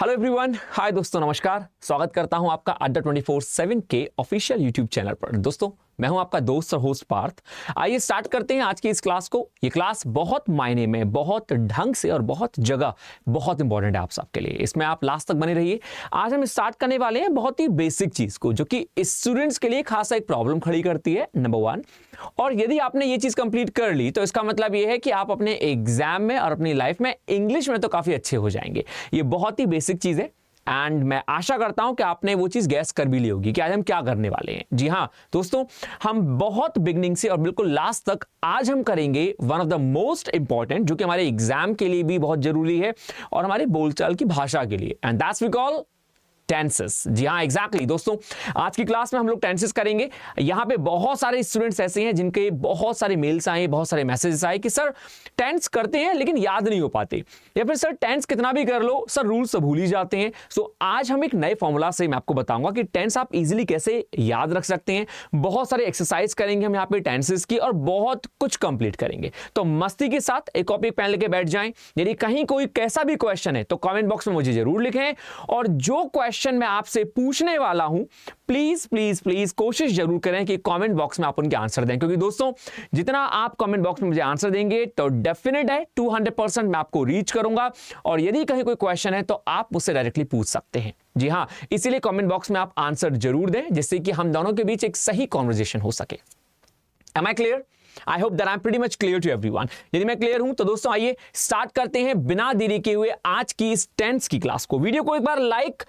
Hello everyone hi दोस्तों नमस्कार स्वागत करता हूं आपका अड्डा फोर सेवन के ऑफिशियल यूट्यूब चैनल पर दोस्तों मैं हूं आपका दोस्त और होस्ट पार्थ आइए स्टार्ट करते हैं आज की इस क्लास को ये क्लास बहुत मायने में बहुत ढंग से और बहुत जगह बहुत इंपॉर्टेंट है आप सबके लिए इसमें आप लास्ट तक बने रहिए आज हम स्टार्ट करने वाले हैं बहुत ही बेसिक चीज को जो कि स्टूडेंट्स के लिए खासा एक प्रॉब्लम खड़ी करती है नंबर वन और यदि आपने ये चीज कंप्लीट कर ली तो इसका मतलब यह है कि आप अपने एग्जाम में और अपनी लाइफ में इंग्लिश में तो काफी अच्छे हो जाएंगे ये बहुत ही बेसिक चीज है एंड मैं आशा करता हूं कि आपने वो चीज़ गैस कर भी ली होगी कि आज हम क्या करने वाले हैं जी हाँ दोस्तों हम बहुत बिगनिंग से और बिल्कुल लास्ट तक आज हम करेंगे one of the most important जो कि हमारे एग्जाम के लिए भी बहुत जरूरी है और हमारे बोलचाल की भाषा के लिए and that's we call tenses जी हाँ एग्जैक्टली exactly. दोस्तों आज की क्लास में हम लोग टेंसेस करेंगे यहाँ पे बहुत सारे स्टूडेंट्स ऐसे हैं जिनके बहुत सारे मेल्स आए बहुत सारे मैसेजेस आए कि सर टेंस करते हैं लेकिन याद नहीं हो पाते या फिर सर टेंस कितना भी कर लो सर रूल्स से तो भूल ही जाते हैं सो so, आज हम एक नए फॉर्मूला से मैं आपको बताऊंगा कि टेंस आप इजिली कैसे याद रख सकते हैं बहुत सारे एक्सरसाइज करेंगे हम यहाँ पे टेंसेस की और बहुत कुछ कंप्लीट करेंगे तो मस्ती के साथ एक कॉपी पेन लेके बैठ जाए यदि कहीं कोई कैसा भी क्वेश्चन है तो कॉमेंट बॉक्स में मुझे जरूर लिखें और जो क्वेश्चन क्वेश्चन मैं आपसे पूछने वाला हूं प्लीज प्लीज प्लीज कोशिश जरूर करें कि कमेंट बॉक्स में आप उनके आंसर दें क्योंकि दोस्तों जितना आप कमेंट बॉक्स में मुझे आंसर देंगे तो डेफिनेट है 200 परसेंट मैं आपको रीच करूंगा और यदि कहीं कोई क्वेश्चन है तो आप मुझसे डायरेक्टली पूछ सकते हैं जी हाँ इसीलिए कॉमेंट बॉक्स में आप आंसर जरूर दें जिससे कि हम दोनों के बीच एक सही कॉन्वर्जेशन हो सके am I clear I hope that I am pretty much clear to everyone यदि मैं क्लियर हूं तो दोस्तों आइए स्टार्ट करते हैं बिना देरी के हुए आज की इस टेंस की क्लास को वीडियो को एक बार लाइक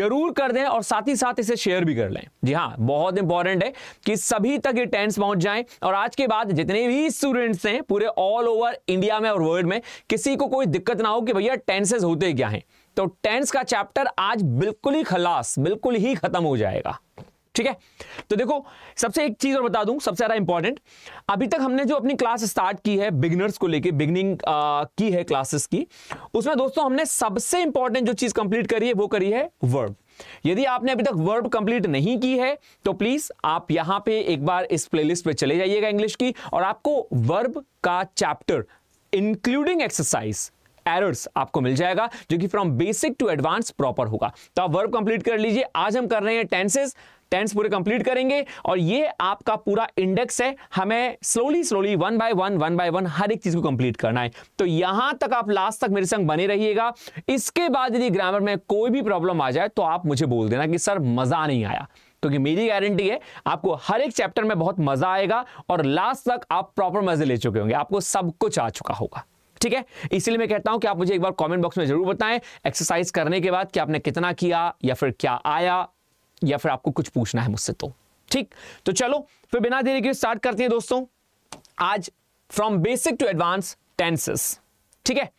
जरूर कर दें और साथ ही साथ इसे शेयर भी कर लें जी हाँ बहुत इंपॉर्टेंट है कि सभी तक ये टेंस पहुंच जाए और आज के बाद जितने भी स्टूडेंट्स हैं पूरे ऑल ओवर इंडिया में और वर्ल्ड में किसी को कोई दिक्कत ना हो कि भैया टेंसेज होते क्या हैं तो टेंस का चैप्टर आज बिल्कुल ही खलास बिल्कुल ही खत्म हो जाएगा ठीक है तो देखो सबसे एक चीज और बता दूं सबसे ज्यादा इंपॉर्टेंट अभी तक हमने जो अपनी क्लास स्टार्ट की है बिगनर्स को लेके बिगनिंग की है क्लासेस की उसमें दोस्तों हमने सबसे इंपॉर्टेंट जो चीज कंप्लीट करी है वो करी है वर्ब यदि आपने अभी तक वर्ब कंप्लीट नहीं की है तो प्लीज आप यहां पे एक बार इस प्लेलिस्ट पे चले जाइएगा इंग्लिश की और आपको वर्ब का चैप्टर इंक्लूडिंग एक्सरसाइज एरर्स आपको मिल जाएगा जो कि from basic to advance proper होगा तो आप वर्ब कंप्लीट कर लीजिए आज हम कर रहे हैं टेंसेस टेंस पूरे कंप्लीट करेंगे और ये आपका पूरा इंडेक्स है हमें slowly slowly one by one one by one हर एक चीज को कंप्लीट करना है तो यहां तक आप लास्ट तक मेरे संग बने रहिएगा इसके बाद यदि ग्रामर में कोई भी प्रॉब्लम आ जाए तो आप मुझे बोल देना कि सर मजा नहीं आया तो मेरी गारंटी है आपको हर एक चैप्टर में बहुत मजा आएगा और लास्ट तक आप प्रॉपर मजे ले चुके होंगे आपको सब कुछ आ चुका होगा ठीक है इसलिए मैं कहता हूं कि आप मुझे एक बार कमेंट बॉक्स में जरूर बताएं एक्सरसाइज करने के बाद कि आपने कितना किया या फिर क्या आया या फिर आपको कुछ पूछना है मुझसे तो ठीक तो चलो फिर बिना देरी के स्टार्ट करते हैं दोस्तों आज from basic to advance tenses ठीक है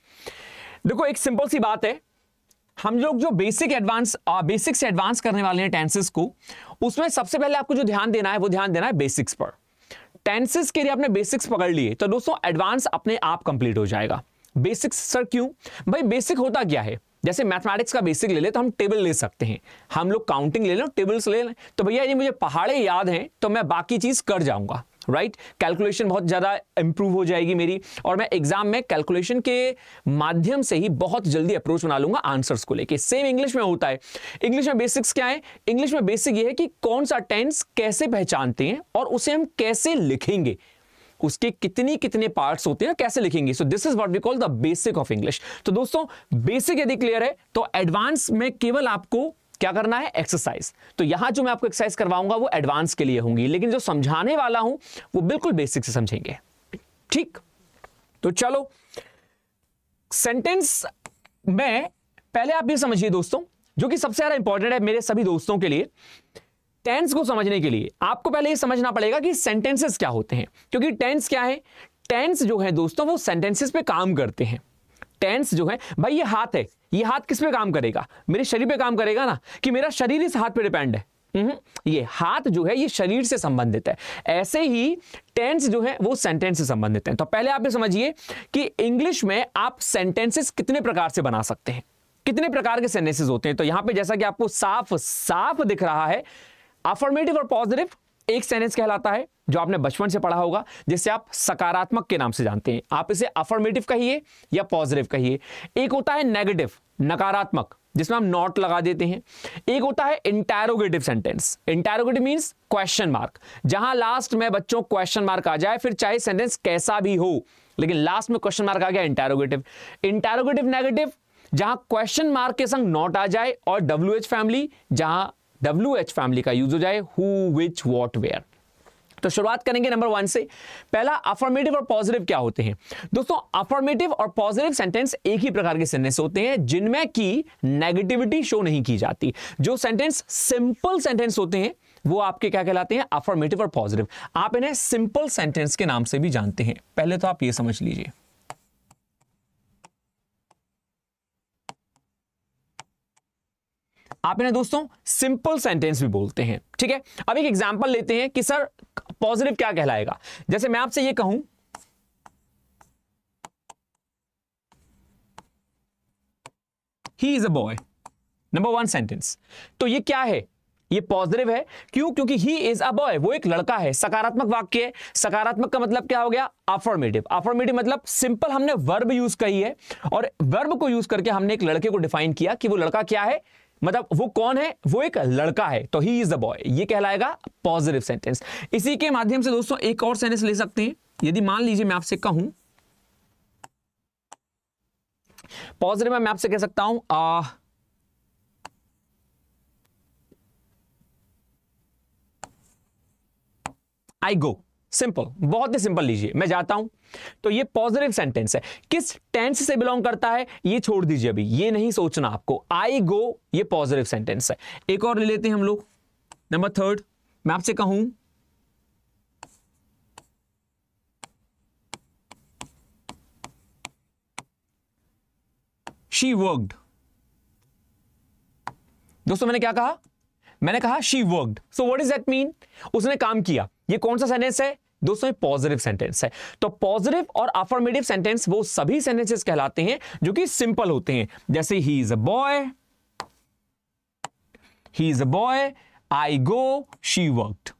देखो एक सिंपल सी बात है हम लोग जो बेसिक एडवांस बेसिक से एडवांस करने वाले हैं टेंसेस को उसमें सबसे पहले आपको जो ध्यान देना है वो ध्यान देना है बेसिक्स पर टेंसेस के लिए आपने बेसिक्स पकड़ लिए तो दोस्तों एडवांस अपने आप कंप्लीट हो जाएगा बेसिक्स सर क्यों भाई बेसिक होता क्या है जैसे मैथमेटिक्स का बेसिक ले ले तो हम टेबल ले सकते हैं हम लोग काउंटिंग ले लें टेबल्स ले लें तो भैया यदि मुझे पहाड़े याद हैं तो मैं बाकी चीज़ कर जाऊँगा राइट right? कैलकुलेशन बहुत ज़्यादा इंप्रूव हो जाएगी मेरी और मैं एग्जाम में कैलकुलेशन के माध्यम से ही बहुत जल्दी अप्रोच बना लूंगा आंसर्स को लेके सेम इंग्लिश में होता है इंग्लिश में बेसिक्स क्या है इंग्लिश में बेसिक ये है कि कौन सा टेंस कैसे पहचानते हैं और उसे हम कैसे लिखेंगे उसके कितनी कितने पार्ट्स होते हैं कैसे लिखेंगे so this is what we call the basic of English तो दोस्तों बेसिक यदि क्लियर है तो एडवांस में केवल आपको क्या करना है एक्सरसाइज तो यहां जो मैं आपको एक्सरसाइज करवाऊंगा वो एडवांस के लिए होंगी लेकिन जो समझाने वाला हूं वो बिल्कुल बेसिक से समझेंगे ठीक तो चलो सेंटेंस में पहले आप ये समझिए दोस्तों जो कि सबसे ज्यादा इंपॉर्टेंट है मेरे सभी दोस्तों के लिए टेंस को समझने के लिए आपको पहले ये समझना पड़ेगा कि सेंटेंसेस क्या होते हैं क्योंकि टेंस क्या है टेंस जो है दोस्तों वो सेंटेंसेस पे काम करते हैं टेंस जो है भाई ये हाथ है ये हाथ किस पे काम करेगा मेरे शरीर पे काम करेगा ना कि मेरा शरीर इस हाथ पे डिपेंड है हम्म, ये हाथ जो है ये शरीर से संबंधित है ऐसे ही टेंस जो है वो सेंटेंस से संबंधित है तो पहले आप ये समझिए कि इंग्लिश में आप सेंटेंसेस कितने प्रकार से बना सकते हैं कितने प्रकार के सेंटेंसेस होते हैं तो यहां पे जैसा कि आपको साफ साफ दिख रहा है अफर्मेटिव और पॉजिटिव एक सेंटेंस कहलाता है जो आपने बचपन से पढ़ा होगा जिसे आप सकारात्मक के नाम से जानते हैं आप इसे अफर्मेटिव कहिए या पॉजिटिव कहिए एक होता है नेगेटिव नकारात्मक जिसमें हम नॉट लगा देते हैं एक होता है interrogative sentence interrogative means question mark जहां लास्ट में बच्चों क्वेश्चन मार्क आ जाए फिर चाहे सेंटेंस कैसा भी हो लेकिन लास्ट में क्वेश्चन मार्क आ गया इंटेरोगेटिव इंटेरोगेटिव नेगेटिव जहां क्वेश्चन मार्क के संग नॉट आ जाए और डब्ल्यू एच फैमिली जहां डब्ल्यू एच फैमिली का यूज हो जाए हु विच वॉट वेयर तो शुरुआत करेंगे नंबर वन से पहला अफर्मेटिव और पॉजिटिव क्या होते हैं दोस्तों अफर्मेटिव और पॉजिटिव सेंटेंस एक ही प्रकार के सेंटेंस होते हैं जिनमें की नेगेटिविटी शो नहीं की जाती जो सेंटेंस सिंपल सेंटेंस होते हैं वो आपके क्या कहलाते हैं अफर्मेटिव और पॉजिटिव आप इन्हें सिंपल सेंटेंस के नाम से भी जानते हैं पहले तो आप ये समझ लीजिए आप इन्हें दोस्तों सिंपल सेंटेंस भी बोलते हैं ठीक है अब एक एग्जाम्पल लेते हैं कि सर पॉजिटिव क्या कहलाएगा जैसे मैं आपसे ये कहूं he is a boy number one sentence तो ये क्या है ये पॉजिटिव है क्यों क्योंकि ही इज अ बॉय वो एक लड़का है सकारात्मक वाक्य है सकारात्मक का मतलब क्या हो गया अफर्मेटिव अफर्मेटिव मतलब सिंपल हमने वर्ब यूज कही है और वर्ब को यूज करके हमने एक लड़के को डिफाइन किया कि वो लड़का क्या है मतलब वो कौन है वो एक लड़का है तो ही इज द बॉय ये कहलाएगा पॉजिटिव सेंटेंस इसी के माध्यम से दोस्तों एक और सेंटेंस ले सकते हैं यदि मान लीजिए मैं आपसे कहूं पॉजिटिव में मैं आपसे कह सकता हूं आ, आई गो सिंपल बहुत ही सिंपल लीजिए मैं जाता हूं तो ये पॉजिटिव सेंटेंस है किस टेंस से बिलोंग करता है ये छोड़ दीजिए अभी ये नहीं सोचना आपको आई गो ये पॉजिटिव सेंटेंस है एक और ले लेते हैं हम लोग नंबर थर्ड मैं आपसे कहूं शी वर्कड दोस्तों मैंने क्या कहा मैंने कहा she worked so what is that mean उसने काम किया ये कौन सा सेंटेंस है दोस्तों ये पॉजिटिव सेंटेंस है तो पॉजिटिव और अफर्मेटिव सेंटेंस वो सभी सेंटेंसेस कहलाते हैं जो कि सिंपल होते हैं जैसे he is a boy he is a boy I go she worked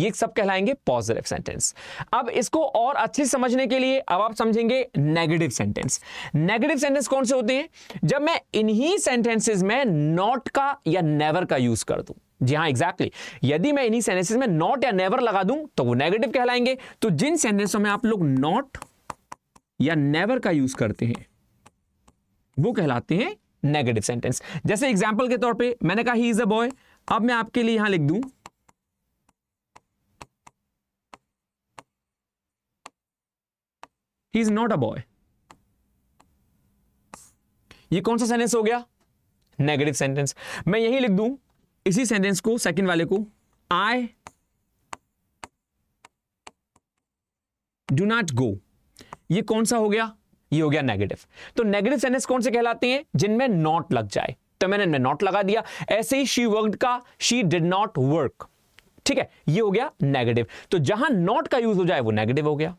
ये सब कहलाएंगे पॉजिटिव सेंटेंस अब इसको और अच्छे समझने के लिए अब आप समझेंगे नेगेटिव सेंटेंस नेगेटिव सेंटेंस कौन से होते हैं जब मैं इन्हीं सेंटेंसेस में नॉट का या नेवर का यूज कर दूं जी हाँ एग्जैक्टली exactly. यदि मैं इन्हीं सेंटेंसेस में नॉट या नेवर लगा दूं तो वो नेगेटिव कहलाएंगे तो जिन सेंटेंसों में आप लोग नॉट या नेवर का यूज करते हैं वो कहलाते हैं नेगेटिव सेंटेंस जैसे एग्जाम्पल के तौर पर मैंने कहा ही इज अ बॉय अब मैं आपके लिए यहां लिख दूं he is not a boy ये कौन सा सेंटेंस हो गया नेगेटिव सेंटेंस मैं यही लिख दूं इसी सेंटेंस को सेकंड वाले को आई डू नॉट गो ये कौन सा हो गया ये हो गया नेगेटिव तो नेगेटिव सेंटेंस कौन से कहलाते हैं जिनमें नॉट लग जाए तो मैंने इनमें नॉट लगा दिया ऐसे ही शी वर्क का शी डिड नॉट वर्क ठीक है ये हो गया नेगेटिव तो जहां नॉट का यूज हो जाए वो नेगेटिव हो गया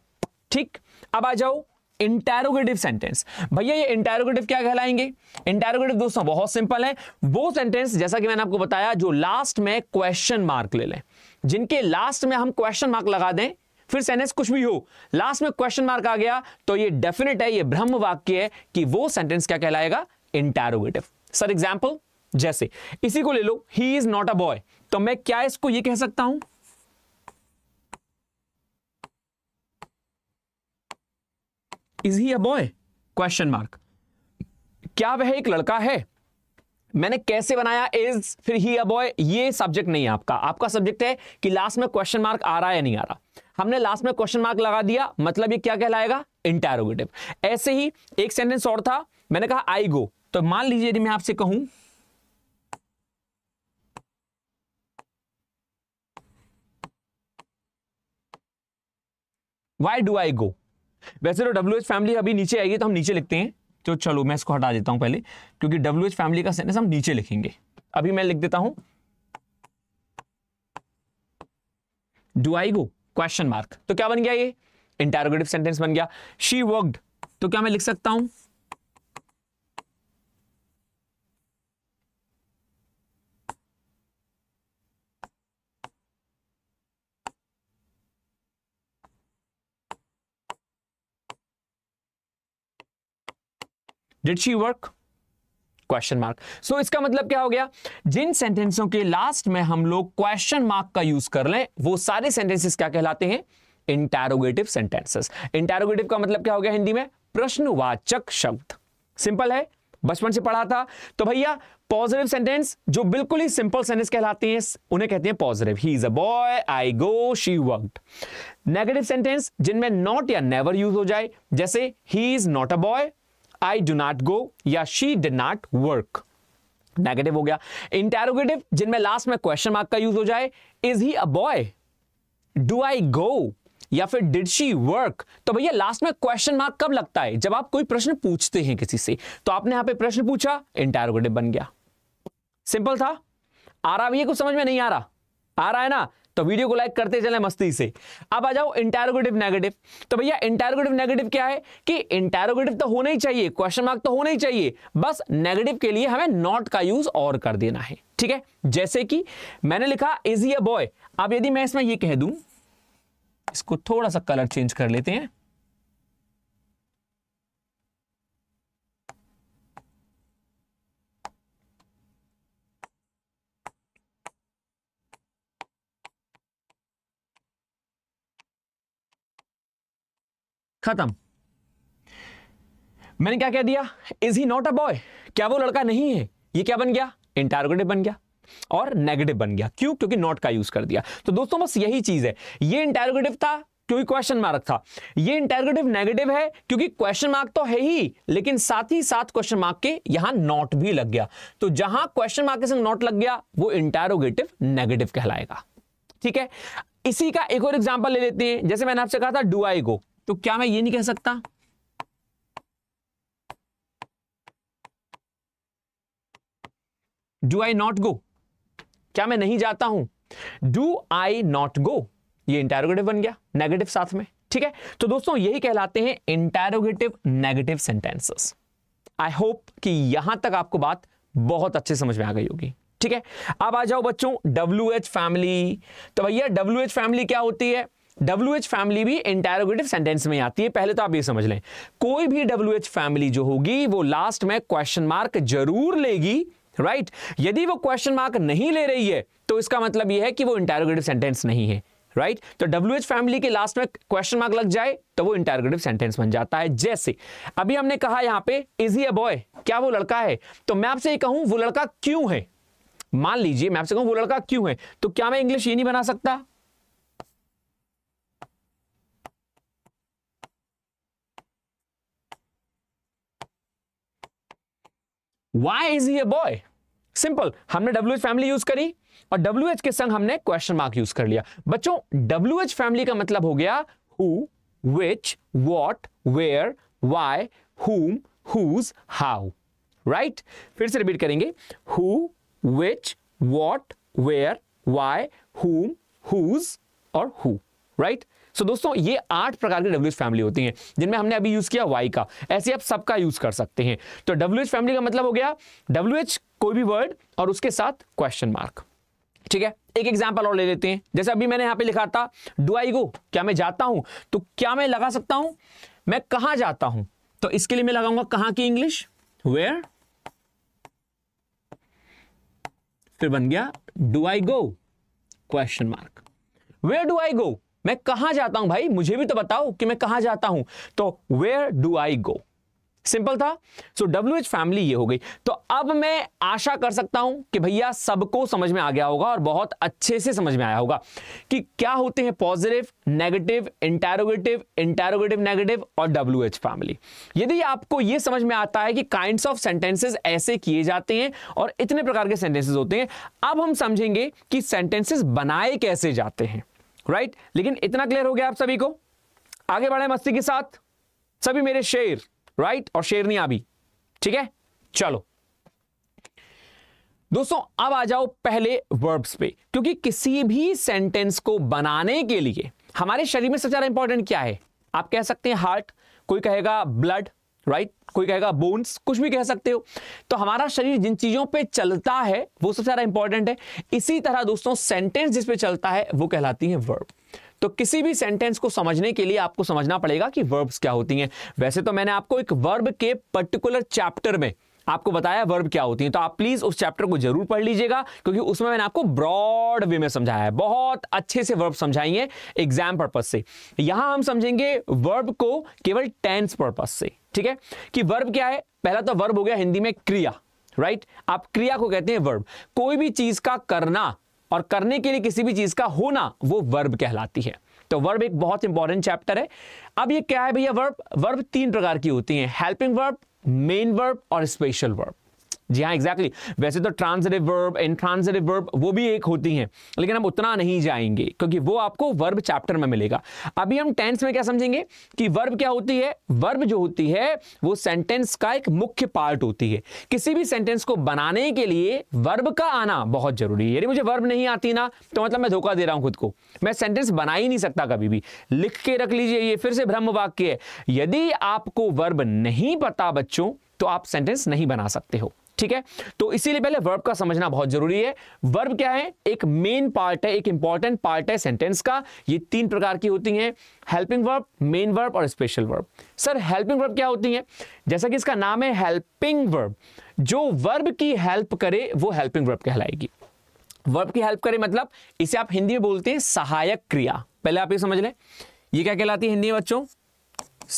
ठीक अब आ जाओ इंटेरोगेटिव सेंटेंस भैया ये इंटेरोगेटिव क्या कहलाएंगे इंटेरोगेटिव दोस्तों बहुत सिंपल है वो सेंटेंस जैसा कि मैंने आपको बताया जो लास्ट में क्वेश्चन मार्क ले लें जिनके लास्ट में हम क्वेश्चन मार्क लगा दें फिर सेंटेंस कुछ भी हो लास्ट में क्वेश्चन मार्क आ गया तो ये डेफिनेट है ये ब्रह्म वाक्य है कि वो सेंटेंस क्या कहलाएगा इंटेरोगेटिव सर एग्जाम्पल जैसे इसी को ले लो he is not a boy तो मैं क्या इसको ये कह सकता हूं is he a boy question mark क्या वह एक लड़का है मैंने कैसे बनाया इज फिर ही अ बॉय ये सब्जेक्ट नहीं है आपका आपका सब्जेक्ट है कि लास्ट में क्वेश्चन मार्क आ रहा है या नहीं आ रहा हमने लास्ट में क्वेश्चन मार्क लगा दिया मतलब ये क्या कहलाएगा इंटेरोगेटिव ऐसे ही एक सेंटेंस और था मैंने कहा आई गो तो मान लीजिए यदि मैं आपसे कहूं वाई डू आई गो वैसे तो डब्ल्यू फैमिली अभी नीचे आएगी तो हम नीचे लिखते हैं तो चलो मैं इसको हटा देता हूं पहले क्योंकि डब्ल्यू फैमिली का सेंटेंस हम नीचे लिखेंगे अभी मैं लिख देता हूं do I go question mark तो क्या बन गया ये इंटेरोगेटिव सेंटेंस बन गया शी वर्कड तो क्या मैं लिख सकता हूं did she work question mark so इसका मतलब क्या हो गया जिन सेंटेंसों के लास्ट में हम लोग क्वेश्चन मार्क का यूज कर लें वो सारे सेंटेंसेस क्या कहलाते हैं इंटेरोगेटिव सेंटेंसेस इंटेरोगेटिव का मतलब क्या हो गया हिंदी में प्रश्नवाचक शब्द सिंपल है बचपन से पढ़ा था तो भैया पॉजिटिव सेंटेंस जो बिल्कुल ही सिंपल सेंटेंस कहलाते हैं उन्हें कहते हैं positive he is a boy I go she work negative sentence जिनमें नॉट या नेवर यूज हो जाए जैसे he is not a boy I do not go या she did not work negative हो गया इंटेरोगेटिव जिनमें लास्ट में क्वेश्चन मार्क का यूज हो जाए is he a boy do I go या फिर डिड शी वर्क तो भैया लास्ट में क्वेश्चन मार्क कब लगता है जब आप कोई प्रश्न पूछते हैं किसी से तो आपने यहां पे प्रश्न पूछा इंटेरोगेटिव बन गया सिंपल था आ रहा भैया कुछ समझ में नहीं आ रहा आ रहा है ना तो वीडियो को लाइक करते चले मस्ती से अब आ जाओ इंटेरोगेटिव नेगेटिव तो भैया इंटेरोगेटिव नेगेटिव क्या है कि इंटेरोगेटिव तो होना ही चाहिए क्वेश्चन मार्क तो होना ही चाहिए बस नेगेटिव के लिए हमें नॉट का यूज और कर देना है ठीक है जैसे कि मैंने लिखा इज ये बॉय अब यदि मैं इसमें यह कह दूं इसको थोड़ा सा कलर चेंज कर लेते हैं खत्म मैंने क्या कह दिया is he not a boy क्या वो लड़का नहीं है ये क्या बन गया इंटारोगेटिव बन गया और नेगेटिव बन गया क्यों क्योंकि नॉट का यूज कर दिया तो दोस्तों बस यही चीज है ये इंटारोगेटिव था क्योंकि क्वेश्चन मार्क था ये इंटरगेटिव नेगेटिव है क्योंकि क्वेश्चन मार्क तो है ही लेकिन साथ ही साथ क्वेश्चन मार्क के यहां नॉट भी लग गया तो जहां क्वेश्चन मार्क के संग नॉट लग गया वो इंटारोगेटिव नेगेटिव कहलाएगा ठीक है इसी का एक और एग्जाम्पल ले लेते हैं जैसे मैंने आपसे कहा था डू आई गो तो क्या मैं ये नहीं कह सकता डू आई नॉट गो क्या मैं नहीं जाता हूं डू आई नॉट गो ये इंटेरोगेटिव बन गया नेगेटिव साथ में ठीक है तो दोस्तों यही कहलाते हैं interrogative negative sentences I hope कि यहां तक आपको बात बहुत अच्छे समझ में आ गई होगी ठीक है अब आ जाओ बच्चों डब्ल्यू एच फैमिली तो भैया डब्ल्यू एच फैमिली क्या होती है डब्ल्यू एच फैमिली भी इंटेरोगेटिव सेंटेंस में आती है पहले तो आप ये समझ लें कोई भी डब्ल्यू एच फैमिली जो होगी वो लास्ट में क्वेश्चन मार्क जरूर लेगी राइट right? यदि वो क्वेश्चन मार्क नहीं ले रही है तो इसका मतलब ये है कि वो इंटेरोगेटिव सेंटेंस नहीं है राइट right? तो डब्ल्यू एच फैमिली के लास्ट में क्वेश्चन मार्क लग जाए तो वो इंटेरोगेटिव सेंटेंस बन जाता है जैसे अभी हमने कहा यहां पे इज ही अ बॉय क्या वो लड़का है तो मैं आपसे ये कहूं वो लड़का क्यों है मान लीजिए मैं आपसे कहूं वो लड़का क्यों है तो क्या मैं इंग्लिश ये नहीं बना सकता वाई इज ये बॉय सिंपल हमने डब्ल्यू एच फैमिली यूज करी और डब्ल्यू एच के संग हमने क्वेश्चन मार्क यूज कर लिया बच्चों डब्ल्यू एच फैमिली का मतलब हो गया who which what where why whom whose how right फिर से रिपीट करेंगे who which what where why whom whose और who right right? So so, दोस्तों ये आठ प्रकार की डब्ल्यू फैमिली होती हैं जिनमें हमने अभी यूज किया वाई का ऐसे आप सबका यूज कर सकते हैं तो डब्ल्यू फैमिली का मतलब हो गया डब्ल्यू कोई भी वर्ड और उसके साथ क्वेश्चन मार्क ठीक है एक एग्जाम्पल और ले लेते हैं जैसे अभी मैंने यहां पे लिखा था डू आई गो क्या मैं जाता हूं तो क्या मैं लगा सकता हूं मैं कहां जाता हूं तो इसके लिए मैं लगाऊंगा कहां की इंग्लिश वेयर फिर बन गया do I go question mark where do I go मैं कहां जाता हूं भाई मुझे भी तो बताओ कि मैं कहां जाता हूं तो where do I go simple था सो डब्ल्यू एच फैमिली ये हो गई तो अब मैं आशा कर सकता हूं कि भैया सबको समझ में आ गया होगा और बहुत अच्छे से समझ में आया होगा कि क्या होते हैं positive negative interrogative interrogative negative और डब्ल्यू एच फैमिली यदि आपको ये समझ में आता है कि काइंड ऑफ सेंटेंसेज ऐसे किए जाते हैं और इतने प्रकार के सेंटेंसेज होते हैं अब हम समझेंगे कि सेंटेंसेज बनाए कैसे जाते हैं राइट लेकिन इतना क्लियर हो गया आप सभी को आगे बढ़े मस्ती के साथ सभी मेरे शेर राइट और शेरनी अभी ठीक है चलो दोस्तों अब आ जाओ पहले वर्ब्स पे क्योंकि किसी भी सेंटेंस को बनाने के लिए हमारे शरीर में सबसे ज्यादा इंपॉर्टेंट क्या है आप कह सकते हैं हार्ट कोई कहेगा ब्लड राइट कोई कहेगा बोन्स कुछ भी कह सकते हो तो हमारा शरीर जिन चीजों पे चलता है वो सबसे ज्यादा इंपॉर्टेंट है इसी तरह दोस्तों सेंटेंस जिस पे चलता है वो कहलाती है वर्ब तो किसी भी सेंटेंस को समझने के लिए आपको समझना पड़ेगा कि वर्ब्स क्या होती हैं वैसे तो मैंने आपको एक वर्ब के पर्टिकुलर चैप्टर में आपको बताया वर्ब क्या होती है तो आप प्लीज उस चैप्टर को जरूर पढ़ लीजिएगा क्योंकि उसमें मैंने आपको ब्रॉड वे में समझाया है बहुत अच्छे से वर्ब समझाई है एग्जाम पर्पज से यहां हम समझेंगे वर्ब को केवल टेंस पर्पज से ठीक है कि वर्ब क्या है पहला तो वर्ब हो गया हिंदी में क्रिया राइट आप क्रिया को कहते हैं वर्ब कोई भी चीज का करना और करने के लिए किसी भी चीज का होना वो वर्ब कहलाती है तो वर्ब एक बहुत इंपॉर्टेंट चैप्टर है अब ये क्या है भैया वर्ब वर्ब तीन प्रकार की होती हैं helping verb main verb or a spatial verb जी हाँ एग्जैक्टली exactly. वैसे तो ट्रांसटिव वर्ब इन इनट्रांसटिव वर्ब वो भी एक होती हैं लेकिन हम उतना नहीं जाएंगे क्योंकि वो आपको वर्ब चैप्टर में मिलेगा अभी हम टेंस में क्या समझेंगे कि वर्ब क्या होती है वर्ब जो होती है वो सेंटेंस का एक मुख्य पार्ट होती है किसी भी सेंटेंस को बनाने के लिए वर्ब का आना बहुत जरूरी है यदि मुझे वर्ब नहीं आती ना तो मतलब मैं धोखा दे रहा हूं खुद को मैं सेंटेंस बना ही नहीं सकता कभी भी लिख के रख लीजिए ये फिर से ब्रह्म वाक्य है यदि आपको वर्ब नहीं पता बच्चों तो आप सेंटेंस नहीं बना सकते हो ठीक है तो इसीलिए पहले वर्ब का समझना बहुत जरूरी है वर्ब क्या है एक मेन पार्ट है एक इंपॉर्टेंट पार्ट है सेंटेंस का ये तीन प्रकार की होती हैं हेल्पिंग वर्ब मेन वर्ब और special verb sir helping verb क्या होती है जैसा कि इसका नाम है हेल्पिंग वर्ब जो वर्ब की हेल्प करे वो हेल्पिंग वर्ब कहलाएगी वर्ब की हेल्प करे मतलब इसे आप हिंदी में बोलते हैं सहायक क्रिया पहले आप ये समझ लें ये क्या कहलाती है हिंदी में बच्चों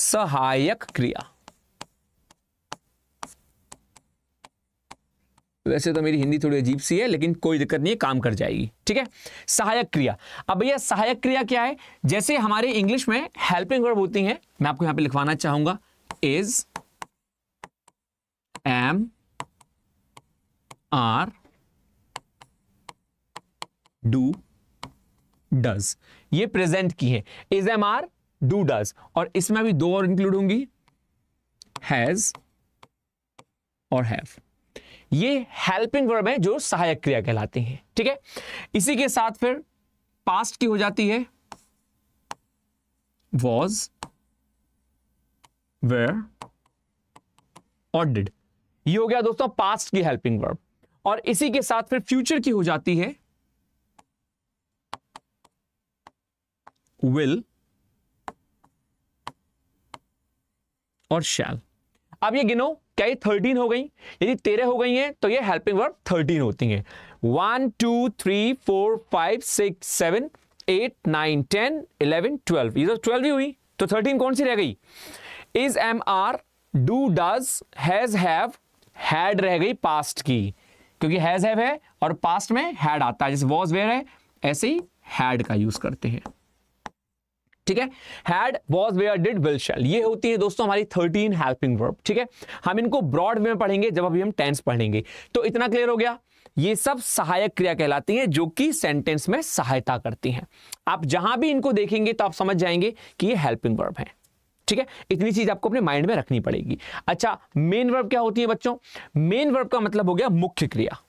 सहायक क्रिया वैसे तो मेरी हिंदी थोड़ी अजीब सी है लेकिन कोई दिक्कत नहीं है काम कर जाएगी ठीक है सहायक क्रिया अब भैया सहायक क्रिया क्या है जैसे हमारे इंग्लिश में हेल्पिंग वर्ब होती हैं मैं आपको यहां पे लिखवाना चाहूंगा is am are do does ये प्रेजेंट की है is am are do does और इसमें भी दो और इंक्लूड होंगी हैज और हैव ये हेल्पिंग वर्ब है जो सहायक क्रिया कहलाते हैं ठीक है इसी के साथ फिर पास्ट की हो जाती है वॉज वेयर और डिड ये हो गया दोस्तों पास्ट की हेल्पिंग वर्ब और इसी के साथ फिर फ्यूचर की हो जाती है विल और शैल अब ये गिनो क्या ये थर्टीन हो गई यदि तेरह हो गई हैं तो ये हेल्पिंग वर्ब थर्टीन होती हैं one two three four five six seven eight nine ten eleven twelve ये तो ट्वेल्व ही हुई तो थर्टीन कौन सी रह गई is am are do does has have had रह गई पास्ट की क्योंकि हैज हैव है और पास्ट में हैड आता है जैसे वॉज वेयर है ऐसे ही हैड का यूज करते हैं ठीक है had was were did will shall ये होती है दोस्तों हमारी थर्टीन हेल्पिंग वर्ब ठीक है हम इनको ब्रॉड वे में पढ़ेंगे जब अभी हम टेंस पढ़ेंगे तो इतना क्लियर हो गया ये सब सहायक क्रिया कहलाती हैं जो कि सेंटेंस में सहायता करती हैं आप जहां भी इनको देखेंगे तो आप समझ जाएंगे कि ये हेल्पिंग वर्ब है ठीक है इतनी चीज आपको अपने माइंड में रखनी पड़ेगी अच्छा मेन वर्ब क्या होती है बच्चों मेन वर्ब का मतलब हो गया मुख्य क्रिया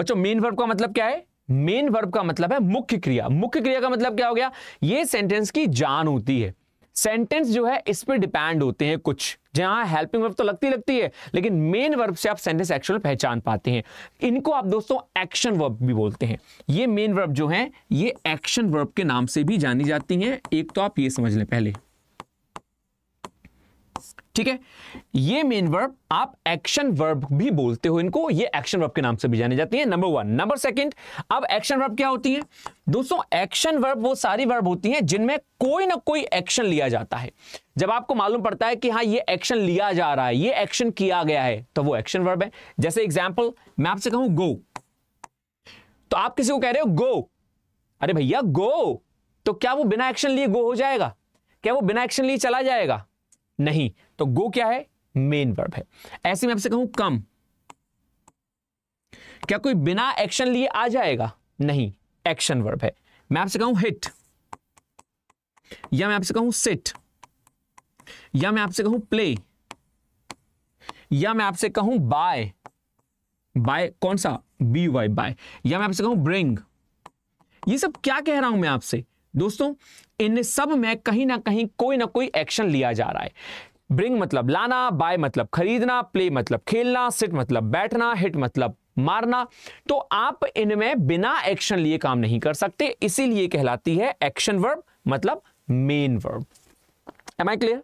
बच्चों मेन वर्ब का मतलब क्या है मेन वर्ब का मतलब है मुख्य क्रिया मुख्य क्रिया का मतलब क्या हो गया ये सेंटेंस की जान होती है सेंटेंस जो है इस पर डिपेंड होते हैं कुछ जहां हेल्पिंग वर्ब तो लगती लगती है लेकिन मेन वर्ब से आप सेंटेंस एक्चुअल पहचान पाते हैं इनको आप दोस्तों एक्शन वर्ब भी बोलते हैं ये मेन वर्ब जो है ये एक्शन वर्ब के नाम से भी जानी जाती हैं एक तो आप ये समझ लें पहले ठीक है ये मेन वर्ब आप एक्शन वर्ब भी बोलते हो इनको ये एक्शन वर्ब के नाम से भी जाने जाती है नंबर वन नंबर सेकंड अब एक्शन वर्ब क्या होती है दोस्तों एक्शन वर्ब वो सारी वर्ब होती हैं जिनमें कोई ना कोई एक्शन लिया जाता है जब आपको मालूम पड़ता है कि हाँ ये एक्शन लिया जा रहा है ये एक्शन किया गया है तो वो एक्शन वर्ब है जैसे एग्जाम्पल मैं आपसे कहूं गो तो आप किसी को कह रहे हो गो अरे भैया गो तो क्या वो बिना एक्शन लिए गो हो जाएगा क्या वो बिना एक्शन लिए चला जाएगा नहीं तो गो क्या है मेन वर्ब है ऐसे में आपसे कहूं कम क्या कोई बिना एक्शन लिए आ जाएगा नहीं एक्शन वर्ब है मैं आपसे कहूं हिट या मैं आपसे कहूं सिट या मैं आपसे कहूं प्ले या मैं आपसे कहूं बाय बाय कौन सा बी वाई बाय या मैं आपसे कहूं ब्रिंग ये सब क्या कह रहा हूं मैं आपसे दोस्तों इन सब में कहीं ना कहीं कोई ना कोई एक्शन लिया जा रहा है ब्रिंग मतलब लाना बाय मतलब खरीदना प्ले मतलब खेलना सिट मतलब बैठना हिट मतलब मारना तो आप इनमें बिना एक्शन लिए काम नहीं कर सकते इसीलिए कहलाती है एक्शन वर्ब मतलब main verb am I clear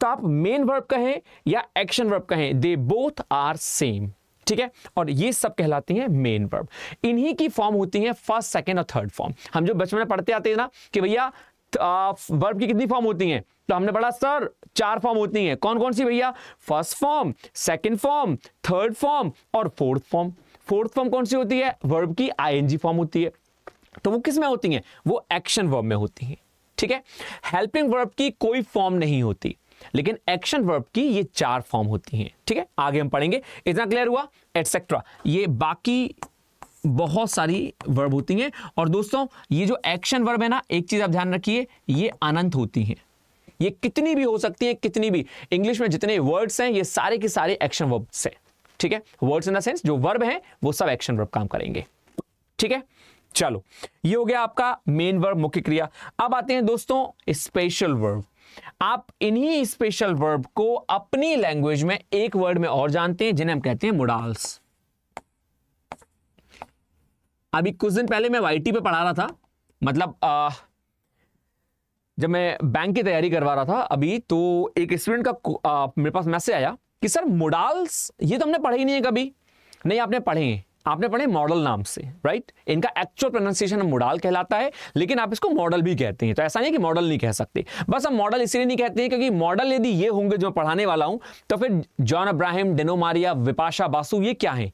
तो आप मेन वर्ब कहें या एक्शन वर्ब कहें दे बोथ आर सेम ठीक है और ये सब कहलाती हैं मेन वर्ब इन्हीं की फॉर्म होती है फर्स्ट सेकेंड और थर्ड फॉर्म हम जो बचपन में पढ़ते आते हैं ना कि भैया वर्ब की कितनी फॉर्म होती हैं तो हमने पढ़ा सर चार फॉर्म होती हैं कौन कौन सी भैया first form second form third form और फोर्थ फॉर्म फोर्थ फॉर्म कौन सी होती है वर्ब की आईएनजी फॉर्म होती है तो वो किस में होती हैं वो एक्शन वर्ब में होती हैं ठीक है हेल्पिंग वर्ब की कोई फॉर्म नहीं होती लेकिन एक्शन वर्ब की ये चार फॉर्म होती हैं ठीक है आगे हम पढ़ेंगे इतना क्लियर हुआ एटसेट्रा ये बाकी बहुत सारी वर्ब होती हैं और दोस्तों ये जो एक्शन वर्ब है ना एक चीज़ आप ध्यान रखिए ये अनंत होती हैं ये कितनी भी हो सकती है कितनी भी इंग्लिश में जितने वर्ड्स हैं ये सारे के सारे एक्शन वर्ब्स हैं ठीक है वर्ड्स इन द सेंस जो वर्ब है वो सब एक्शन वर्ब काम करेंगे ठीक है चलो ये हो गया आपका मेन वर्ब मुख्य क्रिया अब आते हैं दोस्तों स्पेशल वर्ब आप इन्हीं स्पेशल वर्ब को अपनी लैंग्वेज में एक वर्ड में और जानते हैं जिन्हें हम कहते हैं मुडाल्स अभी कुछ दिन पहले मैं वाई पे पढ़ा रहा था मतलब आ, जब मैं बैंक की तैयारी करवा रहा था अभी तो एक स्टूडेंट का आ, मेरे पास मैसेज आया कि सर मोडाल्स ये तो हमने पढ़े ही नहीं है कभी नहीं आपने पढ़े हैं आपने पढ़े मॉडल नाम से राइट इनका एक्चुअल प्रोनाउंसिएशन मुडाल कहलाता है लेकिन आप इसको मॉडल भी कहते हैं तो ऐसा नहीं कि मॉडल नहीं कह सकते बस हम मॉडल इसलिए नहीं कहते हैं क्योंकि मॉडल यदि ये होंगे जो पढ़ाने वाला हूं तो फिर जॉन अब्राहिम डेनोमारिया विपाशा बासु ये क्या है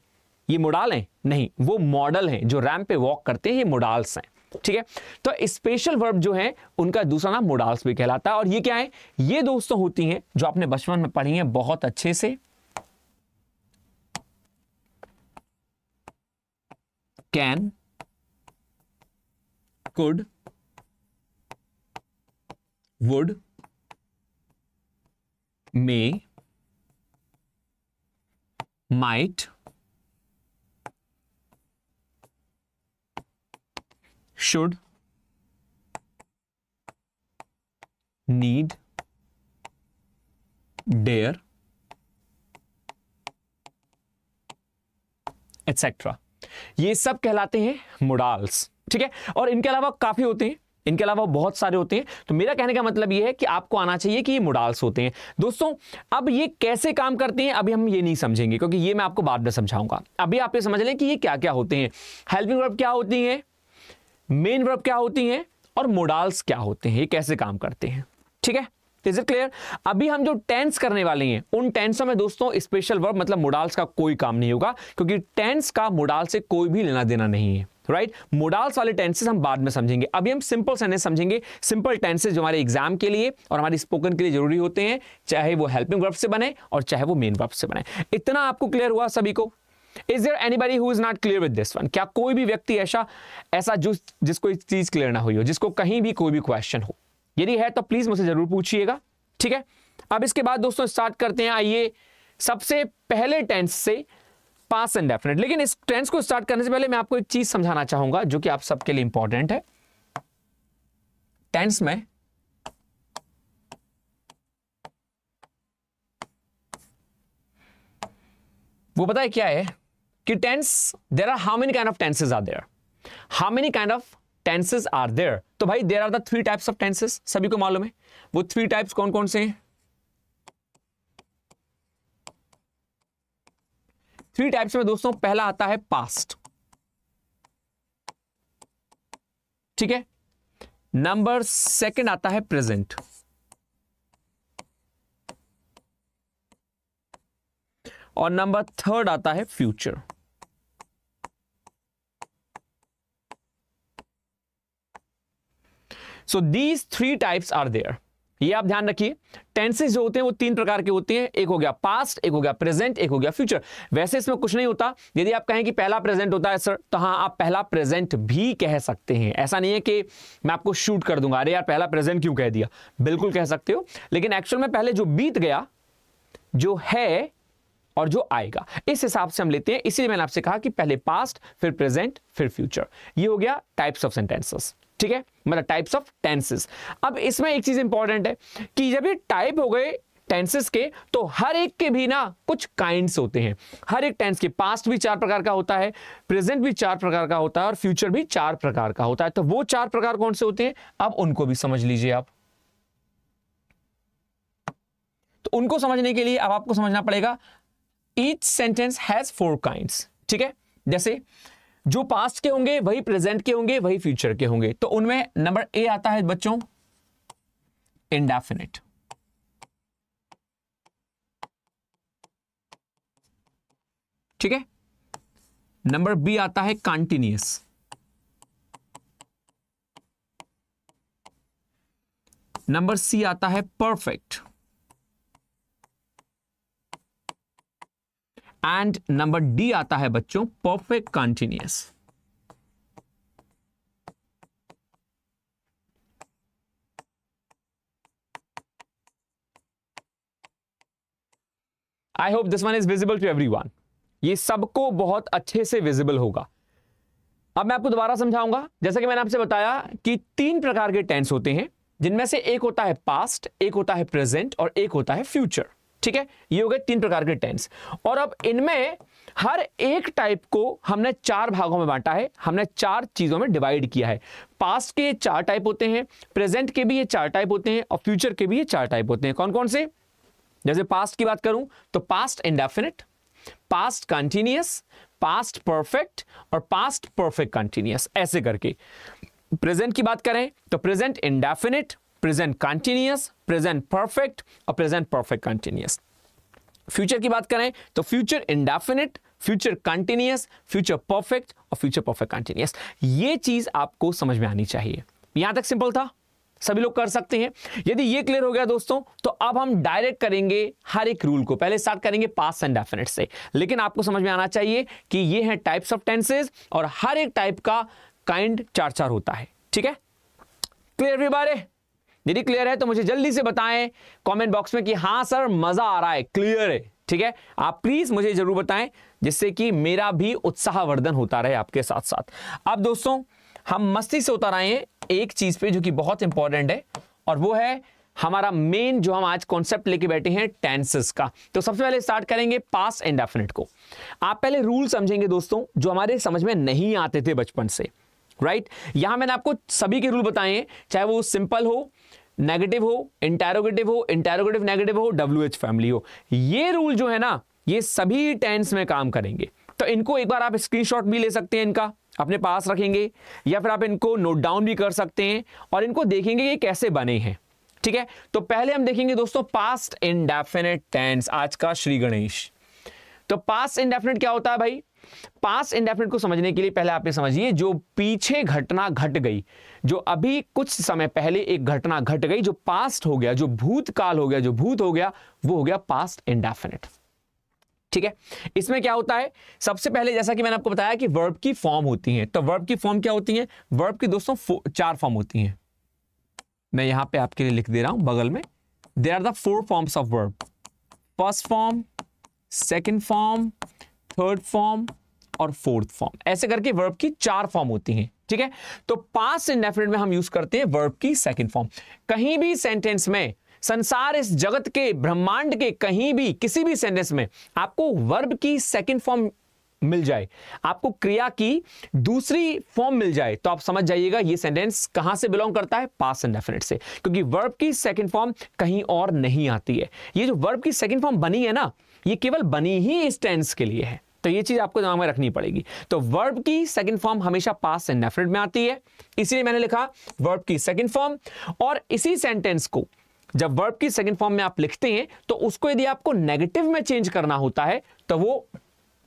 ये मोडाल हैं नहीं वो मॉडल हैं जो रैम पे वॉक करते हैं ये मोडाल्स हैं ठीक है तो स्पेशल वर्ब जो है उनका दूसरा नाम मुडाल्स भी कहलाता है और ये क्या है ये दोस्तों होती हैं जो आपने बचपन में पढ़ी हैं बहुत अच्छे से can could would may might should need dare etcetera ये सब कहलाते हैं मोडाल्स ठीक है और इनके अलावा काफी होते हैं इनके अलावा बहुत सारे होते हैं तो मेरा कहने का मतलब ये है कि आपको आना चाहिए कि ये मोडाल्स होते हैं दोस्तों अब ये कैसे काम करते हैं अभी हम ये नहीं समझेंगे क्योंकि ये मैं आपको बाद में समझाऊंगा अभी आप ये समझ लें कि ये क्या क्या होते हैं हेल्पिंग वर्ब क्या होती है मेन वर्ब क्या होती हैं और मोडाल्स क्या होते हैं ये कैसे काम करते हैं ठीक है इज इट क्लियर अभी हम जो टेंस करने वाले हैं उन टेंसों में दोस्तों स्पेशल वर्ब मतलब मोडाल्स का कोई काम नहीं होगा क्योंकि टेंस का मोडाल से कोई भी लेना देना नहीं है राइट right? मोडाल्स वाले टेंसेस हम बाद में समझेंगे अभी हम सिंपल सेंटेंस समझेंगे सिंपल टेंसेस जो हमारे एग्जाम के लिए और हमारे स्पोकन के लिए जरूरी होते हैं चाहे वो हेल्पिंग वर्ब से बने और चाहे वो मेन वर्ब से बने इतना आपको क्लियर हुआ सभी को is there anybody who is not clear with this one क्या कोई भी व्यक्ति ऐसा ऐसा जो जिसको इस चीज क्लियर ना हुई हो जिसको कहीं भी कोई भी क्वेश्चन हो यदि है तो प्लीज मुझसे जरूर पूछिएगा ठीक है अब इसके बाद दोस्तों स्टार्ट करते हैं आइए सबसे पहले टेंस से पास एंड डेफिनेट लेकिन इस टेंस को स्टार्ट करने से पहले मैं आपको एक चीज समझाना चाहूंगा जो कि आप सबके लिए इंपॉर्टेंट है टेंस में वो पता है क्या है कि tense there are how many kind of tenses are there how many kind of tenses are there तो भाई there are the three types of tenses सभी को मालूम है वो थ्री टाइप्स कौन कौन से हैं थ्री टाइप्स में दोस्तों पहला आता है पास्ट ठीक है नंबर सेकंड आता है प्रेजेंट और नंबर थर्ड आता है future so these three types are there ये आप ध्यान रखिए टेंसेस जो होते हैं वो तीन प्रकार के होते हैं एक हो गया पास्ट एक हो गया प्रेजेंट एक हो गया फ्यूचर वैसे इसमें कुछ नहीं होता यदि आप कहें कि पहला प्रेजेंट होता है सर तो हाँ आप पहला प्रेजेंट भी कह सकते हैं ऐसा नहीं है कि मैं आपको शूट कर दूंगा अरे यार पहला प्रेजेंट क्यों कह दिया बिल्कुल कह सकते हो लेकिन एक्चुअल में पहले जो बीत गया जो है और जो आएगा इस हिसाब से हम लेते हैं इसीलिए मैंने आपसे कहा कि पहले पास्ट फिर प्रेजेंट फिर फ्यूचर ये हो गया टाइप्स ऑफ सेंटेंसेस ठीक है मतलब टाइप्स ऑफ टेंसेस अब इसमें एक चीज इंपॉर्टेंट है कि जब ये टाइप हो गए टेंसेस के तो हर एक के भी ना कुछ काइंड्स होते हैं हर एक टेंस के पास्ट भी चार प्रकार का होता है प्रेजेंट भी चार प्रकार का होता है और फ्यूचर भी चार प्रकार का होता है तो वो चार प्रकार कौन से होते हैं अब उनको भी समझ लीजिए आप तो उनको समझने के लिए अब आपको समझना पड़ेगा each sentence has four kind ठीक है जैसे जो पास्ट के होंगे वही प्रेजेंट के होंगे वही फ्यूचर के होंगे तो उनमें नंबर ए आता है बच्चों इंडेफिनिट ठीक है नंबर बी आता है कॉन्टिन्यूस नंबर सी आता है परफेक्ट एंड नंबर डी आता है बच्चों perfect continuous I hope this one is visible to everyone ये सबको बहुत अच्छे से विजिबल होगा अब मैं आपको दोबारा समझाऊंगा जैसा कि मैंने आपसे बताया कि तीन प्रकार के टेंस होते हैं जिनमें से एक होता है पास्ट एक होता है प्रेजेंट और एक होता है फ्यूचर ठीक है ये हो गए तीन प्रकार के टेंस और अब इनमें हर एक टाइप को हमने चार भागों में बांटा है हमने चार चीजों में डिवाइड किया है पास्ट के चार टाइप होते हैं प्रेजेंट के भी ये चार टाइप होते हैं और फ्यूचर के भी ये चार टाइप होते हैं कौन कौन से जैसे पास्ट की बात करूं तो past indefinite past continuous past perfect और पास्ट परफेक्ट कंटिन्यूस ऐसे करके प्रेजेंट की बात करें तो present indefinite present continuous present perfect और प्रेजेंट परफेक्ट कंटिन्यूस फ्यूचर की बात करें तो future indefinite future continuous future perfect और फ्यूचर परफेक्ट कंटिन्यूस ये चीज आपको समझ में आनी चाहिए यहां तक सिंपल था सभी लोग कर सकते हैं यदि ये क्लियर हो गया दोस्तों तो अब हम डायरेक्ट करेंगे हर एक रूल को पहले स्टार्ट करेंगे पास एंड डेफिनेट से लेकिन आपको समझ में आना चाहिए कि ये है टाइप्स ऑफ टेंसेज और हर एक टाइप का काइंड चार चार होता है ठीक है क्लियर भी बारे यदि क्लियर है तो मुझे जल्दी से बताएं कमेंट बॉक्स में कि हाँ सर मजा आ रहा है क्लियर है ठीक है आप प्लीज मुझे जरूर बताएं जिससे कि मेरा भी उत्साहवर्धन होता रहे आपके साथ साथ अब दोस्तों हम मस्ती से उतर आए हैं एक चीज पे जो कि बहुत इंपॉर्टेंट है और वो है हमारा मेन जो हम आज कॉन्सेप्ट लेके बैठे हैं टेंसेस का तो सबसे पहले स्टार्ट करेंगे पास इंडेफिनिट को आप पहले रूल समझेंगे दोस्तों जो हमारे समझ में नहीं आते थे बचपन से राइट right? यहां मैंने आपको सभी के रूल बताए चाहे वो सिंपल हो नेगेटिव हो इंटेरोगेटिव हो इंटेरोगेटिव नेगेटिव हो डब्ल्यू एच फैमिली हो ये रूल जो है ना ये सभी टेंस में काम करेंगे तो इनको एक बार आप स्क्रीनशॉट भी ले सकते हैं इनका अपने पास रखेंगे या फिर आप इनको नोट डाउन भी कर सकते हैं और इनको देखेंगे ये कैसे बने हैं ठीक है तो पहले हम देखेंगे दोस्तों पास्ट इनडेफिनेट टेंस आज का श्री गणेश तो पास्ट इनडेफिनेट क्या होता है भाई पास इंडेफिनिट को समझने के लिए पहले आप ये समझिए जो पीछे घटना घट गई जो अभी कुछ समय पहले एक घटना घट गई जो पास्ट हो गया जो भूतकाल हो गया जो भूत हो गया वो हो गया पास्ट इंडेफिनिट ठीक है इसमें क्या होता है सबसे पहले जैसा कि मैंने आपको बताया कि वर्ब की फॉर्म होती है तो वर्ब की फॉर्म क्या होती है वर्ब की दोस्तों चार फॉर्म होती है मैं यहां पर आपके लिए लिख दे रहा हूं बगल में they are the four forms of verb first form second form third form और फोर्थ फॉर्म ऐसे करके वर्ब की चार फॉर्म होती हैं ठीक है तो पास इंडेफिनेट में हम यूज करते हैं वर्ब की सेकंड फॉर्म कहीं भी सेंटेंस में संसार इस जगत के ब्रह्मांड के कहीं भी किसी भी सेंटेंस में आपको वर्ब की सेकंड फॉर्म मिल जाए आपको क्रिया की दूसरी फॉर्म मिल जाए तो आप समझ जाइएगा ये सेंटेंस कहां से बिलोंग करता है पास इंडेफिनेट से क्योंकि वर्ब की सेकंड फॉर्म कहीं और नहीं आती है ये जो वर्ब की सेकंड फॉर्म बनी है ना ये केवल बनी ही इस टेंस के लिए है तो ये चीज आपको दिमाग में रखनी पड़ेगी तो वर्ब की सेकंड फॉर्म हमेशा पास एंड नेफरेट में आती है इसीलिए मैंने लिखा वर्ब की सेकंड फॉर्म और इसी सेंटेंस को जब वर्ब की सेकंड फॉर्म में आप लिखते हैं तो उसको यदि आपको नेगेटिव में चेंज करना होता है तो वो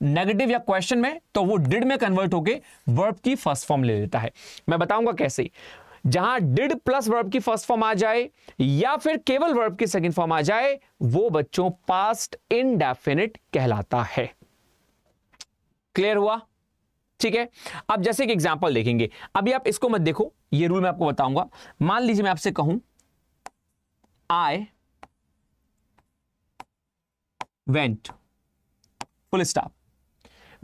नेगेटिव या क्वेश्चन में तो वो डिड में कन्वर्ट होकर वर्ब की फर्स्ट फॉर्म ले लेता है मैं बताऊंगा कैसे जहां डिड प्लस वर्ब की फर्स्ट फॉर्म आ जाए या फिर केवल वर्ब की सेकंड फॉर्म आ जाए वो बच्चों पास्ट इनडेफिनिट कहलाता है क्लियर हुआ ठीक है अब जैसे कि एग्जांपल देखेंगे अभी आप इसको मत देखो ये रूल मैं आपको बताऊंगा मान लीजिए मैं आपसे कहूं आई वेंट फुल स्टॉप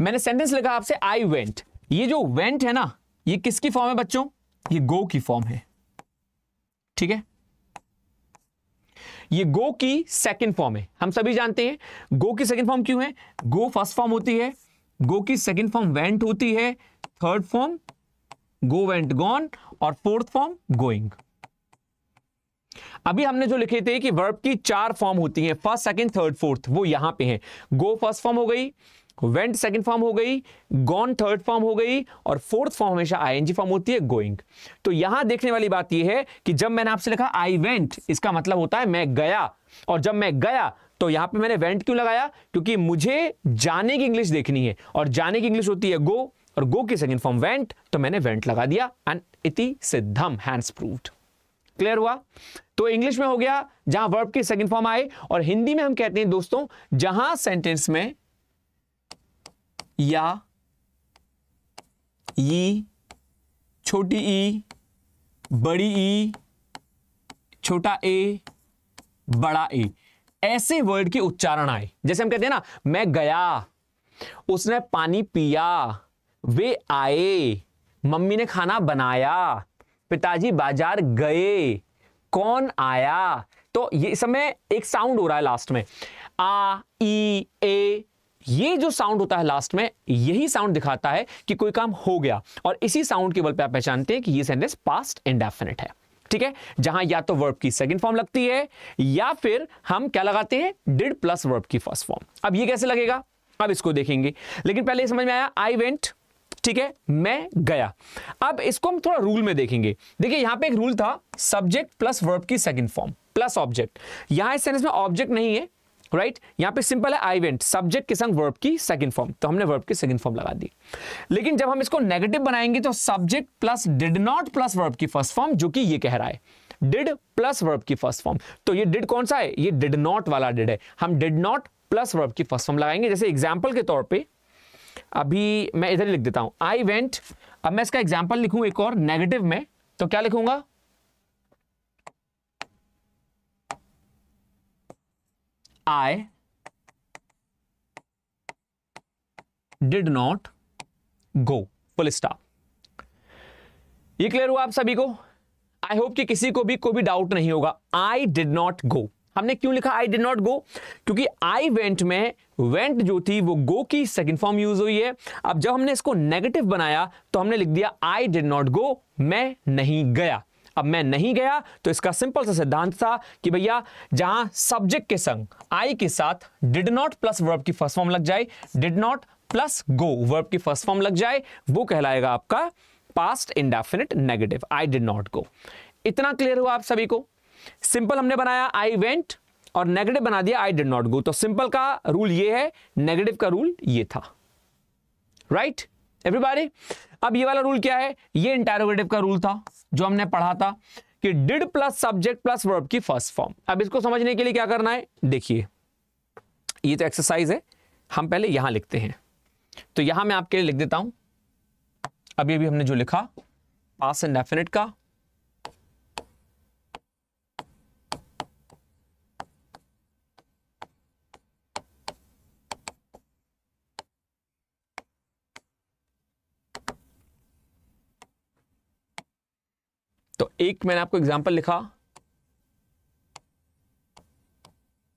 मैंने सेंटेंस लिखा आपसे आई वेंट ये जो वेंट है ना ये किसकी फॉर्म है बच्चों ये गो की फॉर्म है ठीक है ये गो की सेकंड फॉर्म है हम सभी जानते हैं गो की सेकंड फॉर्म क्यों है गो फर्स्ट फॉर्म होती है गो की सेकंड फॉर्म वेंट होती है third form go went gone और फोर्थ फॉर्म गोइंग अभी हमने जो लिखे थे कि वर्ब की चार फॉर्म होती है फर्स्ट सेकंड थर्ड फोर्थ वो यहां पे है गो फर्स्ट फॉर्म हो गई वेंट सेकंड फॉर्म हो गई गॉन थर्ड फॉर्म हो गई और फोर्थ फॉर्म हमेशा आईएनजी फॉर्म होती है गोइंग तो यहां देखने वाली बात यह है कि जब मैंने आपसे लिखा आई वेंट इसका मतलब होता है मैं गया और जब मैं गया तो यहां पे मैंने वेंट क्यों लगाया क्योंकि मुझे जाने की इंग्लिश देखनी है और जाने की इंग्लिश होती है गो और गो की सेकेंड फॉर्म वेंट तो मैंने वेंट लगा दिया एंड इति सिद्धम हैंड्स प्रूव्ड क्लियर हुआ तो इंग्लिश में हो गया जहां वर्ब की सेकंड फॉर्म आए और हिंदी में हम कहते हैं दोस्तों जहां सेंटेंस में या ई छोटी ई बड़ी ई छोटा ए बड़ा ए ऐसे वर्ड के उच्चारण आए जैसे हम कहते हैं ना मैं गया उसने पानी पिया वे आए मम्मी ने खाना बनाया पिताजी बाजार गए कौन आया तो ये समय एक साउंड हो रहा है लास्ट में आ ई ए ये जो साउंड होता है लास्ट में यही साउंड दिखाता है कि कोई काम हो गया और इसी साउंड के बल पर आप पहचानते हैं कि ये सेंटेंस पास्ट इंडेफिनिट है ठीक है जहां या तो वर्ब की सेकंड फॉर्म लगती है या फिर हम क्या लगाते हैं डिड प्लस वर्ब की फर्स्ट फॉर्म अब ये कैसे लगेगा अब इसको देखेंगे लेकिन पहले समझ में आया आई वेंट ठीक है मैं गया अब इसको हम थोड़ा रूल में देखेंगे देखिए यहां पे एक रूल था सब्जेक्ट प्लस वर्ब की सेकंड फॉर्म प्लस ऑब्जेक्ट यहां इस सेंटेंस में ऑब्जेक्ट नहीं है राइट right? यहाँ पे सिंपल है आई वेंट सब्जेक्ट के संग वर्ब की सेकंड फॉर्म तो हमने वर्ब की सेकंड फॉर्म लगा दी लेकिन जब हम इसको नेगेटिव बनाएंगे तो subject plus did not plus verb की फर्स्ट फॉर्म जो कि ये कह रहा है डिड प्लस वर्ब की फर्स्ट फॉर्म तो ये डिड कौन सा है ये डिड नॉट वाला डिड है हम डिड नॉट प्लस वर्ब की फर्स्ट फॉर्म लगाएंगे जैसे एग्जाम्पल के तौर पर अभी मैं इधर लिख देता हूं आई वेंट अब मैं इसका एग्जाम्पल लिखूं एक और नेगेटिव में तो क्या लिखूंगा I did not go. Full stop ये क्लियर हुआ आप सभी को आई होप कि किसी को भी कोई भी डाउट नहीं होगा आई डिड नॉट गो हमने क्यों लिखा आई डिड नॉट गो क्योंकि आई वेंट में वेंट जो थी वो गो की सेकेंड फॉर्म यूज हुई है अब जब हमने इसको नेगेटिव बनाया तो हमने लिख दिया आई डिड नॉट गो मैं नहीं गया अब मैं नहीं गया तो इसका सिंपल सा सिद्धांत था कि भैया जहां सब्जेक्ट के संग आई के साथ डिड नॉट प्लस वर्ब की फर्स्ट फॉर्म लग जाए did not plus go verb की फर्स्ट फॉर्म लग जाए वो कहलाएगा आपका past indefinite negative I did not go इतना क्लियर हुआ आप सभी को सिंपल हमने बनाया आई वेंट और नेगेटिव बना दिया आई डिड नॉट गो तो सिंपल का रूल ये है नेगेटिव का रूल ये था राइट right? एवरीबॉडी अब ये वाला रूल क्या है ये इंटेरोगेटिव का रूल था जो हमने पढ़ा था कि did plus subject plus verb की फर्स्ट फॉर्म अब इसको समझने के लिए क्या करना है देखिए ये तो एक्सरसाइज है हम पहले यहां लिखते हैं तो यहां मैं आपके लिए लिख देता हूं अभी अभी हमने जो लिखा पास एंड डेफिनेट का तो एक मैंने आपको एग्जाम्पल लिखा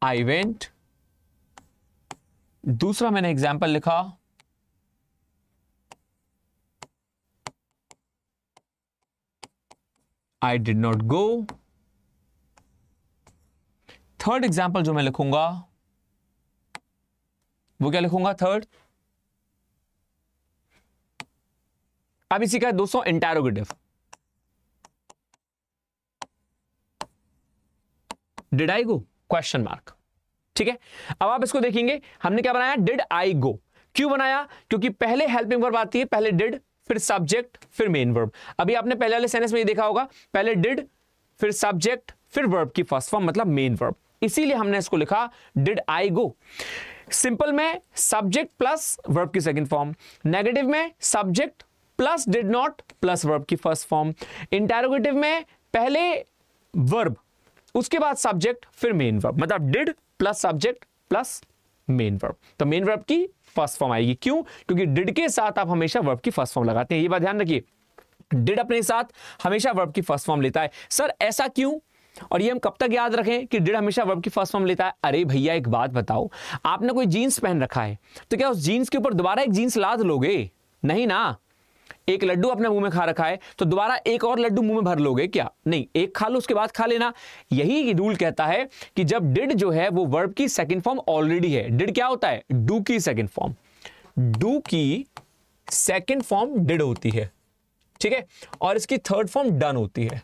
आई वेंट दूसरा मैंने एग्जाम्पल लिखा I did not go third example जो मैं लिखूंगा वो क्या लिखूंगा थर्ड अब इसी का दोस्तों interrogative did I go question mark ठीक है अब आप इसको देखेंगे हमने क्या बनाया डिड आई गो क्यों बनाया क्योंकि पहले हेल्पिंग वर्ब आती है पहले डिड फिर सब्जेक्ट फिर मेन वर्ब अभी आपने पहले वाले सेंटेंस में ये देखा होगा पहले डिड फिर सब्जेक्ट फिर वर्ब की फर्स्ट फॉर्म मतलब मेन वर्ब इसीलिए हमने इसको लिखा डिड आई गो सिंपल में सब्जेक्ट प्लस वर्ब की सेकंड फॉर्म नेगेटिव में subject plus did not plus verb की फर्स्ट फॉर्म इंटेरोगेटिव में पहले वर्ब उसके बाद सब्जेक्ट फिर मेन वर्ब मतलब did plus subject plus main verb तो मेन वर्ब की फर्स्ट फॉर्म आएगी क्यों क्योंकि डिड के साथ आप हमेशा वर्ब की फर्स्ट फॉर्म लगाते हैं ये बात ध्यान रखिए डिड अपने साथ हमेशा वर्ब की फर्स्ट फॉर्म लेता है सर ऐसा क्यों और ये हम कब तक याद रखें कि डिड हमेशा वर्ब की फर्स्ट फॉर्म लेता है अरे भैया एक बात बताओ आपने कोई जींस पहन रखा है तो क्या उस जींस के ऊपर दोबारा एक जींस लाद लोगे नहीं ना एक लड्डू अपने मुंह में खा रखा है तो दोबारा एक और लड्डू मुंह में भर लोगे क्या नहीं एक खा लो उसके बाद खा लेना यही रूल कहता है कि जब डिड जो है वो वर्ब की सेकेंड फॉर्म ऑलरेडी है डिड क्या होता है डू की सेकेंड फॉर्म डू की सेकेंड फॉर्म डिड होती है ठीक है और इसकी थर्ड फॉर्म डन होती है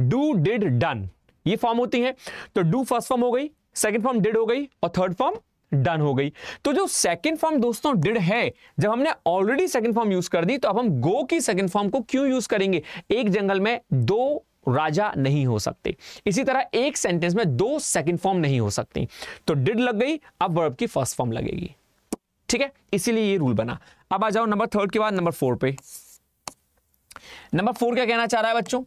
डू डिड डन ये फॉर्म होती है तो डू फर्स्ट फॉर्म हो गई सेकेंड फॉर्म डिड हो गई और थर्ड फॉर्म डन हो गई तो जो सेकंड फॉर्म दोस्तों डिड है जब हमने ऑलरेडी सेकंड फॉर्म यूज कर दी तो अब हम गो की सेकंड फॉर्म को क्यों यूज करेंगे एक जंगल में दो राजा नहीं हो सकते इसी तरह एक सेंटेंस में दो सेकंड फॉर्म नहीं हो सकते तो डिड लग गई अब वर्ब की फर्स्ट फॉर्म लगेगी ठीक है इसीलिए ये रूल बना अब आ जाओ नंबर थर्ड के बाद नंबर फोर पे नंबर फोर क्या कहना चाह रहा है बच्चों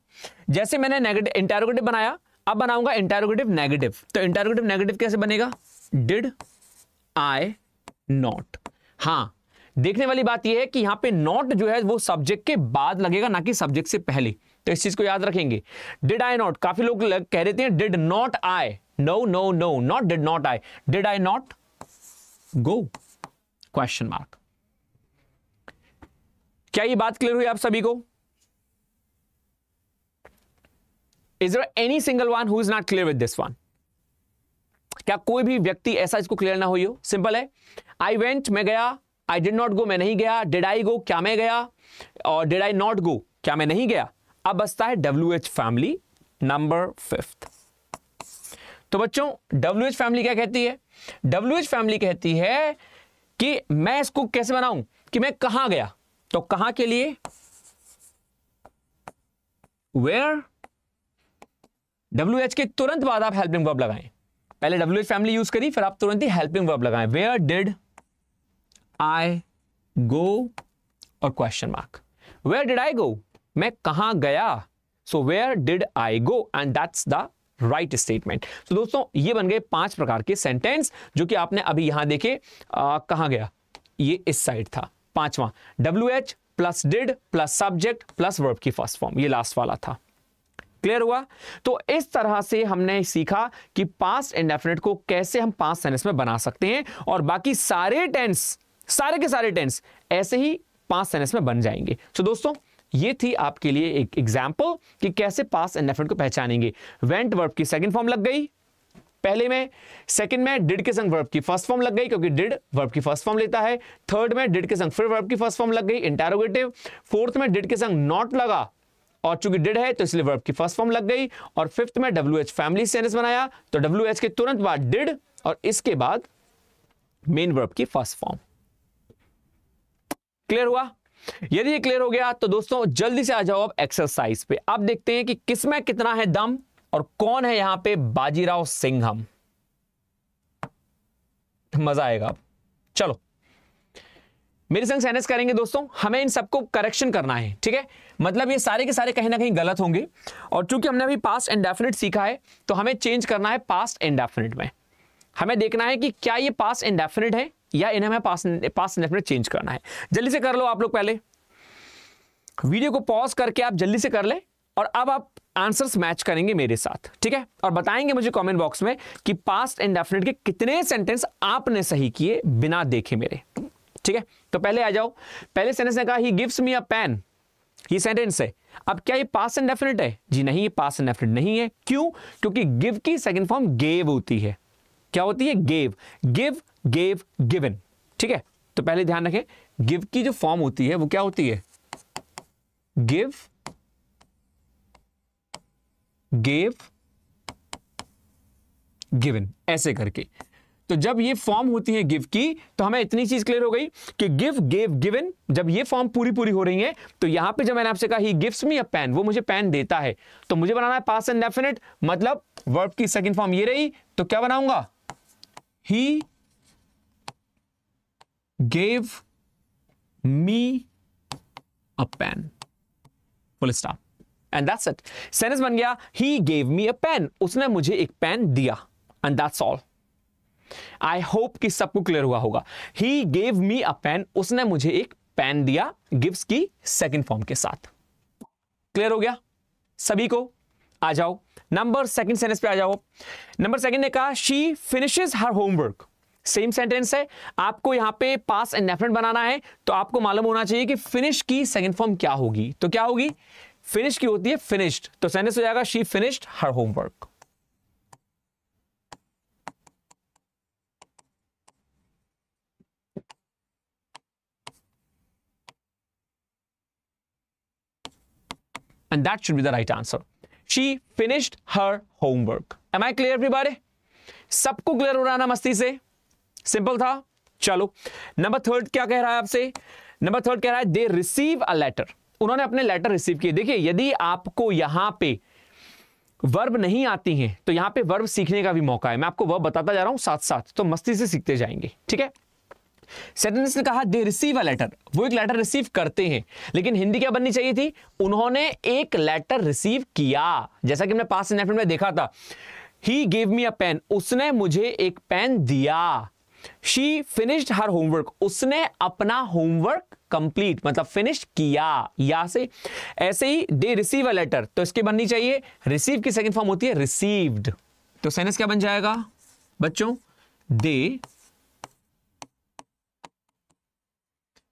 जैसे मैंने नेगेटिव इंटेरोगेटिव बनाया अब बनाऊंगा इंटेरोगेटिव नेगेटिव तो इंटेरोगेटिव नेगेटिव कैसे बनेगा डिड आई नॉट हां देखने वाली बात यह है कि यहां पे नॉट जो है वो सब्जेक्ट के बाद लगेगा ना कि सब्जेक्ट से पहले तो इस चीज को याद रखेंगे डिड आई नॉट काफी लोग लग, कह रहे थे did not I no no no not did not I did I not go question mark क्या ये बात क्लियर हुई आप सभी को is any single one who is not clear with this one क्या कोई भी व्यक्ति ऐसा इसको क्लियर ना हुई हो सिंपल है आई वेंट मैं गया आई डिड नॉट गो मैं नहीं गया डिड आई गो क्या मैं गया और डिड आई नॉट गो क्या मैं नहीं गया अब बसता है W H family number fifth तो बच्चों डब्ल्यू एच फैमिली क्या कहती है डब्ल्यू एच फैमिली कहती है कि मैं इसको कैसे बनाऊं कि मैं कहां गया तो कहां के लिए वेयर डब्ल्यू एच के तुरंत बाद आप हेल्पिंग वर्ब लगाएं पहले डब्ल्यू फैमिली यूज करी फिर आप तुरंत ही हेल्पिंग वर्ब लगाएं वेयर डिड आई गो और question mark where did I go मैं कहा गया so where did I go and that's the right statement तो दोस्तों ये बन गए पांच प्रकार के सेंटेंस जो कि आपने अभी यहां देखे कहा गया ये इस साइड था पांचवा W H plus did plus subject plus verb की फर्स्ट फॉर्म ये लास्ट वाला था क्लियर हुआ तो इस तरह से हमने सीखा कि पास्ट इंडेफिनेट को कैसे हम पास्ट सेंटेंस में बना सकते हैं और बाकी सारे टेंस सारे के सारे टेंस ऐसे ही पास्ट सेंटेंस में बन जाएंगे तो दोस्तों ये थी आपके लिए एक एग्जाम्पल कि कैसे पास्ट इंडेफिनेट को पहचानेंगे वेंट वर्ब की सेकंड फॉर्म लग गई पहले में सेकंड में डिड के संग वर्ब की फर्स्ट फॉर्म लग गई क्योंकि डिड वर्ब की फर्स्ट फॉर्म लेता है थर्ड में डिड के संग फिर वर्ब की फर्स्ट फॉर्म लग गई इंटेरोगेटिव फोर्थ में डिड के संग नॉट लगा और चूंकि डिड है तो इसलिए वर्ब की फर्स्ट फॉर्म लग गई और फिफ्थ में डब्ल्यू एच फैमिली सेंटेंस बनाया तो डब्ल्यू के तुरंत बाद डिड और इसके बाद मेन वर्ब की फर्स्ट फॉर्म क्लियर हुआ यदि ये क्लियर हो गया तो दोस्तों जल्दी से आ जाओ अब एक्सरसाइज पे आप देखते हैं कि किसमें कितना है दम और कौन है यहां पे बाजीराव सिंघम मजा आएगा चलो मेरे संग सैनस करेंगे दोस्तों हमें इन सबको करेक्शन करना है ठीक है मतलब ये सारे के सारे कहीं ना कहीं गलत होंगे और चूंकि हमने अभी पास्ट इंडेफिनिट सीखा है तो हमें चेंज करना है पास्ट इंडेफिनिट में हमें देखना है कि क्या ये पास्ट इंडेफिनिट है या इन्हें हमें पास पास्ट इंडेफिनिट चेंज करना है जल्दी से कर लो आप लोग पहले वीडियो को पॉज करके आप जल्दी से कर ले और अब आप आंसर्स मैच करेंगे मेरे साथ ठीक है और बताएंगे मुझे कमेंट बॉक्स में कि पास्ट इंडेफिनिट के कितने सेंटेंस आपने सही किए बिना देखे मेरे ठीक है तो पहले आ जाओ पहले सेंटेंस ने कहा he gives me a pen ही सेंटेंस है अब क्या ये पास एंड डेफिनेट है जी नहीं ये पास एंड डेफिनेट नहीं है क्यों क्योंकि गिव की सेकंड फॉर्म गेव होती है क्या होती है गेव गिव गेव गिवन ठीक है तो पहले ध्यान रखें गिव की जो फॉर्म होती है वो क्या होती है गिव गेव गिवन ऐसे करके तो जब ये फॉर्म होती है गिव की तो हमें इतनी चीज क्लियर हो गई कि गिव गेव गिवन जब ये फॉर्म पूरी पूरी हो रही है तो यहां पे जब मैंने आपसे कहा he gives me a pen वो मुझे पेन देता है तो मुझे बनाना है पास एंड डेफिनेट मतलब वर्ब की सेकंड फॉर्म ये रही तो क्या बनाऊंगा he gave me a pen full stop and that's it sentence बन गया ही गेव मी अ पेन उसने मुझे एक पेन दिया and that's all I hope कि सबको क्लियर हुआ होगा ही गेव मी अ पेन उसने मुझे एक पेन दिया गिव्स की सेकेंड फॉर्म के साथ क्लियर हो गया सभी को आ जाओ नंबर सेकंड सेंटेंस पे आ जाओ नंबर सेकंड ने कहा she finishes her homework same sentence है आपको यहां पे पास एंड बनाना है तो आपको मालूम होना चाहिए कि फिनिश की सेकंड फॉर्म क्या होगी तो क्या होगी फिनिश की होती है फिनिश्ड तो सेंटेंस हो जाएगा she finished her homework and that should be the right answer. She finished her homework. Am I clear everybody? सबको क्लियर हो रहा ना मस्ती से सिंपल था चलो नंबर थर्ड क्या कह रहा है आपसे नंबर थर्ड कह रहा है दे रिसीव अ लेटर उन्होंने अपने लेटर रिसीव किए देखिए यदि आपको यहां पे वर्ब नहीं आती हैं तो यहां पे वर्ब सीखने का भी मौका है मैं आपको वर्ब बताता जा रहा हूं साथ साथ तो मस्ती से सीखते जाएंगे ठीक है सेटनिस ने कहा दे रिसीव अ लेटर वो एक लेटर रिसीव करते हैं लेकिन हिंदी क्या बननी चाहिए थी उन्होंने एक लेटर रिसीव किया जैसा कि हमने पास में देखा था ही गेव मी अ पेन उसने मुझे एक पेन दिया शी फिनिश्ड हर होमवर्क उसने अपना होमवर्क कंप्लीट मतलब फिनिश किया या से ऐसे ही दे रिसीव अ लेटर तो इसकी बननी चाहिए रिसीव की सेकंड फॉर्म होती है रिसीव्ड तो सेनेस क्या बन जाएगा बच्चों दे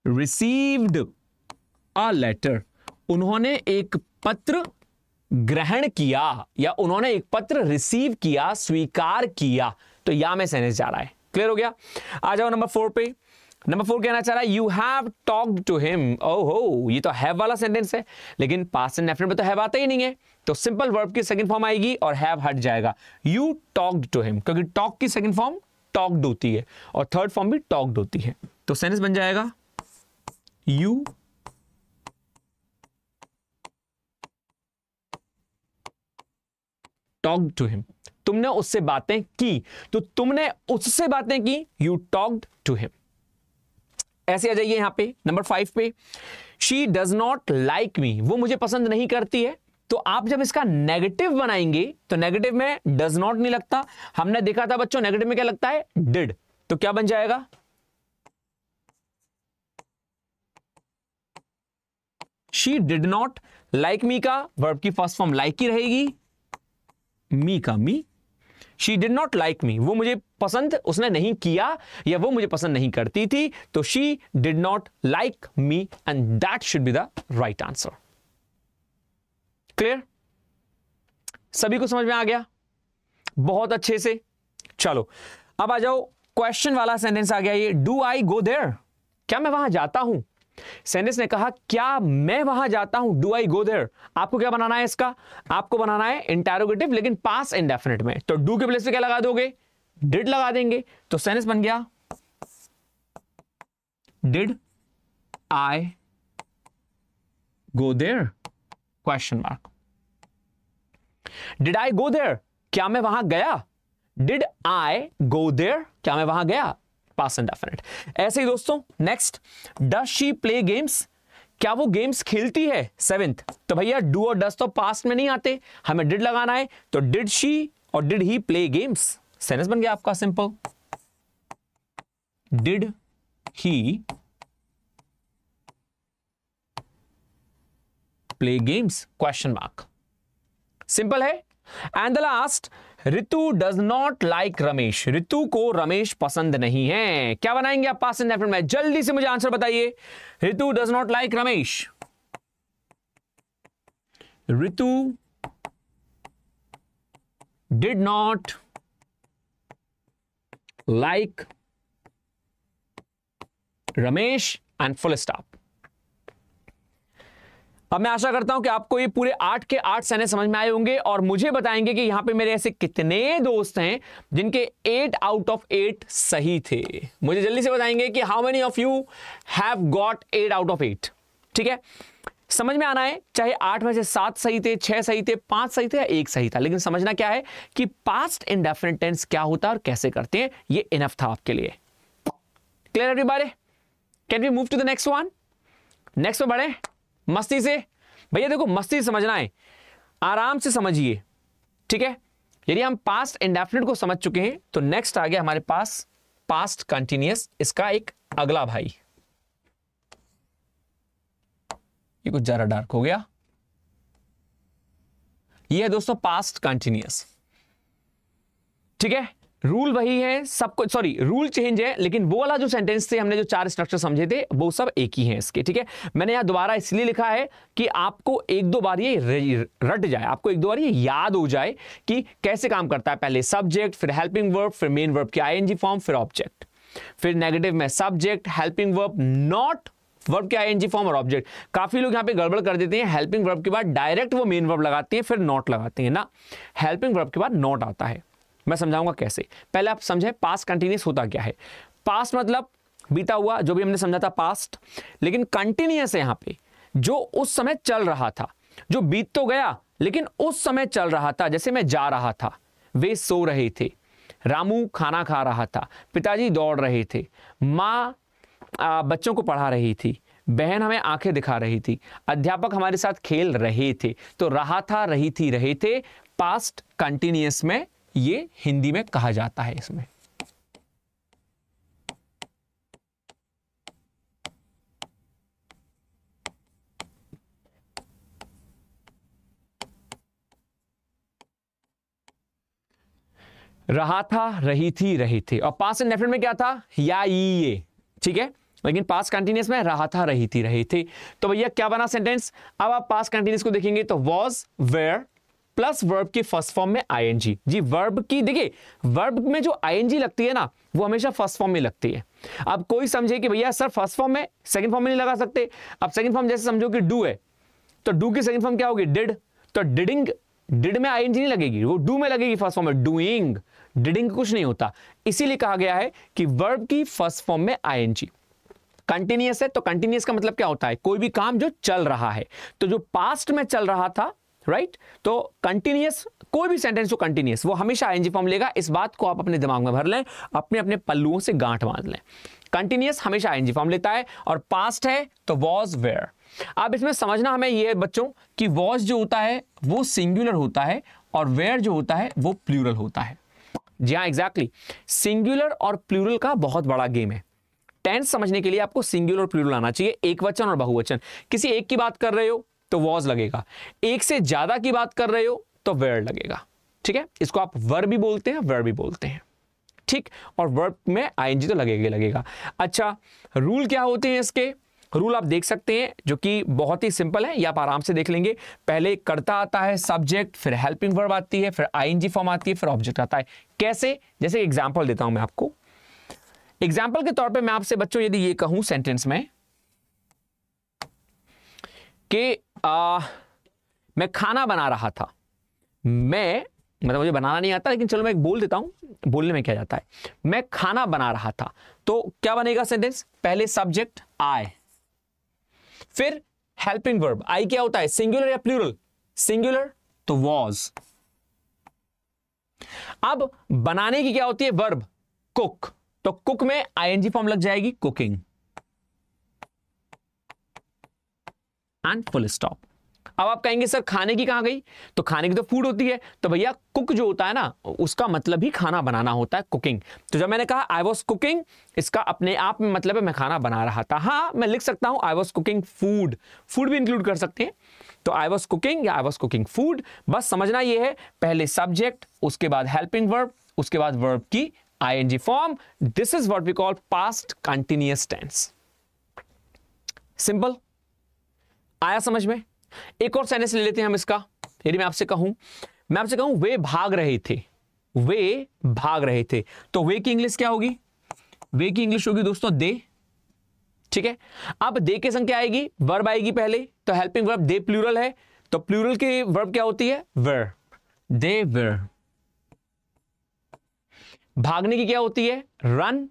रिसीव्ड अ लेटर उन्होंने एक पत्र ग्रहण किया या उन्होंने एक पत्र रिसीव किया स्वीकार किया तो या में सेनेस जा रहा है क्लियर हो गया आ जाओ नंबर फोर पे नंबर फोर कहना चाह रहा है you have talk to him हो ये तो हैव वाला सेंटेंस है लेकिन पास एंड डेफिनेट में तो हैव आता ही नहीं है तो सिंपल वर्ब की सेकंड फॉर्म आएगी और हैव हट जाएगा यू टॉक टू हिम क्योंकि टॉक की सेकंड फॉर्म टॉक्ड होती है और थर्ड फॉर्म भी टॉक्ड होती है तो सेंटेंस बन जाएगा u टॉक टू हिम तुमने उससे बातें की तो तुमने उससे बातें की यू टॉक्ड टू हिम ऐसे आ जाइए यहां पे नंबर फाइव पे she does not like me वो मुझे पसंद नहीं करती है तो आप जब इसका नेगेटिव बनाएंगे तो नेगेटिव में डज नॉट नहीं लगता हमने देखा था बच्चों नेगेटिव में क्या लगता है डिड तो क्या बन जाएगा she did not like me का वर्ब की फर्स्ट फॉर्म लाइक ही रहेगी मी का me she did not like me वो मुझे पसंद उसने नहीं किया या वो मुझे पसंद नहीं करती थी तो she did not like me and that should be the right answer clear सभी को समझ में आ गया बहुत अच्छे से चलो अब आ जाओ क्वेश्चन वाला सेंटेंस आ गया ये डू आई गो देर क्या मैं वहां जाता हूं सेंडिस ने कहा क्या मैं वहां जाता हूं डू आई गो देर आपको क्या बनाना है इसका आपको बनाना है इंटेरोगेटिव लेकिन पास इंडेफिनेट में तो डू के प्लेस पे क्या लगा दोगे डिड लगा देंगे तो सैनिस बन गया did I go there question mark did I go there क्या मैं वहां गया डिड आई गो देर क्या मैं वहां गया पास इंडेफिनेट ऐसे ही दोस्तों next D she play games क्या वो गेम्स खेलती है सेवेंथ तो भैया डू और डस तो पास्ट में नहीं आते हमें डिड लगाना है तो डिड शी और did he play games sentence बन गया आपका simple did he play games question mark simple है and the last Ritu does not like Ramesh Ritu को रमेश पसंद नहीं है क्या बनाएंगे आप पास एंड में जल्दी से मुझे आंसर बताइए Ritu does not like Ramesh Ritu did not like Ramesh and full stop अब मैं आशा करता हूं कि आपको ये पूरे आठ के आठ सैने समझ में आए होंगे और मुझे बताएंगे कि यहां पे मेरे ऐसे कितने दोस्त हैं जिनके एट आउट ऑफ एट सही थे मुझे जल्दी से बताएंगे कि how many of you have got eight out of eight ठीक है समझ में आना है चाहे आठ में से सात सही थे छह सही थे पांच सही थे या एक सही था लेकिन समझना क्या है कि पास्ट इंडेफिनेट टेंस क्या होता है और कैसे करते हैं ये इनफ था आपके लिए क्लियर बारे can we move to the next one next पे बढ़े मस्ती से भैया देखो मस्ती समझना है आराम से समझिए ठीक है यदि हम पास्ट इंडेफिनेट को समझ चुके हैं तो नेक्स्ट आ गया हमारे पास पास्ट कंटिन्यूस इसका एक अगला भाई ये कुछ ज्यादा डार्क हो गया ये है दोस्तों पास्ट कंटिन्यूस ठीक है रूल वही है सब कुछ सॉरी रूल चेंज है लेकिन वो वाला जो सेंटेंस थे हमने जो चार स्ट्रक्चर समझे थे वो सब एक ही है इसके ठीक है मैंने यहाँ दोबारा इसलिए लिखा है कि आपको एक दो बार ये रट जाए आपको एक दो बार ये याद हो जाए कि कैसे काम करता है पहले सब्जेक्ट फिर हेल्पिंग वर्ब फिर मेन वर्ब की आई फॉर्म फिर ऑब्जेक्ट फिर नेगेटिव में subject helping verb not verb के आईएनजी फॉर्म और ऑब्जेक्ट काफी लोग यहाँ पे गड़बड़ कर देते हैं हेल्पिंग वर्ब के बाद डायरेक्ट वो मेन वर्ब लगाते हैं फिर नॉट लगाते हैं ना हेल्पिंग वर्ब के बाद नॉट आता है मैं समझाऊंगा कैसे पहले आप समझें पास कंटिन्यूस होता क्या है पास्ट मतलब बीता हुआ जो भी हमने समझा था पास्ट लेकिन कंटिन्यूस है यहाँ पे जो उस समय चल रहा था जो बीत तो गया लेकिन उस समय चल रहा था जैसे मैं जा रहा था वे सो रहे थे रामू खाना खा रहा था पिताजी दौड़ रहे थे माँ बच्चों को पढ़ा रही थी बहन हमें आंखें दिखा रही थी अध्यापक हमारे साथ खेल रहे थे तो रहा था रही थी रहे थे पास्ट कंटिन्यूस में ये हिंदी में कहा जाता है इसमें रहा था रही थी रहे थे और पास एंड डेफिनेट में क्या था या ये ठीक है लेकिन पास कंटिन्यूस में रहा था रही थी रहे थे तो भैया क्या बना सेंटेंस अब आप पास कंटिन्यूस को देखेंगे तो वॉज वेयर प्लस वर्ब की फर्स्ट फॉर्म में आईएनजी जी वर्ब की देखिए वर्ब में जो आईएनजी लगती है ना वो हमेशा फर्स्ट फॉर्म में लगती है अब कोई समझे कि भैया सर फर्स्ट फॉर्म में सेकंड फॉर्म में नहीं लगा सकते अब सेकंड फॉर्म जैसे समझो कि डू है तो डू की सेकंड फॉर्म क्या होगी डिड तो डिडिंग डिड में एनजी नहीं लगेगी वो डू में लगेगी फर्स्ट फॉर्म में डूइंग डिडिंग कुछ नहीं होता इसीलिए कहा गया है कि वर्ब की फर्स्ट फॉर्म में आईएनजी कंटिन्यूस है तो कंटिन्यूस का मतलब क्या होता है कोई भी काम जो चल रहा है तो जो पास्ट में चल रहा था राइट right? तो कंटिन्यूस कोई भी सेंटेंस हो कंटिन्यूस वो हमेशा आई एनजी फॉर्म लेगा इस बात को आप अपने दिमाग में भर लें अपने अपने पल्लुओं से गांठ बांध लें कंटिन्यूस हमेशा आई एनजी फॉर्म लेता है और पास्ट है तो वॉज वेयर अब इसमें समझना हमें यह बच्चों कि वॉज जो होता है वो सिंगुलर होता है और वेयर जो होता है वो प्लूरल होता है जी हाँ एग्जैक्टली सिंगुलर और प्लूरल का बहुत बड़ा गेम है टेंस समझने के लिए आपको सिंगुलर और प्लूरल आना चाहिए एक वचन और बहुवचन किसी एक की बात कर रहे हो तो वॉज लगेगा एक से ज्यादा की बात कर रहे हो तो वेर लगेगा ठीक है इसको आप वर भी बोलते हैं वर भी बोलते हैं ठीक और वर्ब में आईएनजी तो लगेगा लगेगा अच्छा रूल क्या होते हैं इसके रूल आप देख सकते हैं जो कि बहुत ही सिंपल है ये आप आराम से देख लेंगे पहले करता आता है सब्जेक्ट फिर हेल्पिंग वर्ब आती है फिर आईएनजी फॉर्म आती है फिर ऑब्जेक्ट आता है कैसे जैसे एग्जाम्पल देता हूं मैं आपको एग्जाम्पल के तौर पर मैं आपसे बच्चों यदि ये कहूं सेंटेंस में कि आ, मैं खाना बना रहा था मैं मतलब मुझे बनाना नहीं आता लेकिन चलो मैं एक बोल देता हूं बोलने में क्या जाता है मैं खाना बना रहा था तो क्या बनेगा सेंटेंस पहले सब्जेक्ट आई फिर हेल्पिंग वर्ब आई क्या होता है सिंगुलर या प्लूरल सिंगुलर तो वॉज अब बनाने की क्या होती है वर्ब कुक तो कुक में आईएनजी फॉर्म लग जाएगी कुकिंग एंड फुल स्टॉप अब आप कहेंगे सर खाने की कहां गई तो खाने की तो फूड होती है तो भैया कुक जो होता है ना उसका मतलब ही खाना बनाना होता है कुकिंग तो जब मैंने कहा आई वॉज कुकिंग इसका अपने आप में मतलब है मैं खाना बना रहा था हाँ मैं लिख सकता हूं I was cooking food food भी इंक्लूड कर सकते हैं तो आई वॉज कुकिंग या आई वॉज कुकिंग फूड बस समझना यह है पहले सब्जेक्ट उसके बाद हेल्पिंग वर्ब उसके बाद वर्ब की I N G form this is what we call past continuous tense simple आया समझ में एक और सेंटेंस ले लेते हैं हम इसका यदि मैं आपसे कहूं मैं आपसे कहूं वे भाग रहे थे वे भाग रहे थे तो वे की इंग्लिश क्या होगी वे की इंग्लिश होगी दोस्तों दे ठीक है अब दे के संख्या आएगी वर्ब आएगी पहले तो हेल्पिंग वर्ब दे प्लूरल है तो प्लूरल की वर्ब क्या होती है वर दे वर भागने की क्या होती है रन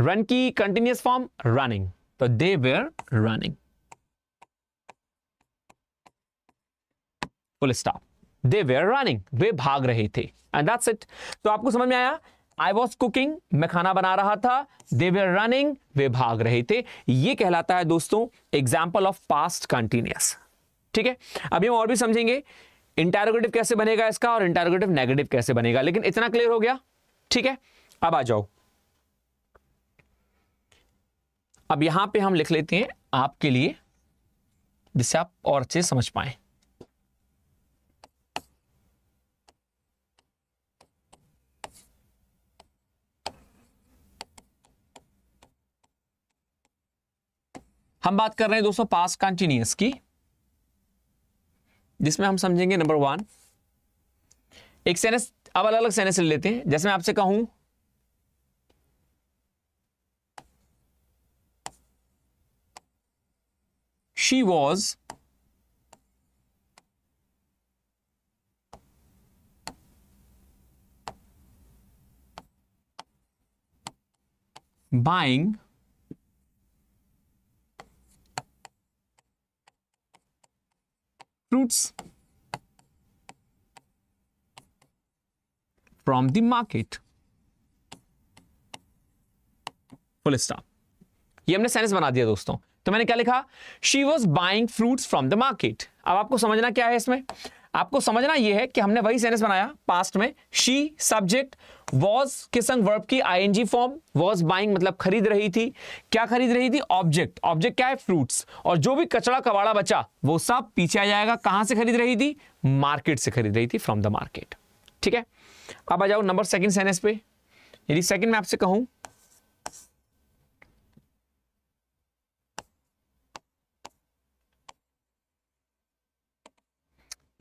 रन की कंटिन्यूस फॉर्म रनिंग तो they were running full stop they were running वे भाग रहे थे एंड दैट्स इट तो आपको समझ में आया आई वॉज कुकिंग मैं खाना बना रहा था दे वेयर रनिंग वे भाग रहे थे ये कहलाता है दोस्तों एग्जाम्पल ऑफ पास्ट कंटिन्यूस ठीक है अभी हम और भी समझेंगे इंटेरोगेटिव कैसे बनेगा इसका और इंटेरोगेटिव नेगेटिव कैसे बनेगा लेकिन इतना क्लियर हो गया ठीक है अब आ जाओ अब यहां पे हम लिख लेते हैं आपके लिए जिससे आप और अच्छे समझ पाए हम बात कर रहे हैं दोस्तों पास कॉन्टिन्यूस की जिसमें हम समझेंगे नंबर वन एक सेनेस अब अलग अलग सेनेस लेते हैं जैसे मैं आपसे कहूं she was buying fruits from the market. full stop ये हमने सेंस बना दिया दोस्तों तो मैंने क्या लिखा she was buying fruit from the market अब आपको समझना क्या है इसमें आपको समझना यह है कि हमने वही सेंटेंस बनाया पास्ट में शी सब्जेक्ट वॉज के संग वर्ब की आईएनजी फॉर्म वॉज बाइंग मतलब खरीद रही थी क्या खरीद रही थी ऑब्जेक्ट ऑब्जेक्ट क्या है फ्रूट्स और जो भी कचड़ा कबाड़ा बचा वो सब पीछे आ जाएगा कहां से खरीद रही थी मार्केट से खरीद रही थी फ्रॉम द मार्केट ठीक है अब आ जाओ नंबर सेकंड सेंटेंस पे यदि सेकंड में आपसे कहूं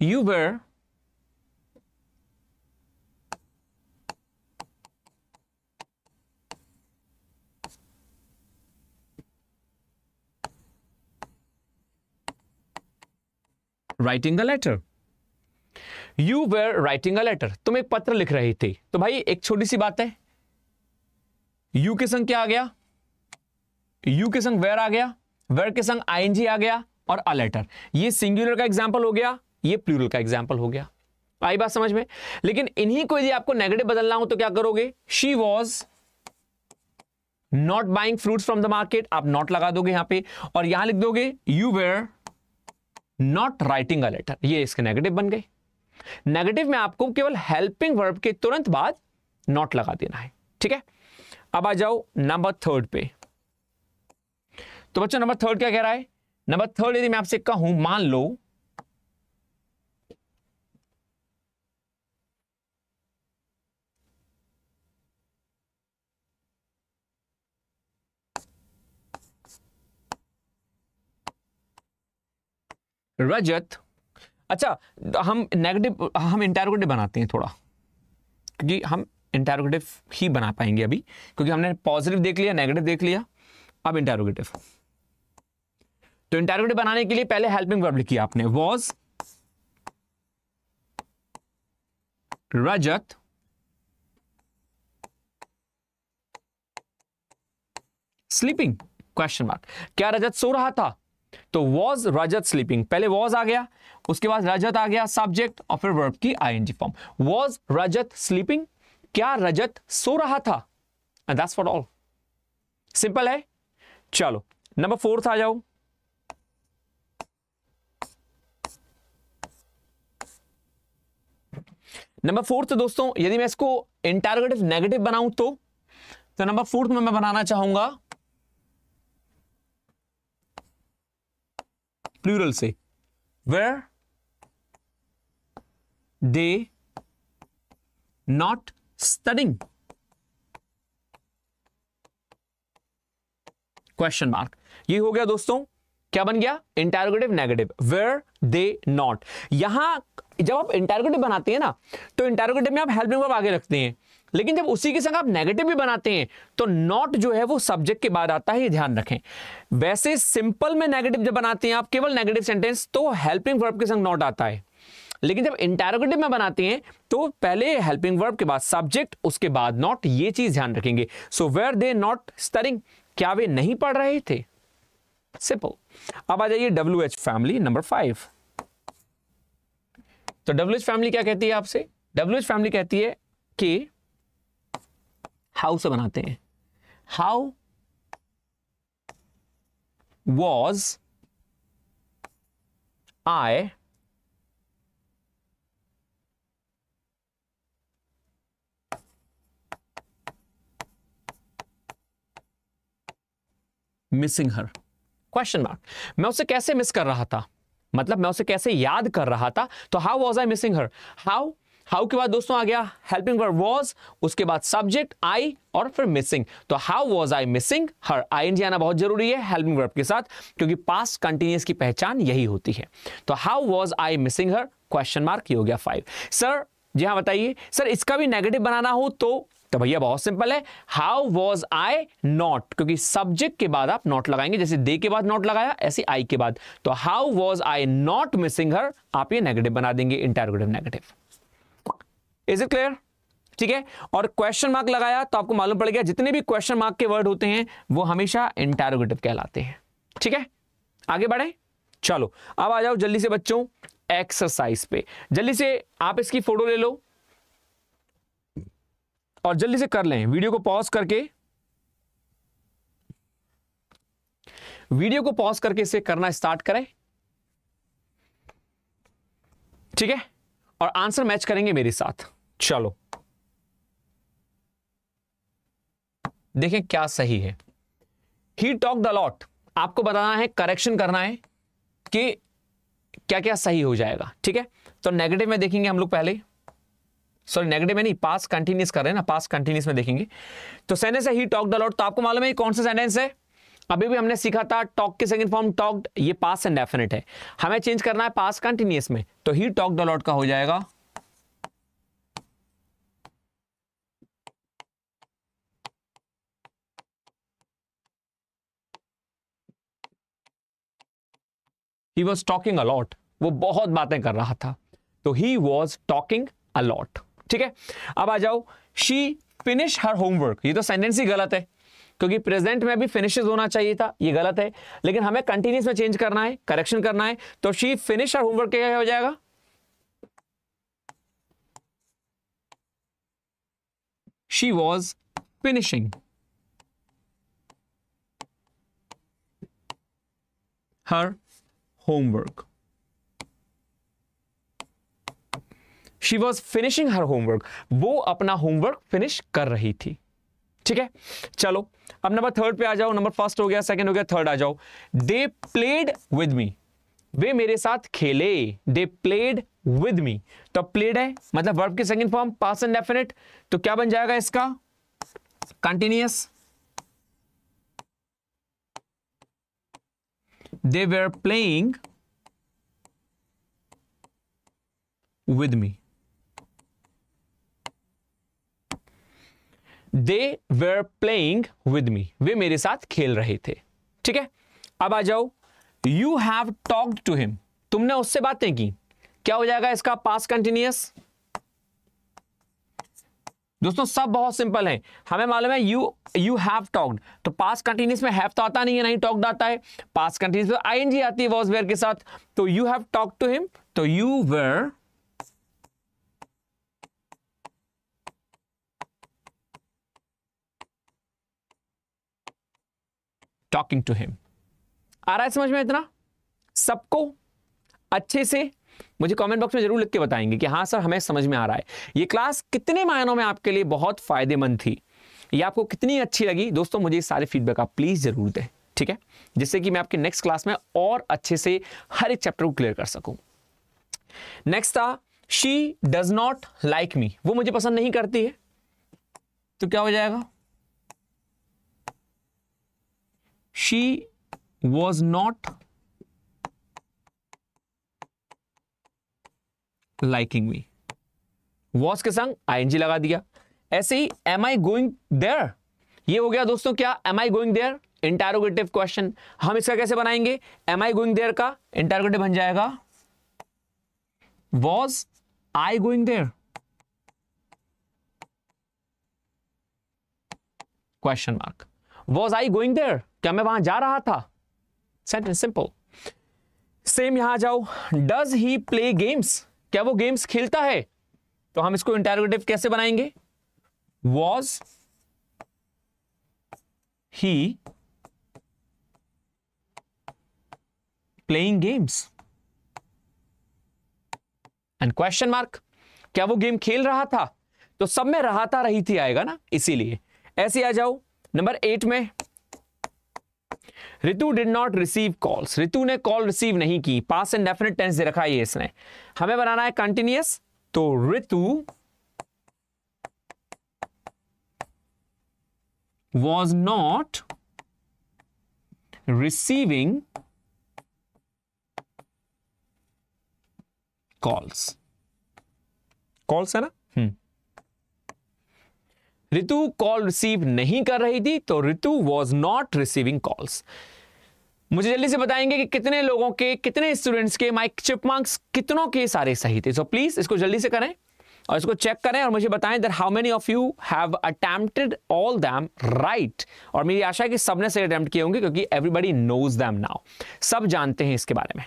Uber writing writing letter. Letter you were writing letter. Letter तुम एक पत्र लिख रही थी तो भाई एक छोटी सी बात है यू के संग क्या आ गया यू के संग वेर आ गया वेर के संग आईएनजी आ गया और अ लेटर ये सिंगुलर का एग्जाम्पल हो गया ये प्लूरल का एग्जाम्पल हो गया आई बात समझ में लेकिन इन्हीं को यदि आपको नेगेटिव बदलना हो तो क्या करोगे she was not buying fruit from the market आप नॉट लगा दोगे यहां पे और यहां लिख दोगे you were not writing a letter ये इसके नेगेटिव बन गए नेगेटिव में आपको केवल हेल्पिंग वर्ब के तुरंत बाद नॉट लगा देना है ठीक है अब आ जाओ नंबर थर्ड पे तो बच्चों नंबर थर्ड क्या कह रहा है नंबर थर्ड यदि मैं आपसे कहूं मान लो रजत अच्छा हम नेगेटिव हम इंटेरोगेटिव बनाते हैं थोड़ा क्योंकि हम इंटेरोगेटिव ही बना पाएंगे अभी क्योंकि हमने पॉजिटिव देख लिया नेगेटिव देख लिया अब इंटेरोगेटिव तो इंटेरोगेटिव बनाने के लिए पहले हेल्पिंग वर्ब लिखी आपने was Rajat sleeping question mark क्या रजत सो रहा था तो वॉज रजत स्लीपिंग पहले वॉज आ गया उसके बाद रजत आ गया सब्जेक्ट और फिर वर्ब की I NG form was Rajat sleeping क्या रजत सो रहा था and that's for all simple है चलो नंबर फोर्थ आ जाओ नंबर फोर्थ दोस्तों यदि मैं इसको इंटारगेटिव नेगेटिव बनाऊं तो तो नंबर फोर्थ में मैं बनाना चाहूंगा प्लूरल से were they not studying question mark ये हो गया दोस्तों क्या बन गया interrogative negative were they not यहां जब आप इंटेरोगेटिव बनाते हैं ना तो इंटेरोगेटिव में आप हेल्पिंग वर्ब आगे रखते हैं लेकिन जब उसी के संग आप नेगेटिव भी बनाते हैं तो नॉट जो है वो सब्जेक्ट के बाद आता है ये ध्यान रखें वैसे सिंपल में नेगेटिव जब बनाते हैं आप केवल नेगेटिव सेंटेंस तो हेल्पिंग वर्ब के संग नॉट आता है लेकिन जब इंटेरोगेटिव में बनाते हैं तो पहले हेल्पिंग वर्ब के बाद सब्जेक्ट उसके बाद नॉट ये चीज ध्यान रखेंगे so were they not studying क्या वे नहीं पढ़ रहे थे सिंपल अब आ जाइए W H family number five तो डब्ल्यू एच फैमिली क्या कहती है आपसे डब्ल्यू एच फैमिली कहती है कि हाउ से बनाते हैं how was I missing her question mark मैं उसे कैसे मिस कर रहा था मतलब मैं उसे कैसे याद कर रहा था तो how was I missing her how how के बाद दोस्तों आ गया हेल्पिंग वर्ब वॉज उसके बाद सब्जेक्ट आई और फिर मिसिंग तो how was I missing her I NG आना बहुत जरूरी है हेल्पिंग वर्ब के साथ क्योंकि पास कंटिन्यूस की पहचान यही होती है तो how was I missing her question mark ये हो गया फाइव सर जी हाँ बताइए सर इसका भी नेगेटिव बनाना हो तो तो भैया बहुत सिंपल है हाउ वॉज आई नॉट क्योंकि सब्जेक्ट के बाद आप नॉट लगाएंगे जैसे दे के बाद नॉट लगाया ऐसे आई के बाद तो how was I not missing her आप ये नेगेटिव बना देंगे interrogative negative is it clear ठीक है और क्वेश्चन मार्क लगाया तो आपको मालूम पड़ गया जितने भी क्वेश्चन मार्क के वर्ड होते हैं वो हमेशा इंटेरोगेटिव कहलाते हैं ठीक है आगे बढ़े चलो अब आ जाओ जल्दी से बच्चों एक्सरसाइज पे जल्दी से आप इसकी फोटो ले लो और जल्दी से कर लें वीडियो को पॉज करके वीडियो को पॉज करके इसे करना स्टार्ट करें ठीक है और आंसर मैच करेंगे मेरे साथ चलो देखें क्या सही है ही टॉक द लॉट आपको बताना है करेक्शन करना है कि क्या क्या सही हो जाएगा ठीक है तो नेगेटिव में देखेंगे हम लोग पहले सॉरी नेगेटिव में नहीं पास कंटिन्यूस कर रहे हैं ना पास कंटिन्यूस में देखेंगे तो सेंटेंस है ही टॉक द लॉट तो आपको मालूम है कौन सा सेंटेंस है अभी भी हमने सीखा था टॉक के सेकंड फॉर्म टॉक ये पास एंड डेफिनेट है हमें चेंज करना है पास कंटिन्यूस में तो ही टॉक द लॉट का हो जाएगा ही वॉज टॉकिंग अलॉट वो बहुत बातें कर रहा था तो ही वॉज टॉकिंग अलॉट ठीक है अब आ जाओ शी फिनिश हर होमवर्क ये तो सेंटेंस ही गलत है क्योंकि प्रेजेंट में भी फिनिशेज होना चाहिए था ये गलत है लेकिन हमें कंटिन्यूस में चेंज करना है करेक्शन करना है तो शी फिनिश हर होमवर्क क्या हो जाएगा she was finishing her homework. She was finishing her homework वो अपना होमवर्क फिनिश कर रही थी ठीक है चलो अब नंबर थर्ड पे आ जाओ नंबर फर्स्ट हो गया सेकंड हो गया थर्ड आ जाओ दे प्लेड विद मी वे मेरे साथ खेले दे प्लेड विद मी तो प्लेड है मतलब वर्ब के second form past indefinite तो क्या बन जाएगा इसका continuous they were playing with me. They were playing with me वे मेरे साथ खेल रहे थे ठीक है अब आ जाओ you have talked to him तुमने उससे बातें की क्या हो जाएगा इसका पास कंटिन्यूस दोस्तों सब बहुत सिंपल है हमें मालूम है यू यू हैव टॉक्ड तो पास कंटिन्यूस में हैव तो आता नहीं है नहीं टॉक्ड आता है पास कंटिन्यूस में आई एनजी आती है वॉज वेयर के साथ तो you have talk to him तो you were talking to him आ रहा है समझ में इतना सबको अच्छे से मुझे कमेंट बॉक्स में जरूर लिख के बताएंगे कि हाँ सर हमें समझ में आ रहा है ये क्लास कितने मायनों में आपके लिए बहुत फायदेमंद थी ये आपको कितनी अच्छी लगी दोस्तों मुझे सारे फीडबैक आप प्लीज़ ज़रूर दें ठीक है जिससे कि मैं आपके नेक्स्ट क्लास में और अच्छे से हर एक चैप्टर को क्लियर कर सकूं नेक्स्ट था she does not like me वो मुझे पसंद नहीं करती है तो क्या हो जाएगा she was not liking me was के संग आई लगा दिया ऐसे ही एम आई गोइंग देयर ये हो गया दोस्तों क्या am I going there interrogative question हम इसका कैसे बनाएंगे एम आई गोइंग देयर का इंटारोगेटिव बन जाएगा was I going there question mark was I going there क्या मैं वहां जा रहा था सेंटेंस सिंपल सेम यहां जाओ डज ही प्ले गेम्स क्या वो गेम्स खेलता है तो हम इसको इंटेरोगेटिव कैसे बनाएंगे was he playing games and question mark क्या वो गेम खेल रहा था तो सब में रहा था रही थी आएगा ना इसीलिए ऐसे आ जाओ नंबर एट में Ritu did not receive calls Ritu ने कॉल रिसीव नहीं की पास एंड डेफिनेट टेंस दे रखा है इसने हमें बनाना है कंटिन्यूस तो Ritu was not receiving calls calls है ना? हम्म. रितु कॉल रिसीव नहीं कर रही थी तो Ritu was not receiving calls मुझे जल्दी से बताएंगे कि कितने लोगों के कितने स्टूडेंट्स के माइक चिप मार्क्स कितनों के सारे सही थे सो so, प्लीज इसको जल्दी से करें और इसको चेक करें और मुझे बताएं that how many of you have attempted all them right और मेरी आशा है कि सबने सही अटेम्प्ट किए होंगे क्योंकि एवरीबडी नोज दैम नाउ सब जानते हैं इसके बारे में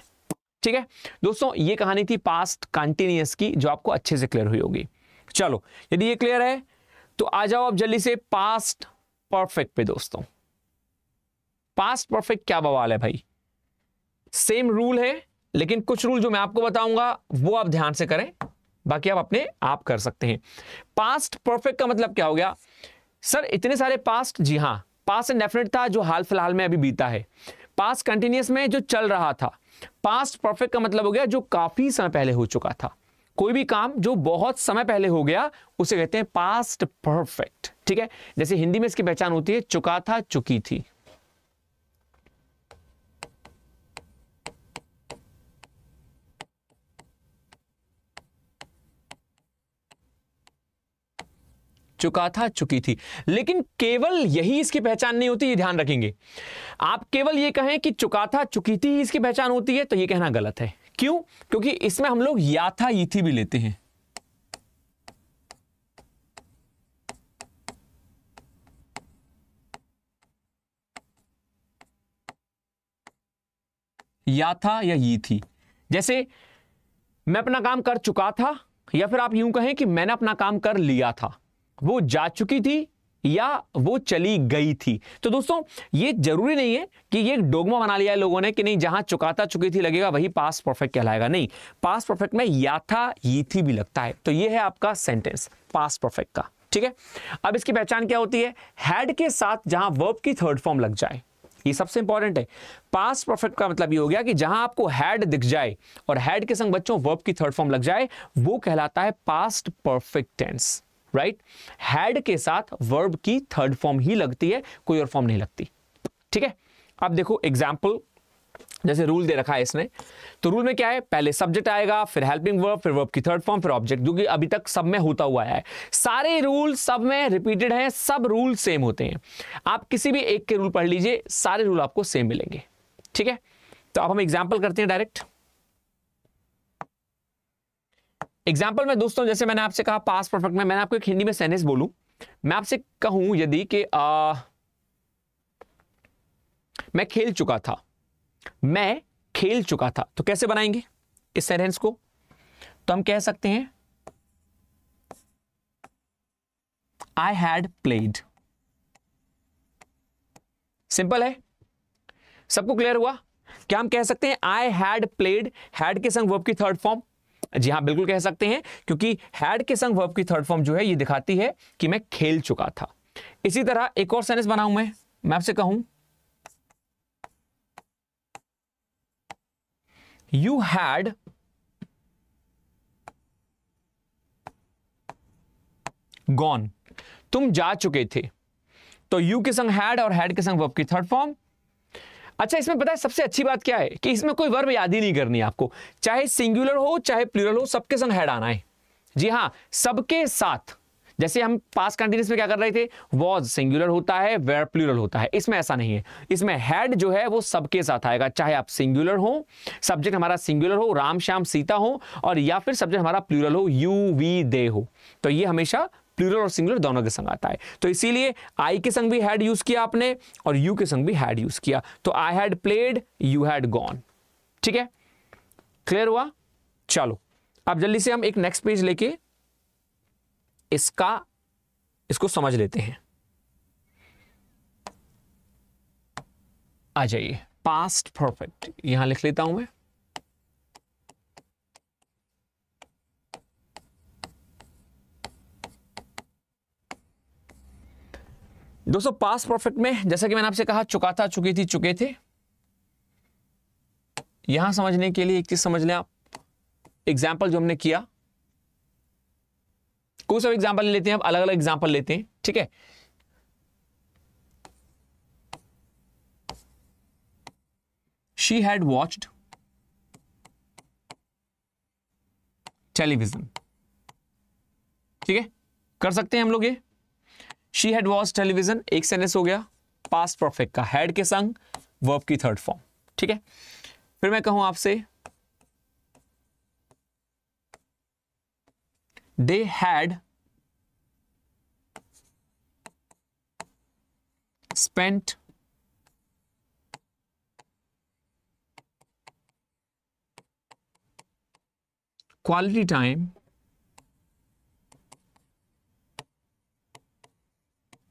ठीक है दोस्तों ये कहानी थी पास्ट कंटिन्यूस की जो आपको अच्छे से क्लियर हुई होगी चलो यदि ये क्लियर है तो आ जाओ आप जल्दी से पास्ट परफेक्ट पे दोस्तों पास्ट परफेक्ट क्या बवाल है भाई सेम रूल है लेकिन कुछ रूल जो मैं आपको बताऊंगा वो आप ध्यान से करें बाकी आप अपने आप कर सकते हैं पास्ट परफेक्ट का मतलब क्या हो गया सर इतने सारे पास्ट जी हाँ पास्ट डेफिनेट था जो हाल फिलहाल में अभी बीता है पास्ट कंटिन्यूस में जो चल रहा था पास्ट परफेक्ट का मतलब हो गया जो काफी समय पहले हो चुका था कोई भी काम जो बहुत समय पहले हो गया उसे कहते हैं पास्ट परफेक्ट ठीक है जैसे हिंदी में इसकी पहचान होती है चुका था चुकी थी चुका था चुकी थी लेकिन केवल यही इसकी पहचान नहीं होती ये ध्यान रखेंगे आप केवल ये कहें कि चुका था चुकी थी इसकी पहचान होती है तो ये कहना गलत है क्यों क्योंकि इसमें हम लोग याथा ईथी भी लेते हैं याथा या थी जैसे मैं अपना काम कर चुका था या फिर आप यूं कहें कि मैंने अपना काम कर लिया था वो जा चुकी थी या वो चली गई थी तो दोस्तों ये जरूरी नहीं है कि ये डोगमा बना लिया है लोगों ने कि नहीं जहां चुकाता चुकी थी लगेगा वही पास परफेक्ट कहलाएगा नहीं पास परफेक्ट में या था ये थी भी लगता है तो ये है आपका सेंटेंस पास परफेक्ट का ठीक है अब इसकी पहचान क्या होती है हैड के साथ जहां वर्ब की थर्ड फॉर्म लग जाए ये सबसे इंपॉर्टेंट है पास परफेक्ट का मतलब ये हो गया कि जहां आपको हैड दिख जाए और हैड के संग बच्चों वर्ब की थर्ड फॉर्म लग जाए वो कहलाता है past perfect tense right had के साथ वर्ब की थर्ड फॉर्म ही लगती है कोई और फॉर्म नहीं लगती ठीक है अब देखो एग्जाम्पल जैसे रूल दे रखा है इसने तो रूल में क्या है पहले सब्जेक्ट आएगा फिर हेल्पिंग वर्ब फिर वर्ब की थर्ड फॉर्म फिर ऑब्जेक्ट जो कि अभी तक सब में होता हुआ है सारे रूल सब में रिपीटेड हैं सब रूल सेम होते हैं आप किसी भी एक के रूल पढ़ लीजिए सारे रूल आपको सेम मिलेंगे ठीक है तो आप हम एग्जाम्पल करते हैं डायरेक्ट एग्जाम्पल में दोस्तों जैसे मैंने आपसे कहा पास परफेक्ट में मैंने आपको एक हिंदी में सेंटेंस बोलू मैं आपसे कहूं यदि कि मैं खेल चुका था मैं खेल चुका था तो कैसे बनाएंगे इस सेंटेंस को तो हम कह सकते हैं आई हैड प्लेड सिंपल है सबको क्लियर हुआ क्या हम कह सकते हैं आई हैड प्लेड हैड के संग वर्ब की थर्ड फॉर्म जी हाँ बिल्कुल कह सकते हैं क्योंकि हैड के संग वर्ब की थर्ड फॉर्म जो है ये दिखाती है कि मैं खेल चुका था इसी तरह एक और सेंटेंस बनाऊं मैं मैं आपसे कहूं यू हैड गॉन तुम जा चुके थे तो यू के संग हैड और हैड के संग वर्ब की थर्ड फॉर्म अच्छा इसमें पता है सबसे अच्छी बात क्या है कि इसमें कोई वर्ब याद ही नहीं करनी आपको चाहे सिंगुलर हो चाहे प्लूरल हो सबके संग हेड आना है जी हाँ सबके साथ जैसे हम पास कंटिन्यूस में क्या कर रहे थे वॉज सिंगुलर होता है वेर प्लूरल होता है इसमें ऐसा नहीं है इसमें हेड जो है वो सबके साथ आएगा चाहे आप सिंगुलर हो सब्जेक्ट हमारा सिंगुलर हो राम श्याम सीता हो और या फिर सब्जेक्ट हमारा प्लूरल हो यू वी दे हो तो ये हमेशा प्लूरल और सिंगुलर दोनों के संग आता है तो इसीलिए आई के संग भी हैड यूज किया आपने और यू के संग भी हैड यूज किया तो I had played you had gone ठीक है क्लियर हुआ चलो अब जल्दी से हम एक नेक्स्ट पेज लेके इसका इसको समझ लेते हैं आ जाइए पास्ट परफेक्ट यहां लिख लेता हूं मैं दोस्तों पास प्रॉफिट में जैसा कि मैंने आपसे कहा चुका था चुकी थी चुके थे यहां समझने के लिए एक चीज समझ लें आप एग्जाम्पल जो हमने किया कोई सब एग्जाम्पल लेते हैं आप अलग अलग एग्जाम्पल लेते हैं ठीक है शी हैड वॉच्ड टेलीविजन ठीक है कर सकते हैं हम लोग ये शी हैड वॉच टेलीविजन एक सेंटेंस हो गया पास्ट परफेक्ट का हैड के संग वर्ब की थर्ड फॉर्म ठीक है फिर मैं कहूं आपसे they had spent quality time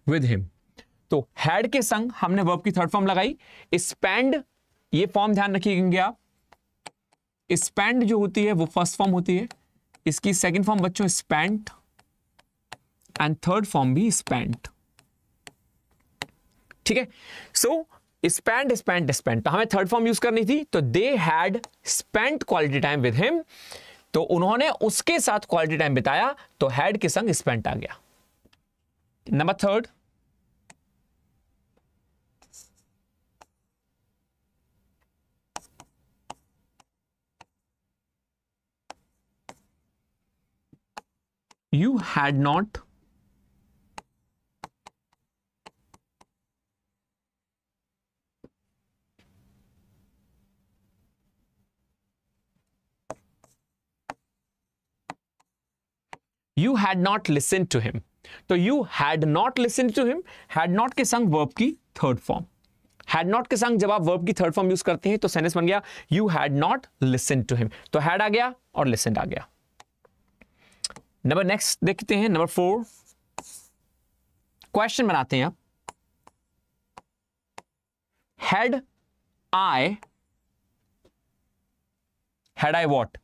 with him तो हैड के संग हमने वर्ब की थर्ड फॉर्म लगाई स्पेंड ये फॉर्म ध्यान रखिएगा आप स्पेंड जो होती है वो फर्स्ट फॉर्म होती है इसकी सेकंड फॉर्म बच्चों स्पेंट एंड थर्ड फॉर्म भी स्पेंट ठीक है सो स्पेंड स्पेंट स्पेंट हमें थर्ड फॉर्म यूज करनी थी तो they had spent quality time with him तो उन्होंने उसके साथ क्वालिटी टाइम बिताया तो हैड के संग स्पेंट आ गया number third you had not you had not listen to him तो you had not listen to him had not के संग वर्ब की थर्ड फॉर्म हैड नॉट के संग जब आप वर्ब की थर्ड फॉर्म यूज करते हैं तो सेंटेंस बन गया you had not listen to him तो हैड आ गया और लिसन आ गया नंबर नेक्स्ट देखते हैं नंबर फोर क्वेश्चन बनाते हैं आप had I had I what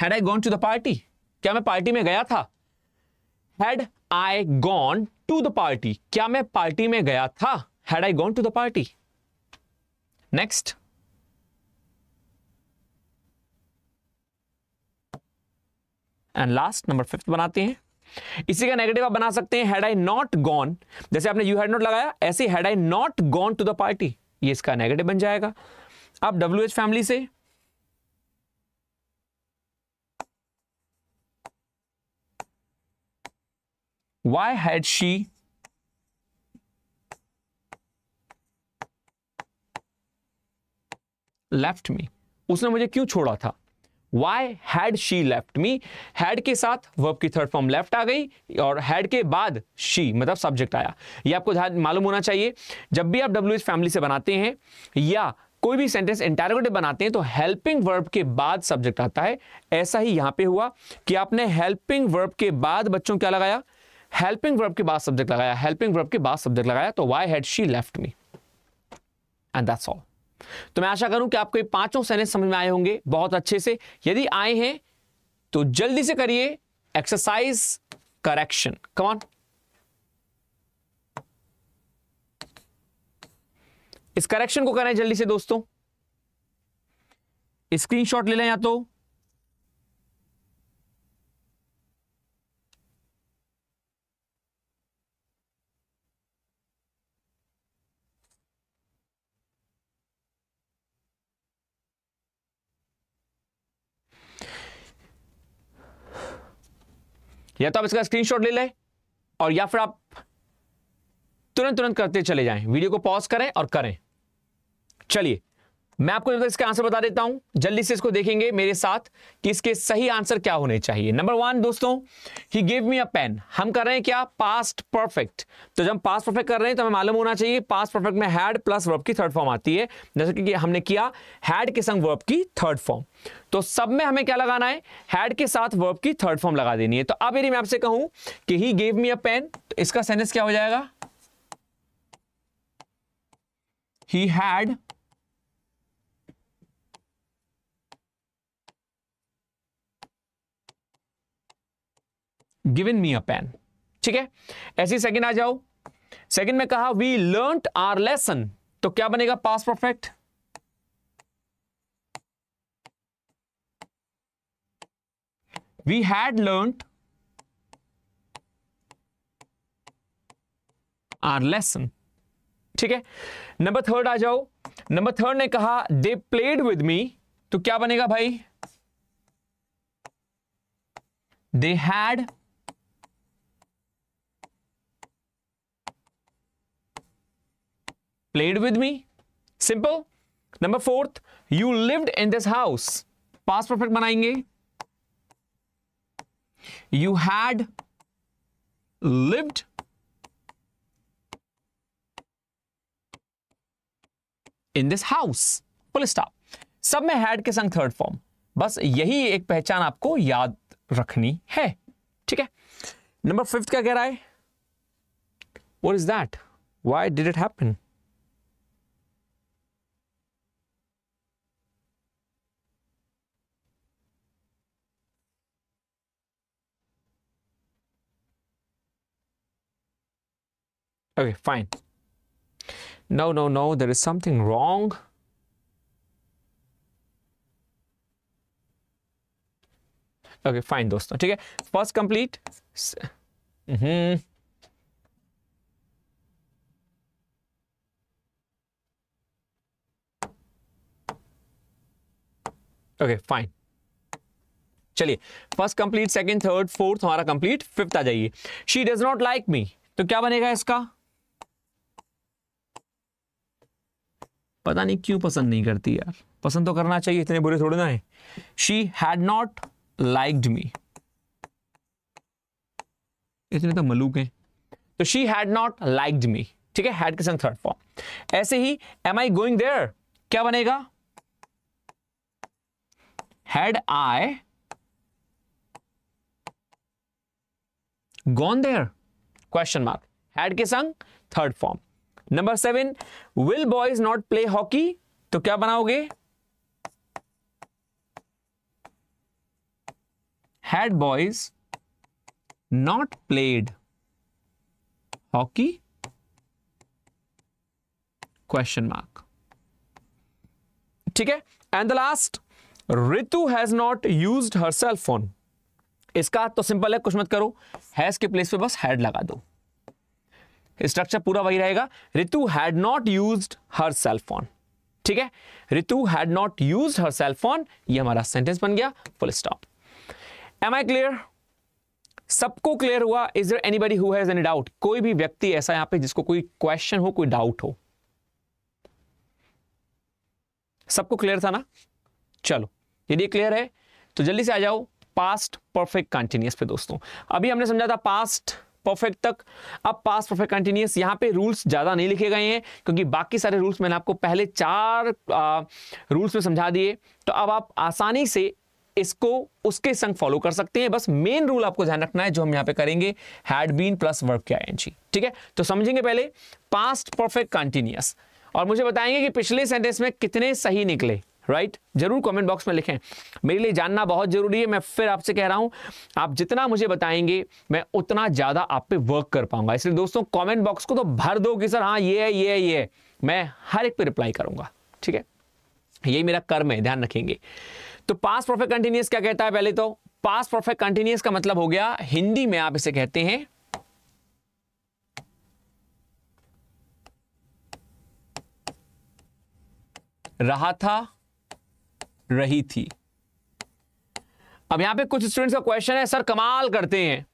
had I gone to the party क्या मैं पार्टी में गया था had I gone to the party क्या मैं पार्टी में गया था had I gone to the party? Next. And last number fifth बनाते हैं इसी का नेगेटिव आप बना सकते हैं हैड आई नॉट गॉन जैसे आपने यू हैड नॉट लगाया ऐसे had I not gone to the party ये इसका नेगेटिव बन जाएगा आप डब्ल्यू एच फैमिली से why had she left me उसने मुझे क्यों छोड़ा था why had she left me had के साथ वर्ब की थर्ड फॉर्म लेफ्ट आ गई और हैड के बाद शी मतलब सब्जेक्ट आया ये आपको मालूम होना चाहिए जब भी आप डब्ल्यू एच फैमिली से बनाते हैं या कोई भी सेंटेंस इंटेरोगेटिव बनाते हैं तो हेल्पिंग वर्ब के बाद सब्जेक्ट आता है ऐसा ही यहां पे हुआ कि आपने हेल्पिंग वर्ब के बाद बच्चों क्या लगाया हेल्पिंग वर्ब के बाद सब्जेक्ट लगाया हेल्पिंग वर्ब के बाद सब्जेक्ट लगाया तो why had she left me and that's all तो मैं आशा करूं कि आपको ये पांचों सेनेस समझ में आए होंगे बहुत अच्छे से यदि आए हैं तो जल्दी से करिए एक्सरसाइज करेक्शन कौन इस करेक्शन को करें जल्दी से दोस्तों स्क्रीनशॉट ले लें या तो या तो आप इसका स्क्रीनशॉट ले लें और या फिर आप तुरंत तुरंत करते चले जाएं वीडियो को पॉज करें और करें चलिए मैं आपको जब तक इसका आंसर बता देता हूं जल्दी से इसको देखेंगे मेरे साथ कि इसके सही आंसर क्या होने चाहिए नंबर वन दोस्तों ही गिव मी अ पेन हम कर रहे हैं क्या पास्ट परफेक्ट तो जब हम पास्ट परफेक्ट कर रहे हैं तो हमें मालूम होना चाहिए पास्ट परफेक्ट में हैड प्लस वर्ब की थर्ड फॉर्म आती है जैसे कि हमने किया हैड के संग वर्ब की थर्ड फॉर्म तो सब में हमें क्या लगाना है हैड के साथ वर्ब की थर्ड फॉर्म लगा देनी है तो अब यदि मैं आपसे कहूं कि he gave me a pen तो इसका सेंटेंस क्या हो जाएगा he had given me a pen ठीक है ऐसे सेकंड आ जाओ सेकंड में कहा वी लर्न आर लेसन तो क्या बनेगा past perfect we had learn our lesson ठीक है नंबर थर्ड आ जाओ नंबर थर्ड ने कहा दे प्लेड विद मी तो क्या बनेगा भाई they had played with me simple number fourth you lived in this house past perfect बनाएंगे. You had lived in this house full stop सब में हैड के संग थर्ड फॉर्म बस यही एक पहचान आपको याद रखनी है ठीक है नंबर फिफ्थ क्या कह रहा है what is that why did it happen Okay, fine. No, no, no, there is something wrong. Okay fine दोस्तों ठीक है फर्स्ट कंप्लीट हम्म ओके फाइन चलिए first complete second third fourth हमारा कंप्लीट फिफ्थ आ जाइए she does not like me तो क्या बनेगा इसका पता नहीं क्यों पसंद नहीं करती यार पसंद तो करना चाहिए इतने बुरे थोड़े ना है she had not liked me इतने तो मलूक हैं तो she had not liked me ठीक है हैड के संग थर्ड फॉर्म ऐसे ही एम आई गोइंग देयर क्या बनेगा had I gone there question mark had के संग third form number seven will boys not play hockey तो क्या बनाओगे had boys not played hockey question mark ठीक है and the last Ritu has not use her cell phone इसका तो simple है कुछ मत करो हैज के प्लेस पे बस हैड लगा दो स्ट्रक्चर पूरा वही रहेगा Ritu had not use her cell phone ठीक है Ritu had not use her phone ये हमारा सेंटेंस बन गया full stop am I clear सबको क्लियर हुआ is there anybody who any doubt कोई भी व्यक्ति ऐसा यहां पे जिसको कोई क्वेश्चन हो कोई डाउट हो सबको क्लियर था ना चलो यदि क्लियर है तो जल्दी से आ जाओ पास्ट परफेक्ट कंटिन्यूस पे दोस्तों अभी हमने समझा था पास्ट परफेक्ट तक अब पास परफेक्ट कंटिन्यूस यहाँ पे रूल्स ज़्यादा नहीं लिखे गए हैं क्योंकि बाकी सारे रूल्स मैंने आपको पहले चार आ, रूल्स में समझा दिए तो अब आप आसानी से इसको उसके संग फॉलो कर सकते हैं बस मेन रूल आपको ध्यान रखना है जो हम यहाँ पे करेंगे हैड बीन प्लस वर्ब के आईएनजी ठीक है तो समझेंगे पहले पास्ट परफेक्ट कंटिन्यूस और मुझे बताएंगे कि पिछले सेंटेंस में कितने सही निकले राइट right? जरूर कमेंट बॉक्स में लिखें मेरे लिए जानना बहुत जरूरी है मैं फिर आपसे कह रहा हूं आप जितना मुझे बताएंगे मैं उतना ज्यादा आप पे वर्क कर पाऊंगा इसलिए दोस्तों कमेंट बॉक्स को तो भर दो कि सर हाँ ये है ये है ये है मैं हर एक पे रिप्लाई करूंगा ठीक है यही मेरा कर्म है ध्यान रखेंगे तो पास परफेक्ट कंटिन्यूस क्या कहता है पहले तो पास परफेक्ट कंटिन्यूस का मतलब हो गया हिंदी में आप इसे कहते हैं रहा था रही थी अब यहां पे कुछ स्टूडेंट्स का क्वेश्चन है सर कमाल करते हैं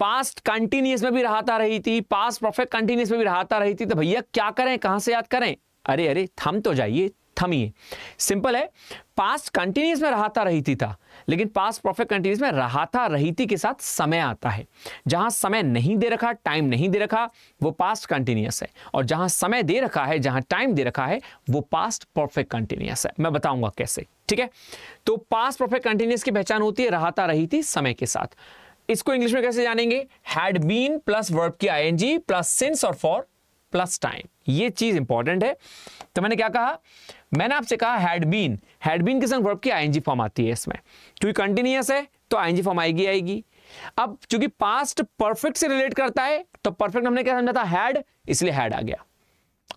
पास्ट कंटिन्यूस में भी रहता रही थी पास्ट परफेक्ट कंटिन्यूस में भी रहता रही थी तो भैया क्या करें कहां से याद करें अरे अरे थम तो जाइए थमिए सिंपल है पास्ट कंटिन्यूस में रहाता रही थी था लेकिन पास परफेक्ट कंटिन्यूस में रहा था रही थी के साथ समय आता है जहां समय नहीं दे रखा टाइम नहीं दे रखा वो पास्ट कंटिन्यूस है और जहां समय दे रखा है जहां टाइम दे रखा है वो पास्ट परफेक्ट कंटिन्यूस है मैं बताऊंगा कैसे ठीक है तो पास्ट परफेक्ट कंटिन्यूस की पहचान होती है रहा था रही थी समय के साथ इसको इंग्लिश में कैसे जानेंगे हैड बीन प्लस वर्ब की आई एनजी प्लस सिंस और फॉर प्लस टाइम ये चीज इंपॉर्टेंट है तो मैंने क्या कहा मैंने आपसे कहा हैड बीन हैड बीन के संग वर्ब की आईएनजी फॉर्म आती है इसमें क्योंकि कंटिन्यूस है तो आईएनजी फॉर्म आएगी आएगी अब चूंकि पास्ट परफेक्ट से रिलेट करता है तो परफेक्ट हमने क्या समझा था हैड इसलिए हैड आ गया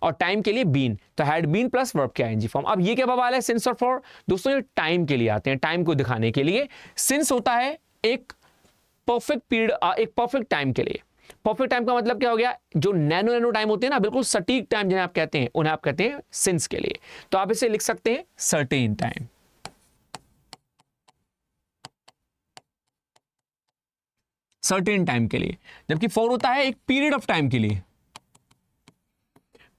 और टाइम के लिए बीन तो हैड बीन प्लस वर्ब के आईएनजी फॉर्म अब ये क्या बवाल है सिंस और फॉर दोस्तों ये टाइम के लिए आते हैं टाइम को दिखाने के लिए सिंस होता है एक परफेक्ट पीरियड एक परफेक्ट टाइम के लिए परफेक्ट टाइम का मतलब क्या हो गया जो नैनो नैनो टाइम होते हैं ना बिल्कुल सटीक टाइम जिन्हें आप कहते हैं उन्हें आप कहते हैं सिंस के लिए तो आप इसे लिख सकते हैं सर्टेन टाइम सर्टेन टाइम के लिए जबकि फोर होता है एक पीरियड ऑफ टाइम के लिए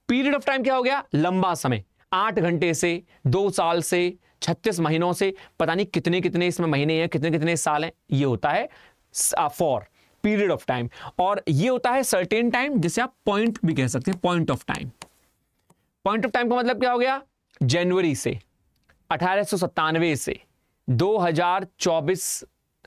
पीरियड ऑफ टाइम क्या हो गया लंबा समय आठ घंटे से दो साल से छत्तीस महीनों से पता नहीं कितने कितने इसमें महीने हैं कितने कितने साल हैं ये होता है फॉर पीरियड ऑफ टाइम और ये होता है सर्टेन टाइम जिसे आप पॉइंट भी कह सकते हैं point of time point of time का मतलब क्या हो गया जनवरी से अठारह से 2024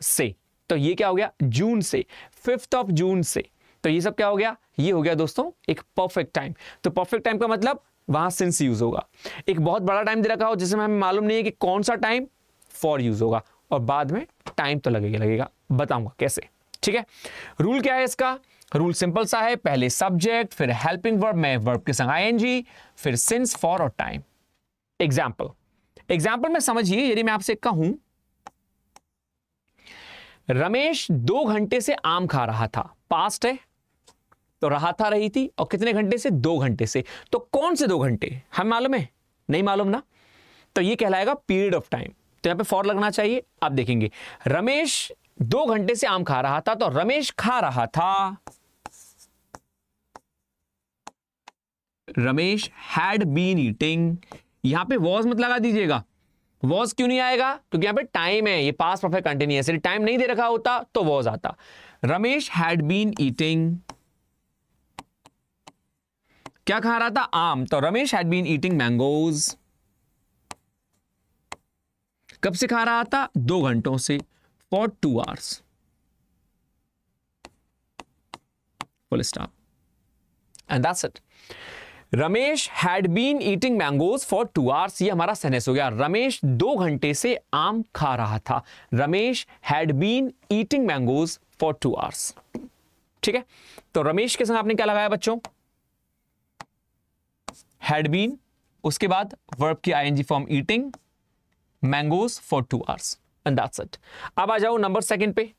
से तो ये क्या हो गया जून से फिफ्थ ऑफ जून से तो ये सब क्या हो गया ये हो गया दोस्तों एक परफेक्ट टाइम तो परफेक्ट टाइम का मतलब वहां सिंस यूज होगा एक बहुत बड़ा टाइम दे रखा हो जिसमें हमें मालूम नहीं है कि कौन सा टाइम फॉर यूज होगा और बाद में टाइम तो लगेगा लगेगा बताऊंगा कैसे ठीक है रूल क्या है इसका रूल सिंपल सा है पहले सब्जेक्ट फिर हेल्पिंग वर्ब में वर्ब के संग आईएनजी फिर सिंस फॉर और टाइम एग्जाम्पल एग्जाम्पल में समझिए यदि मैं आपसे कहूं रमेश दो घंटे से आम खा रहा था पास्ट है तो रहा था रही थी और कितने घंटे से दो घंटे से तो कौन से दो घंटे हमें मालूम है नहीं मालूम ना तो ये कहलाएगा पीरियड ऑफ टाइम तो यहां पे फॉर लगना चाहिए आप देखेंगे रमेश दो घंटे से आम खा रहा था तो रमेश खा रहा था रमेश हैड बीन ईटिंग यहां पे वॉज मत लगा दीजिएगा वॉज क्यों नहीं आएगा क्योंकि यहां पे टाइम है ये पास परफेक्ट कंटिन्यूस टाइम नहीं दे रखा होता तो वॉज आता रमेश हैड बीन ईटिंग क्या खा रहा था आम तो Ramesh had been eating mangoes कब से खा रहा था दो घंटों से for two hours. Full stop. And that's it. Ramesh had been eating mangoes for two hours ये हमारा सेनेस हो गया रमेश दो घंटे से आम खा रहा था Ramesh had been eating mangoes for two hours ठीक है तो रमेश के संग आपने क्या लगाया बच्चों हैड बीन उसके बाद वर्ब की ING form eating mangoes for two hours and that's it अब आ जाओ नंबर सेकंड पे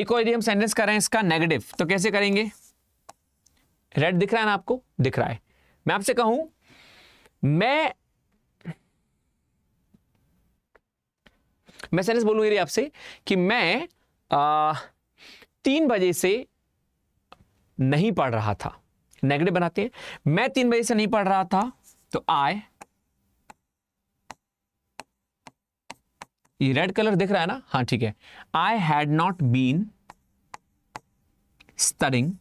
एक और यदि हम सेंटेंस कर रहे हैं इसका नेगेटिव तो कैसे करेंगे रेड दिख रहा है ना आपको दिख रहा है मैं आपसे कहूं मैं मैं सेंटेंस बोलूंगी आपसे कि मैं आ, तीन बजे से नहीं पढ़ रहा था नेगेटिव बनाते हैं मैं तीन बजे से नहीं पढ़ रहा था तो आई ये रेड कलर दिख रहा है ना हाँ ठीक है I had not been studying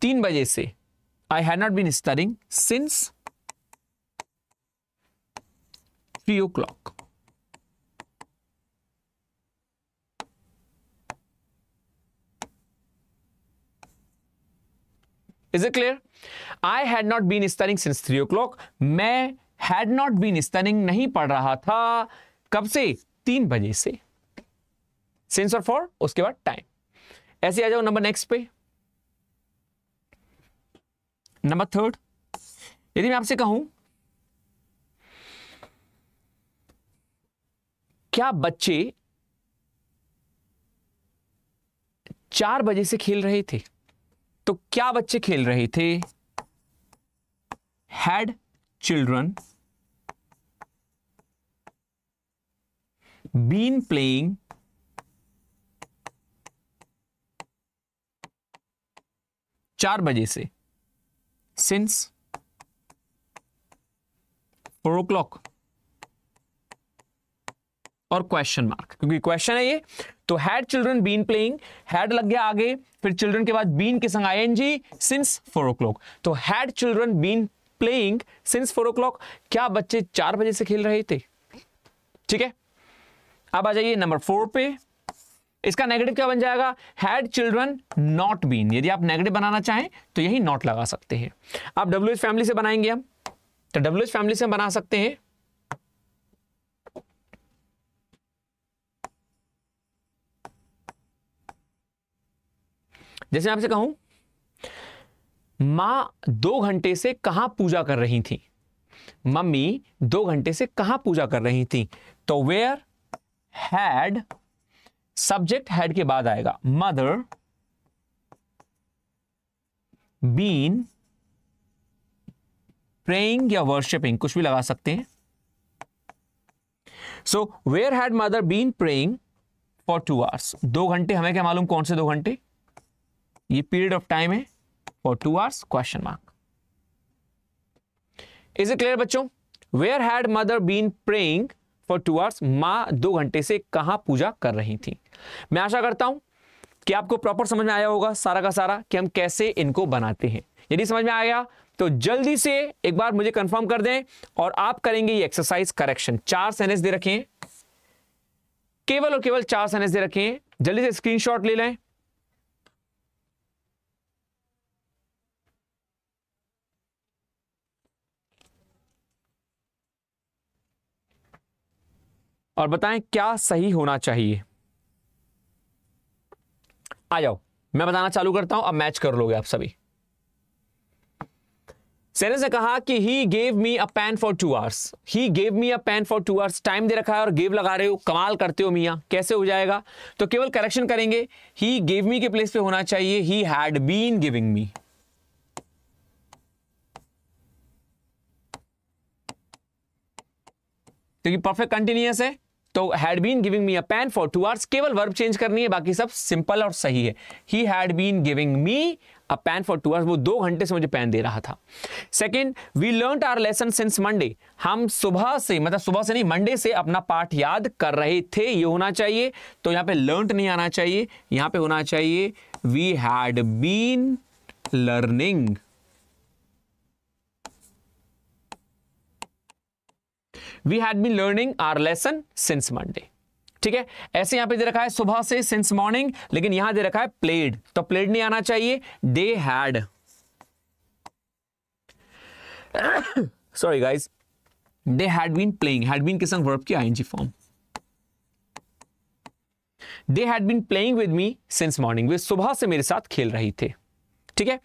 तीन बजे से I had not been studying since three o'clock is it clear I had not been studying since three o'clock मैं हैड नॉट बीन स्टनिंग नहीं पढ़ रहा था कब से तीन बजे से सिंस और फॉर उसके बाद टाइम ऐसे आ जाओ नंबर नेक्स्ट पे नंबर थर्ड यदि मैं आपसे कहूं क्या बच्चे चार बजे से खेल रहे थे तो क्या बच्चे खेल रहे थे हैड चिल्ड्रन been playing चार बजे से सिंस फोर ओ क्लॉक और क्वेश्चन मार्क क्योंकि क्वेश्चन है ये तो had children been playing had लग गया आगे फिर चिल्ड्रन के बाद बीन के संग I N G since four o'clock तो had children been playing since four o'clock क्या बच्चे चार बजे से खेल रहे थे ठीक है अब आ जाइए नंबर फोर पे इसका नेगेटिव क्या बन जाएगा हैड चिल्ड्रन नॉट बीन यदि आप नेगेटिव बनाना चाहें तो यही नॉट लगा सकते हैं आप डब्ल्यू फैमिली से बनाएंगे हम तो डब्ल्यू फैमिली से बना सकते हैं जैसे आपसे कहूं मां दो घंटे से कहां पूजा कर रही थी मम्मी दो घंटे से कहां पूजा कर रही थी तो वेयर हैड सब्जेक्ट हैड के बाद आएगा मदर बीन प्रेइंग या वर्शिपिंग कुछ भी लगा सकते हैं so where had mother been praying for two hours दो घंटे हमें क्या मालूम कौन से दो घंटे ये पीरियड ऑफ टाइम है for two hours question mark is it clear बच्चों where had mother been praying for two hours माँ दो घंटे से कहाँ पूजा कर रही थी मैं आशा करता हूँ कि आपको प्रॉपर समझ में आया होगा सारा का सारा कि हम कैसे इनको बनाते हैं यदि समझ में आया तो जल्दी से एक बार मुझे कंफर्म कर दें और आप करेंगे ये एक्सरसाइज करेक्शन चार सेनेस दे रखें केवल और केवल चार सेनेस दे रखें जल्दी से स्क्रीनशॉट ले लें और बताएं क्या सही होना चाहिए आ जाओ मैं बताना चालू करता हूं अब मैच कर लोगे आप सभी सेनस से ने कहा कि he gave me a pen for two hours he gave me a pen for two hours time दे रखा है और गेव लगा रहे हो कमाल करते हो मिया कैसे हो जाएगा तो केवल करेक्शन करेंगे ही गेव मी के प्लेस पे होना चाहिए he had been giving me क्योंकि परफेक्ट कंटिन्यूस है तो had been giving me a pen for two hours केवल वर्ब चेंज करनी है बाकी सब सिंपल और सही है he had been giving me a pen for two hours वो दो घंटे से मुझे पेन दे रहा था second we learn our lesson since Monday हम सुबह से मतलब सुबह से नहीं मंडे से अपना पाठ याद कर रहे थे ये होना चाहिए तो यहाँ पे लर्न नहीं आना चाहिए यहाँ पे होना चाहिए we had been learning we had been learning our lesson since Monday ठीक है ऐसे यहां पे दे रखा है सुबह से सिंस मॉर्निंग लेकिन यहां दे रखा है प्लेड तो प्लेड नहीं आना चाहिए they had sorry guys they had been playing had been किसान वर्ब की ING form they had been playing with me since morning वे सुबह से मेरे साथ खेल रही थे ठीक है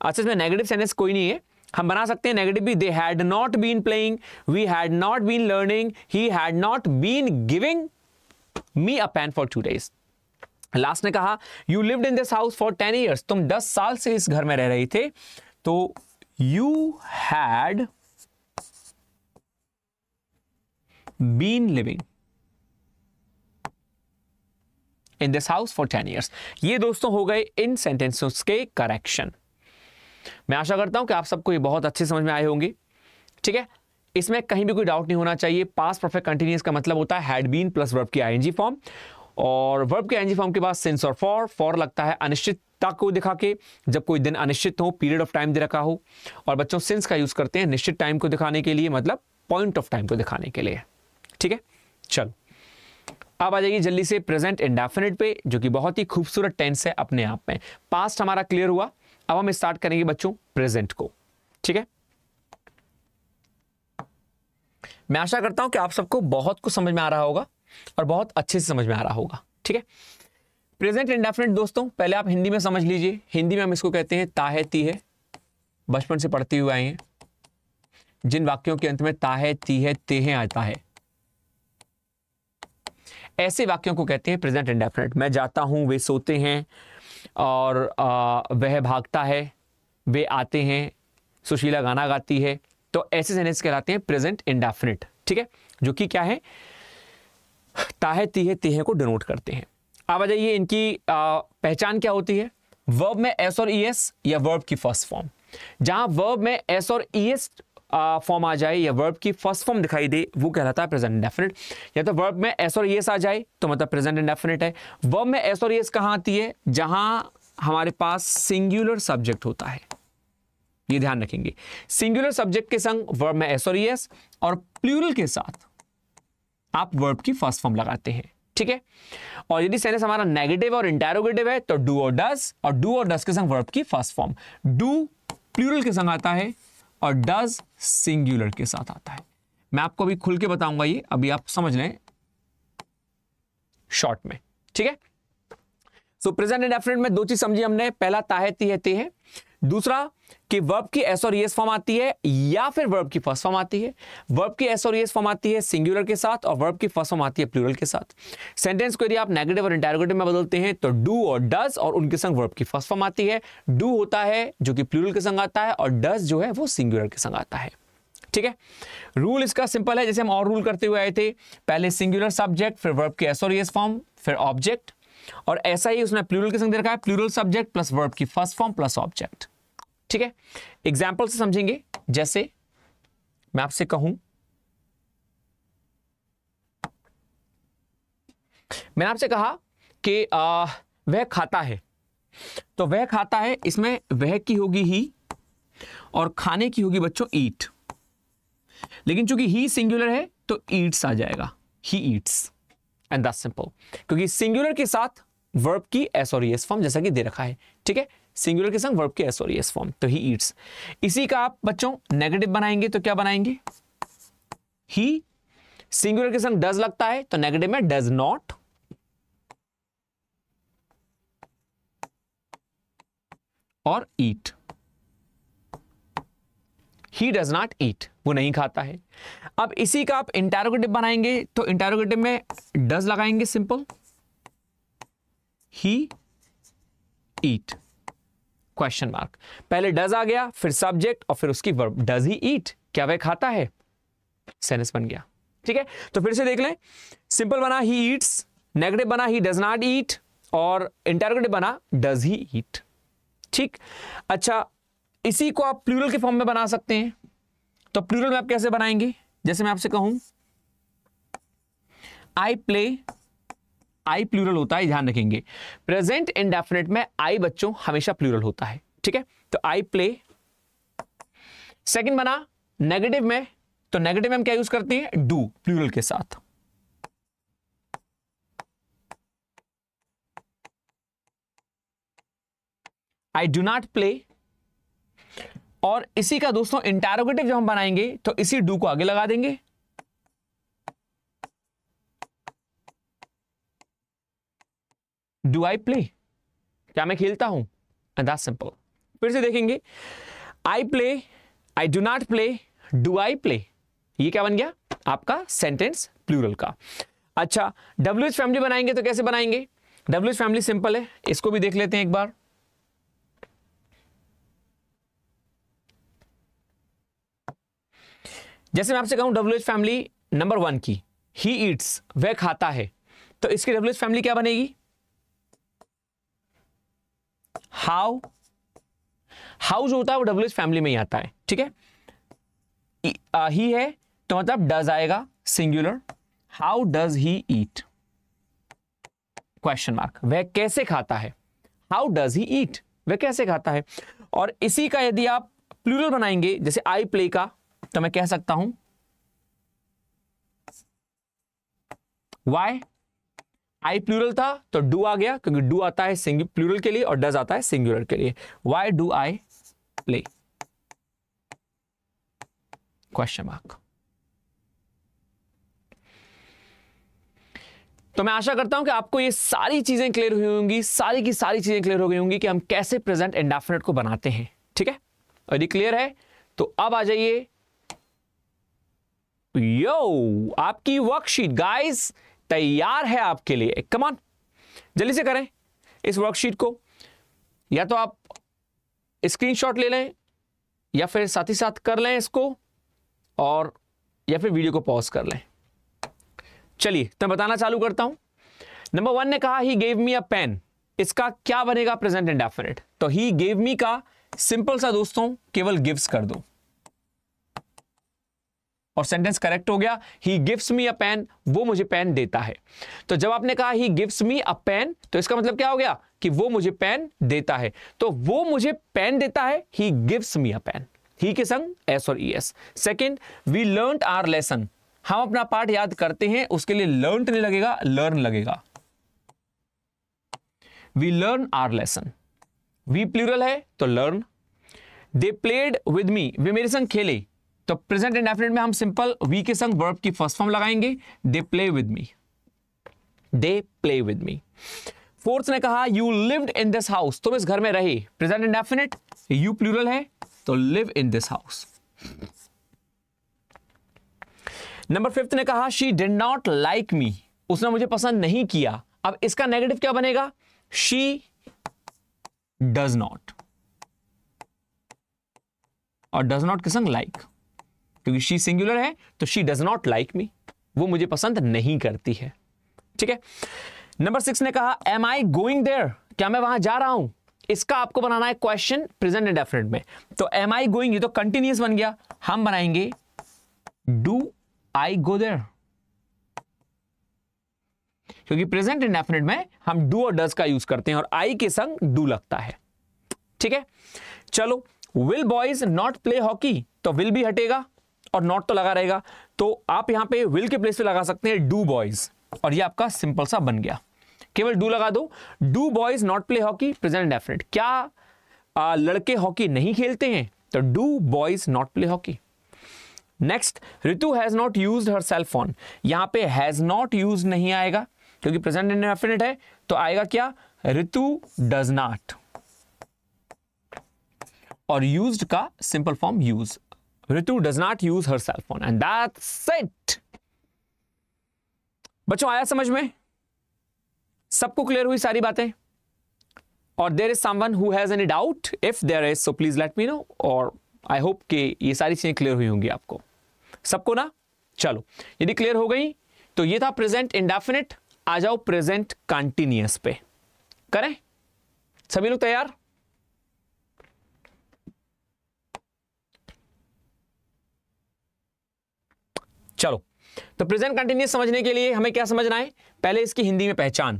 अच्छा इसमें नेगेटिव सेंटेंस कोई नहीं है हम बना सकते हैं नेगेटिव भी they had not been playing we had not been learning he had not been giving me a pen for two days last ने कहा you lived in this house for ten years तुम दस साल से इस घर में रह रहे थे तो you had been living in this house for ten years ये दोस्तों हो गए इन सेंटेंसेस के करेक्शन मैं आशा करता हूं कि आप सबको ये बहुत अच्छे समझ में आए होंगे ठीक है इसमें कहीं भी कोई डाउट नहीं होना चाहिए पास परफेक्ट कंटिन्यूस का मतलब होता है हैड बीन प्लस वर्ब की आईएनजी फॉर्म और वर्ब के एनजी फॉर्म के बाद सिंस और फॉर फॉर लगता है अनिश्चितता को दिखा के जब कोई दिन अनिश्चित हो पीरियड ऑफ टाइम दे रखा हो और बच्चों सिंस का यूज करते हैं निश्चित टाइम को दिखाने के लिए मतलब पॉइंट ऑफ टाइम को दिखाने के लिए ठीक है चलो अब आ जाइए जल्दी से प्रेजेंट इंडेफिनिट पे जो कि बहुत ही खूबसूरत टेंस है अपने आप में पास्ट हमारा क्लियर हुआ अब हम स्टार्ट करेंगे बच्चों प्रेजेंट को ठीक है मैं आशा करता हूं कि आप सबको बहुत कुछ समझ में आ रहा होगा और बहुत अच्छे से समझ में आ रहा होगा ठीक है प्रेजेंट इंडेफिनेट दोस्तों पहले आप हिंदी में समझ लीजिए हिंदी में हम इसको कहते हैं ता है ती है बचपन से पढ़ते हुए आए हैं जिन वाक्यों के अंत में ता है ती है ते है आता है ऐसे वाक्यों को कहते हैं प्रेजेंट इंडेफिनेट मैं जाता हूं वे सोते हैं और वह भागता है वे आते हैं सुशीला गाना गाती है तो ऐसे सेंटेंस कहलाते हैं प्रेजेंट इंडेफिनिट ठीक है जो कि क्या है ताहे तीहे तीहे को डिनोट करते हैं आप आ जाइए इनकी आ, पहचान क्या होती है वर्ब में एस और ई e एस या वर्ब की फर्स्ट फॉर्म जहां वर्ब में एस और ई e एस फॉर्म आ जाए या वर्ब की फर्स्ट फॉर्म दिखाई दे वो कहलाता है प्रेजेंट डेफिनेट या तो वर्ब में एस और येस आ जाए तो मतलब प्रेजेंट डेफिनेट है वर्ब में एस और येस कहाँ आती है जहाँ हमारे पास सिंगुलर सब्जेक्ट होता है ये ध्यान रखेंगे सिंगुलर सब्जेक्ट के संग वर्ब में एस और येस और प्लूरल के साथ आप वर्ब की फर्स्ट फॉर्म लगाते हैं ठीक है और यदि सेंटेंस हमारा नेगेटिव और इंटेरोगेटिव है तो डू और डस और डू और डस के संग वर्ब की फर्स्ट फॉर्म डू प्लूरल के संग आता है और डज सिंगुलर के साथ आता है मैं आपको अभी खुल के बताऊंगा ये अभी आप समझ लें शॉर्ट में ठीक है सो प्रेजेंट एंड डेफिनेट में दो चीज समझी हमने पहला ताहे ती है, ती है दूसरा कि वर्ब की एस और एस e फॉर्म आती है या फिर वर्ब की फर्स्ट फॉर्म आती है वर्ब की एस और एस e फॉर्म आती है सिंगुलर के साथ और वर्ब की फर्स्ट फॉर्म आती है प्लूरल के साथ सेंटेंस को यदि आप नेगेटिव और इंटेरोगेटिव में बदलते हैं तो डू और डज और उनके संग वर्ब की फर्स्ट फॉर्म आती है डू होता है जो कि प्लूरल के संग आता है और डज जो है वो सिंगुलर के संग आता है ठीक है रूल इसका सिंपल है जैसे हम और रूल करते हुए आए थे पहले सिंगुलर सब्जेक्ट फिर वर्ब के एस और एस e फॉर्म फिर ऑब्जेक्ट और ऐसा ही उसने प्लूरल के संग दे रखा है प्लूरल सब्जेक्ट प्लस वर्ब की फर्स्ट फॉर्म प्लस ऑब्जेक्ट ठीक है एग्जाम्पल से समझेंगे जैसे मैं आपसे कहूं मैंने आपसे कहा कि वह खाता है तो वह खाता है इसमें वह की होगी ही और खाने की होगी बच्चों ईट लेकिन चूंकि ही सिंगुलर है तो ईट्स आ जाएगा he eats and this simple क्योंकि सिंगुलर के साथ वर्ब की एस और एस फॉर्म जैसा कि दे रखा है ठीक है सिंगुलर के संग वर्ब की एस और एस फॉर्म तो ही ईट्स इसी का आप बच्चों नेगेटिव बनाएंगे तो क्या बनाएंगे ही सिंगुलर के संग डज लगता है तो नेगेटिव में डज नॉट और ईट ही डज नॉट ईट वो नहीं खाता है अब इसी का आप इंटेरोगेटिव बनाएंगे तो इंटेरोगेटिव में डज लगाएंगे सिंपल ही ईट क्वेश्चन मार्क पहले डज आ गया फिर सब्जेक्ट और फिर उसकी वर्ब डज ही ईट क्या वह खाता है सेंस बन गया ठीक है तो फिर से देख लें सिंपल बना ही ईट्स नेगेटिव बना ही डज नॉट ईट और इंटेरोगेटिव बना डज ही ईट ठीक अच्छा इसी को आप प्लूरल के फॉर्म में बना सकते हैं तो प्लूरल में आप कैसे बनाएंगे जैसे मैं आपसे कहूं आई प्ले आई प्लूरल होता है ध्यान रखेंगे प्रेजेंट इंडेफिनेट में आई बच्चों हमेशा प्लूरल होता है ठीक है तो आई प्ले सेकेंड बना नेगेटिव में तो नेगेटिव में हम क्या यूज करते हैं डू प्लूरल के साथ आई डू नॉट प्ले और इसी का दोस्तों इंटेरोगेटिव जब हम बनाएंगे तो इसी डू को आगे लगा देंगे डू आई प्ले क्या मैं खेलता हूं एंड सिंपल फिर से देखेंगे I play I do not play do I play ये क्या बन गया आपका सेंटेंस प्लूरल का अच्छा डब्ल्यू एच फैमिली बनाएंगे तो कैसे बनाएंगे डब्ल्यू एच फैमिली सिंपल है इसको भी देख लेते हैं एक बार जैसे मैं आपसे कहूँ W H family number one की ही ईट्स वह खाता है तो इसकी डब्ल्यू एच फैमिली क्या बनेगी हाउ हाउ जो होता है वो डब्ल्यू एच फैमिली में ही आता है ठीक है ही e, uh, है तो मतलब डज आएगा singular how does he eat question mark वह कैसे खाता है हाउ डज ही ईट वह कैसे खाता है और इसी का यदि आप प्लूरल बनाएंगे जैसे आई प्ले का तो मैं कह सकता हूं वाई आई प्लूरल था तो डू आ गया क्योंकि डू आता है सिंग प्लूरल के लिए और डज आता है सिंगुलर के लिए why do I play question mark तो मैं आशा करता हूं कि आपको ये सारी चीजें क्लियर हुई होंगी सारी की सारी चीजें क्लियर हो गई होंगी कि हम कैसे प्रेजेंट एंडाफिनेट को बनाते हैं ठीक है और ये क्लियर है तो अब आ जाइए यो आपकी वर्कशीट गाइस तैयार है आपके लिए कमान जल्दी से करें इस वर्कशीट को या तो आप स्क्रीनशॉट ले लें या फिर साथ ही साथ कर लें इसको और या फिर वीडियो को पॉज कर लें चलिए तो मैं बताना चालू करता हूं नंबर वन ने कहा he gave me a pen इसका क्या बनेगा प्रेजेंट इंडेफिनेट तो ही गेव मी का सिंपल सा दोस्तों केवल गिव्स कर दो और सेंटेंस करेक्ट हो गया ही गिव्स मी अ पेन वो मुझे पेन देता है तो जब आपने कहा he gives me a pen तो इसका मतलब क्या हो गया कि वो मुझे पेन देता है तो वो मुझे पेन देता है ही गिव्स मी अ पेन ही के संग एस और E S second we learn our lesson हम अपना पार्ट याद करते हैं उसके लिए लर्न नहीं लगेगा लर्न लगेगा we learn our lesson we plural है तो learn they played with me वे मेरे संग खेले तो प्रेजेंट इंडेफिनेट में हम सिंपल वी के संग वर्ब की फर्स्ट फॉर्म लगाएंगे they play with me they play with me fourth ने कहा you lived in this house तुम इस घर में रहे प्रेजेंट इंडेफिनेट यू प्लूरल है तो live in this house number fifth ने कहा she did not like me उसने मुझे पसंद नहीं किया अब इसका नेगेटिव क्या बनेगा शी डज नॉट और डज नॉट किसंग लाइक क्योंकि शी सिंगुलर है तो she does not like me वो मुझे पसंद नहीं करती है ठीक है नंबर सिक्स ने कहा एम आई गोइंग देयर क्या मैं वहां जा रहा हूं इसका आपको बनाना है क्वेश्चन प्रेजेंट एंड डेफिनेट में तो एम आई गोइंग तो कंटिन्यूस बन गया हम बनाएंगे डू आई गो देयर क्योंकि प्रेजेंट एंड डेफिनेट में हम डू और डज का यूज करते हैं और आई के संग डू लगता है ठीक है चलो will boys not play hockey तो विल भी हटेगा और नॉट तो लगा रहेगा तो आप यहां पे विल के प्लेस पे लगा सकते हैं डू बॉयज और ये आपका सिंपल सा बन गया केवल डू लगा दो do boys not play hockey present definite क्या आ, लड़के हॉकी नहीं खेलते हैं तो do boys not play hockey next Ritu has not use her cell phone यहां पे हैज नॉट यूज नहीं आएगा क्योंकि प्रेजेंट इंडेफिनेट है तो आएगा क्या ऋतु डज नॉट और यूज्ड का simple form use Ritu does not use her cell phone and that's it बच्चों आया समझ में सबको क्लियर हुई सारी बातें और there is someone who has any doubt if there is so please let me know और आई होप कि ये सारी चीजें क्लियर हुई होंगी आपको सबको ना चलो यदि क्लियर हो गई तो ये था प्रेजेंट इंडेफिनिट आ जाओ प्रेजेंट कंटिन्यूस पे करें सभी लोग तैयार चलो तो प्रेजेंट कंटिन्यूस समझने के लिए हमें क्या समझना है पहले इसकी हिंदी में पहचान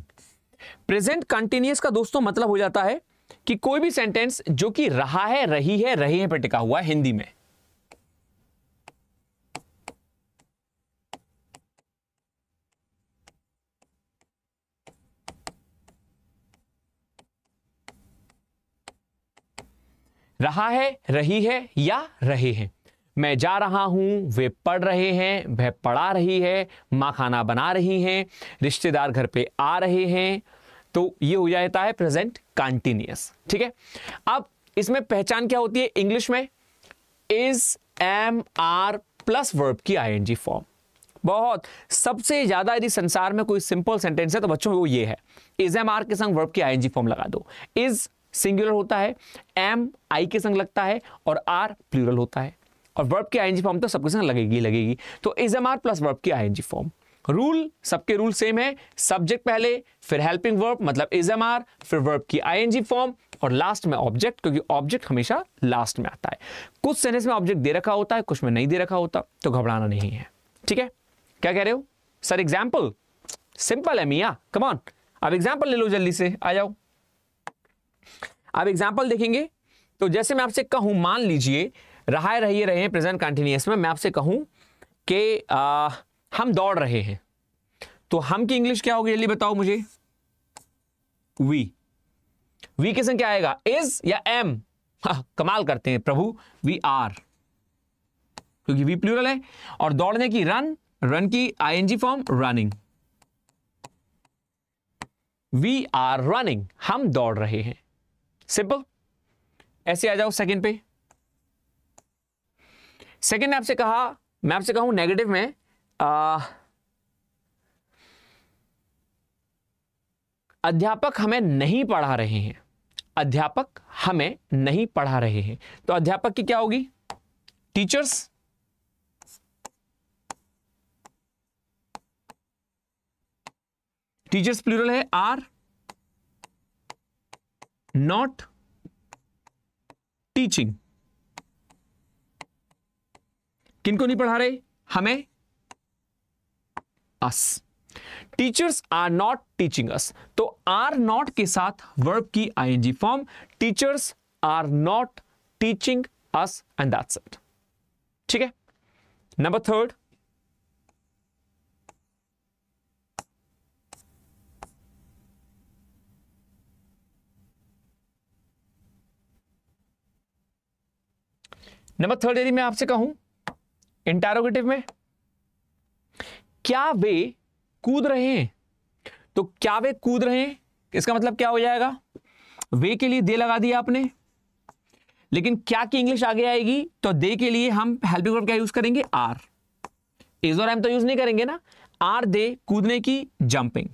प्रेजेंट कंटिन्यूस का दोस्तों मतलब हो जाता है कि कोई भी सेंटेंस जो कि रहा है रही है रहे हैं पर टिका हुआ है हिंदी में रहा है रही है या रहे हैं मैं जा रहा हूँ वे पढ़ रहे हैं वह पढ़ा रही है माँ खाना बना रही हैं रिश्तेदार घर पे आ रहे हैं तो ये हो जाता है प्रेजेंट कंटिन्यूस ठीक है अब इसमें पहचान क्या होती है इंग्लिश में is am are plus verb की आईएनजी फॉर्म बहुत सबसे ज्यादा यदि संसार में कोई सिंपल सेंटेंस है तो बच्चों वो ये है इज एम आर के संग वर्ब की आईएनजी फॉर्म लगा दो इज सिंगुलर होता है एम आई के संग लगता है और आर प्लूरल होता है और वर्ब की आई फॉर्म तो सबके संग लगेगी लगेगी तो is am are plus verb की आई फॉर्म रूल सबके रूल सेम है सब्जेक्ट पहले फिर हेल्पिंग वर्ब मतलब इज एम आर फिर वर्ब की आई फॉर्म और लास्ट में ऑब्जेक्ट क्योंकि ऑब्जेक्ट हमेशा लास्ट में आता है कुछ सेंटेंस में ऑब्जेक्ट दे रखा होता है कुछ में नहीं दे रखा होता तो घबराना नहीं है ठीक है क्या कह रहे हो सर एग्जाम्पल सिंपल है मिया कमॉन अब एग्जाम्पल ले लो जल्दी से आ जाओ अब एग्जाम्पल देखेंगे तो जैसे मैं आपसे कहूं मान लीजिए रहा रहिए रहे हैं प्रेजेंट कंटिन्यूस में मैं आपसे कहूं कि हम दौड़ रहे हैं तो हम की इंग्लिश क्या होगी जल्दी बताओ मुझे वी वी के संग क्या आएगा इज या एम हाँ, कमाल करते हैं प्रभु वी आर क्योंकि वी प्लूरल है और दौड़ने की रन रन की ING form running we are running हम दौड़ रहे हैं सिंपल ऐसे आ जाओ सेकंड पे सेकेंड आपसे कहा मैं आपसे कहूं नेगेटिव में आ, अध्यापक हमें नहीं पढ़ा रहे हैं अध्यापक हमें नहीं पढ़ा रहे हैं तो अध्यापक की क्या होगी टीचर्स टीचर्स प्लूरल है आर नॉट टीचिंग किनको नहीं पढ़ा रहे हमें us teachers are not teaching us तो आर नॉट के साथ वर्ब की ING form teachers are not teaching us and that's it ठीक है नंबर थर्ड नंबर थर्ड यदि मैं आपसे कहूं इंटेरोगेटिव में क्या वे कूद रहे हैं तो क्या वे कूद रहे हैं इसका मतलब क्या हो जाएगा वे के लिए दे लगा दिया आपने लेकिन क्या की इंग्लिश आगे आएगी तो दे के लिए हम हेल्पिंग वर्ब क्या यूज करेंगे आर इज और एम तो यूज नहीं करेंगे ना आर दे कूदने की जंपिंग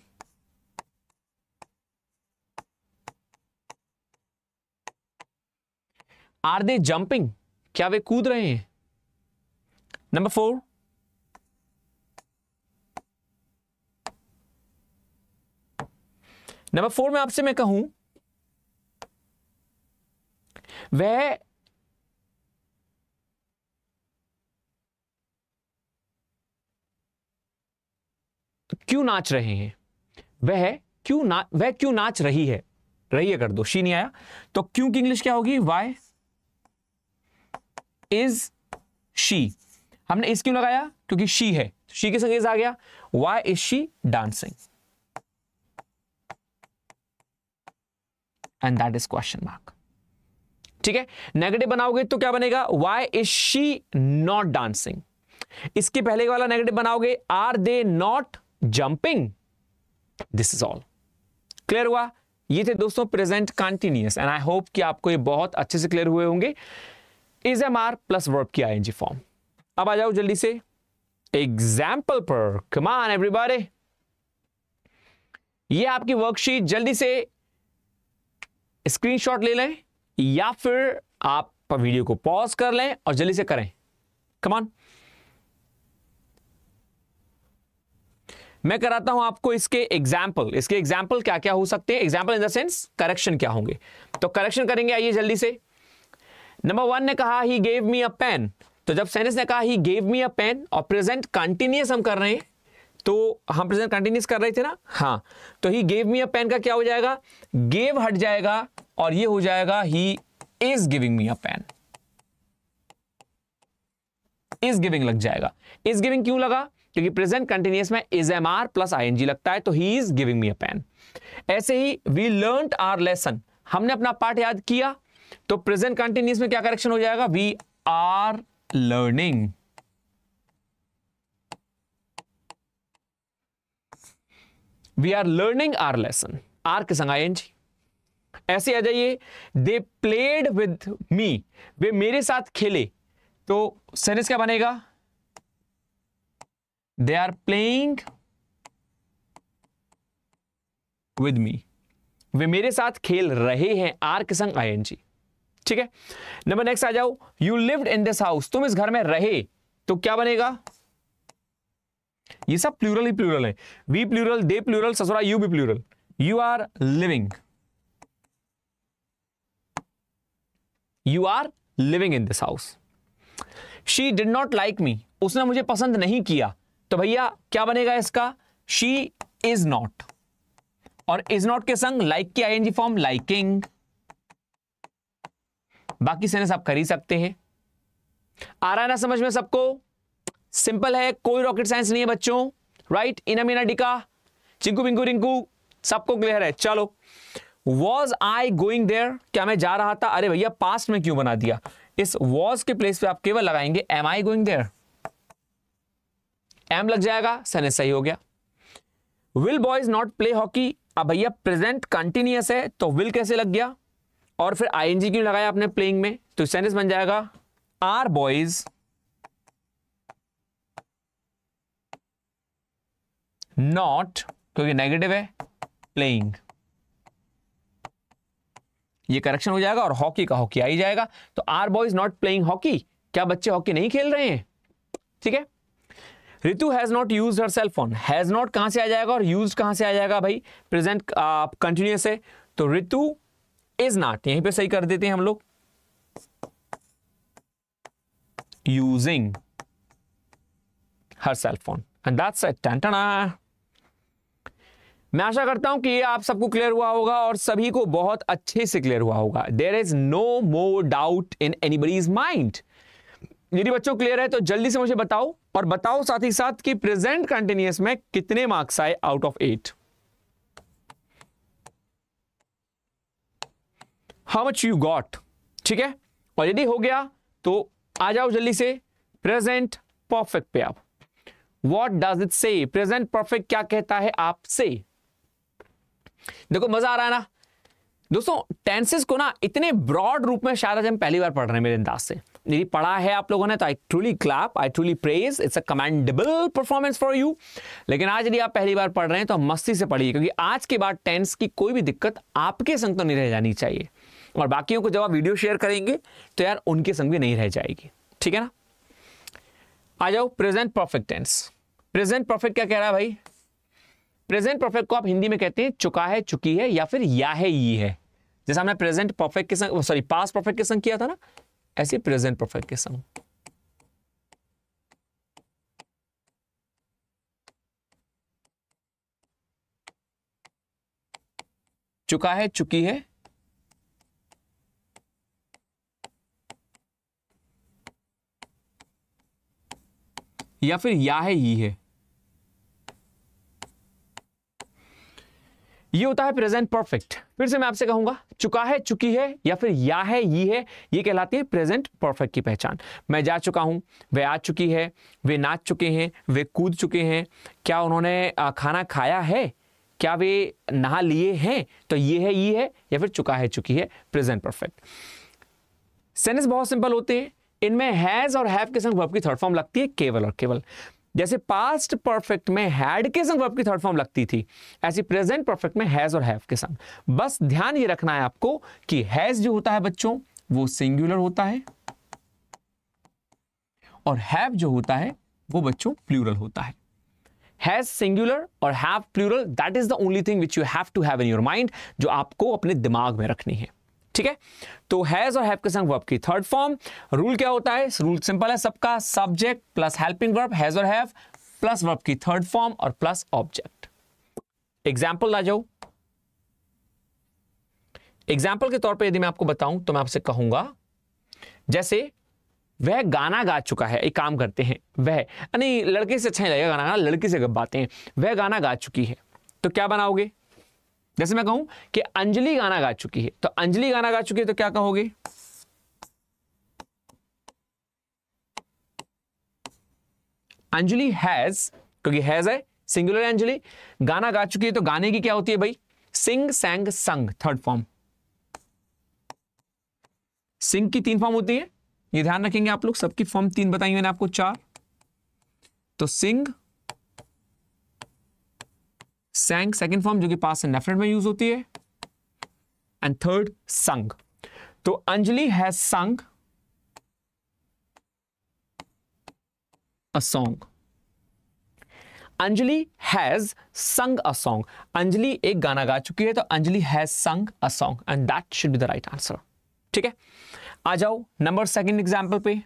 आर दे जंपिंग क्या वे कूद रहे हैं Number four. नंबर फोर में आपसे मैं कहूं वह क्यों नाच रहे हैं वह क्यों ना वह क्यों नाच रही है रही है कर दो शी नहीं आया तो क्यों की इंग्लिश क्या होगी वाई इज शी हमने इस क्यों लगाया क्योंकि शी है शी तो के संगेज आ गया why is she dancing and that is question mark ठीक है नेगेटिव बनाओगे तो क्या बनेगा why is she not dancing इसके पहले वाला नेगेटिव बनाओगे are they not jumping this is all clear हुआ ये थे दोस्तों present continuous and I hope कि आपको ये बहुत अच्छे से क्लियर हुए होंगे is am are plus verb की आई एनजी फॉर्म अब आ जाओ जल्दी से एग्जाम्पल पर कमान एवरीबॉडी ये आपकी वर्कशीट जल्दी से स्क्रीनशॉट ले लें या फिर आप वीडियो को पॉज कर लें और जल्दी से करें कमान मैं कराता हूं आपको इसके एग्जाम्पल इसके एग्जाम्पल क्या क्या हो सकते हैं example in the sense correction क्या होंगे तो करेक्शन करेंगे आइए जल्दी से नंबर वन ने कहा he gave me a pen तो जब सेनेस ने कहा he gave me a pen और प्रेजेंट कंटिन्यूस हम कर रहे हैं तो हम प्रेजेंट कंटिन्यूस कर रहे थे ना हाँ तो ही गेव मी अ पेन का क्या हो जाएगा गेव हट जाएगा और ये हो जाएगा he is giving me a pen is giving लग जाएगा इज गिविंग क्यों लगा क्योंकि प्रेजेंट कंटिन्यूस में is am are plus I N लगता है तो he is giving me a pen ऐसे ही वी लर्न आर लेसन हमने अपना पार्ट याद किया तो प्रेजेंट कंटिन्यूस में क्या करेक्शन हो जाएगा we are learning we are learning our lesson are के संग जी ऐसे आ जाइए दे प्लेड विद मी वे मेरे साथ खेले तो सेनेस क्या बनेगा they are playing with me वे मेरे साथ खेल रहे हैं आर के संग आई ठीक है नंबर नेक्स्ट आ जाओ you lived in this house तुम इस घर में रहे तो क्या बनेगा ये सब प्लूरल ही प्लूरल है वी प्लूरल दे प्लूरल ससुरा यू भी plural you are living you are living in this house she did not like me उसने मुझे पसंद नहीं किया तो भैया क्या बनेगा इसका शी इज नॉट और इज नॉट के संग लाइक की एनजी फॉर्म लाइकिंग बाकी सेनेस आप खरीद सकते हैं आ रहा है ना समझ में सबको सिंपल है कोई रॉकेट साइंस नहीं है बच्चों राइट इना मीना डिका चिंकू बिंकू रिंकू सबको क्लियर है चलो वॉज आई गोइंग देयर क्या मैं जा रहा था अरे भैया पास्ट में क्यों बना दिया इस वॉज के प्लेस पे आप केवल लगाएंगे am I going there am लग जाएगा सने सही हो गया will boys not play hockey अब भैया प्रेजेंट कंटिन्यूस है तो विल कैसे लग गया और फिर आईएनजी क्यों लगाया आपने प्लेइंग में तो सेंटेंस बन जाएगा आर बॉयज नॉट क्योंकि नेगेटिव है प्लेइंग ये करेक्शन हो जाएगा और हॉकी का हॉकी आ ही जाएगा तो are boys not playing hockey क्या बच्चे हॉकी नहीं खेल रहे हैं ठीक है Ritu has not use her cell phone has not कहां से आ जाएगा और यूज कहां से आ जाएगा भाई प्रेजेंट कंटिन्यूस है तो रितु इज नॉट यहीं पे सही कर देते हैं हम लोग using her cell phone and मैं आशा करता हूं कि ये आप सबको क्लियर हुआ होगा और सभी को बहुत अच्छे से क्लियर हुआ होगा there is no more doubt in anybody's mind यदि बच्चों क्लियर है तो जल्दी से मुझे बताओ और बताओ साथ ही साथ कि प्रेजेंट कंटिन्यूस में कितने मार्क्स आए out of eight how much you got ठीक है और यदि हो गया तो आ जाओ जल्दी से प्रेजेंट परफेक्ट पे आप what does it say present perfect क्या कहता है आपसे देखो मजा आ रहा है ना दोस्तों टेंसेस को ना इतने ब्रॉड रूप में शायद आज हम पहली बार पढ़ रहे हैं मेरे अंदाज से यदि पढ़ा है आप लोगों ने तो I truly clap I truly praise it's a commendable performance for you लेकिन आज यदि आप पहली बार पढ़ रहे हैं तो मस्ती से पढ़िए क्योंकि आज के बाद टेंस की कोई भी दिक्कत आपके संग तो नहीं रह जानी चाहिए और बाकियों को जब आप वीडियो शेयर करेंगे तो यार उनके संग भी नहीं रह जाएगी ठीक है ना आ जाओ present perfect tense present perfect क्या कह रहा है भाई प्रेजेंट परफेक्ट को आप हिंदी में कहते हैं चुका है चुकी है या फिर या है ये है जैसे हमने प्रेजेंट परफेक्ट के संग सॉरी पास परफेक्ट के संग किया था ना ऐसे प्रेजेंट परफेक्ट के संग चुका है चुकी है या फिर या है ही है ये होता है प्रेजेंट परफेक्ट फिर से मैं आपसे कहूंगा चुका है चुकी है या फिर या है ये है ये कहलाती है प्रेजेंट परफेक्ट की पहचान मैं जा चुका हूं वे आ चुकी है वे नाच चुके हैं वे कूद चुके हैं क्या उन्होंने खाना खाया है क्या वे नहा लिए हैं तो ये है ये है या फिर चुका है चुकी है प्रेजेंट परफेक्ट सेंटेंस बहुत सिंपल होते हैं इनमें हैज और हैव के संग वर्ब की थर्ड फॉर्म लगती है केवल और केवल जैसे पास्ट परफेक्ट में हैड के संग वर्ब की थर्ड फॉर्म लगती थी ऐसी प्रेजेंट परफेक्ट में हैज और हैव के संग बस ध्यान ये रखना है आपको कि हैज जो होता है बच्चों वो सिंगुलर होता है और हैव जो होता है वो बच्चों प्लूरल होता है हैज सिंगुलर और have plural that is the only thing which you have to have in your mind जो आपको अपने दिमाग में रखनी है ठीक है तो हैज और हैव के संग वर्ब की थर्ड फॉर्म रूल क्या होता है रूल सिंपल है सबका subject plus helping verb has और हैव प्लस वर्ब की थर्ड फॉर्म और प्लस ऑब्जेक्ट एग्जाम्पल ला जाओ एग्जाम्पल के तौर पे यदि मैं आपको बताऊं तो मैं आपसे कहूंगा जैसे वह गाना गा चुका है एक काम करते हैं वह नहीं लड़के से अच्छा नहीं लगेगा गाना गाना लड़की से बातें वह गाना गा चुकी है तो क्या बनाओगे जैसे मैं कहूं कि अंजलि गाना गा चुकी है तो अंजलि गाना गा चुकी है तो क्या कहोगे अंजलि हैज क्योंकि हैज है सिंगुलर अंजलि गाना गा चुकी है तो गाने की क्या होती है भाई सिंग सैंग संग थर्ड फॉर्म सिंग की तीन फॉर्म होती है ये ध्यान रखेंगे आप लोग सबकी फॉर्म तीन बताई मैंने आपको चार तो सिंग सैंग सेकेंड फॉर्म जो कि पास एंड डेफिनेट में यूज होती है एंड थर्ड संग तो Anjali has sung song Anjali has sung a song Anjali एक गाना गा चुकी है तो Anjali has sung a song and that should be the right answer ठीक है आ जाओ नंबर सेकंड एग्जांपल पे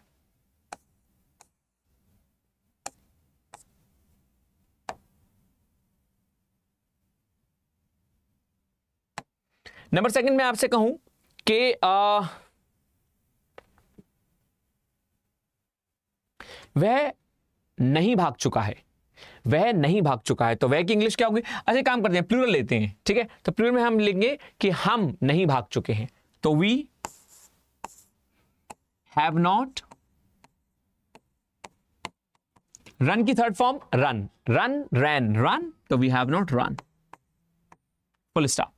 नंबर सेकंड मैं आपसे कहूं कि वह नहीं भाग चुका है वह नहीं भाग चुका है तो वह की इंग्लिश क्या होगी अच्छा काम करते हैं प्लूरल लेते हैं ठीक है तो प्लूरल में हम लेंगे कि हम नहीं भाग चुके हैं तो वी हैव नॉट रन की third form run run ran run तो we have not run full stop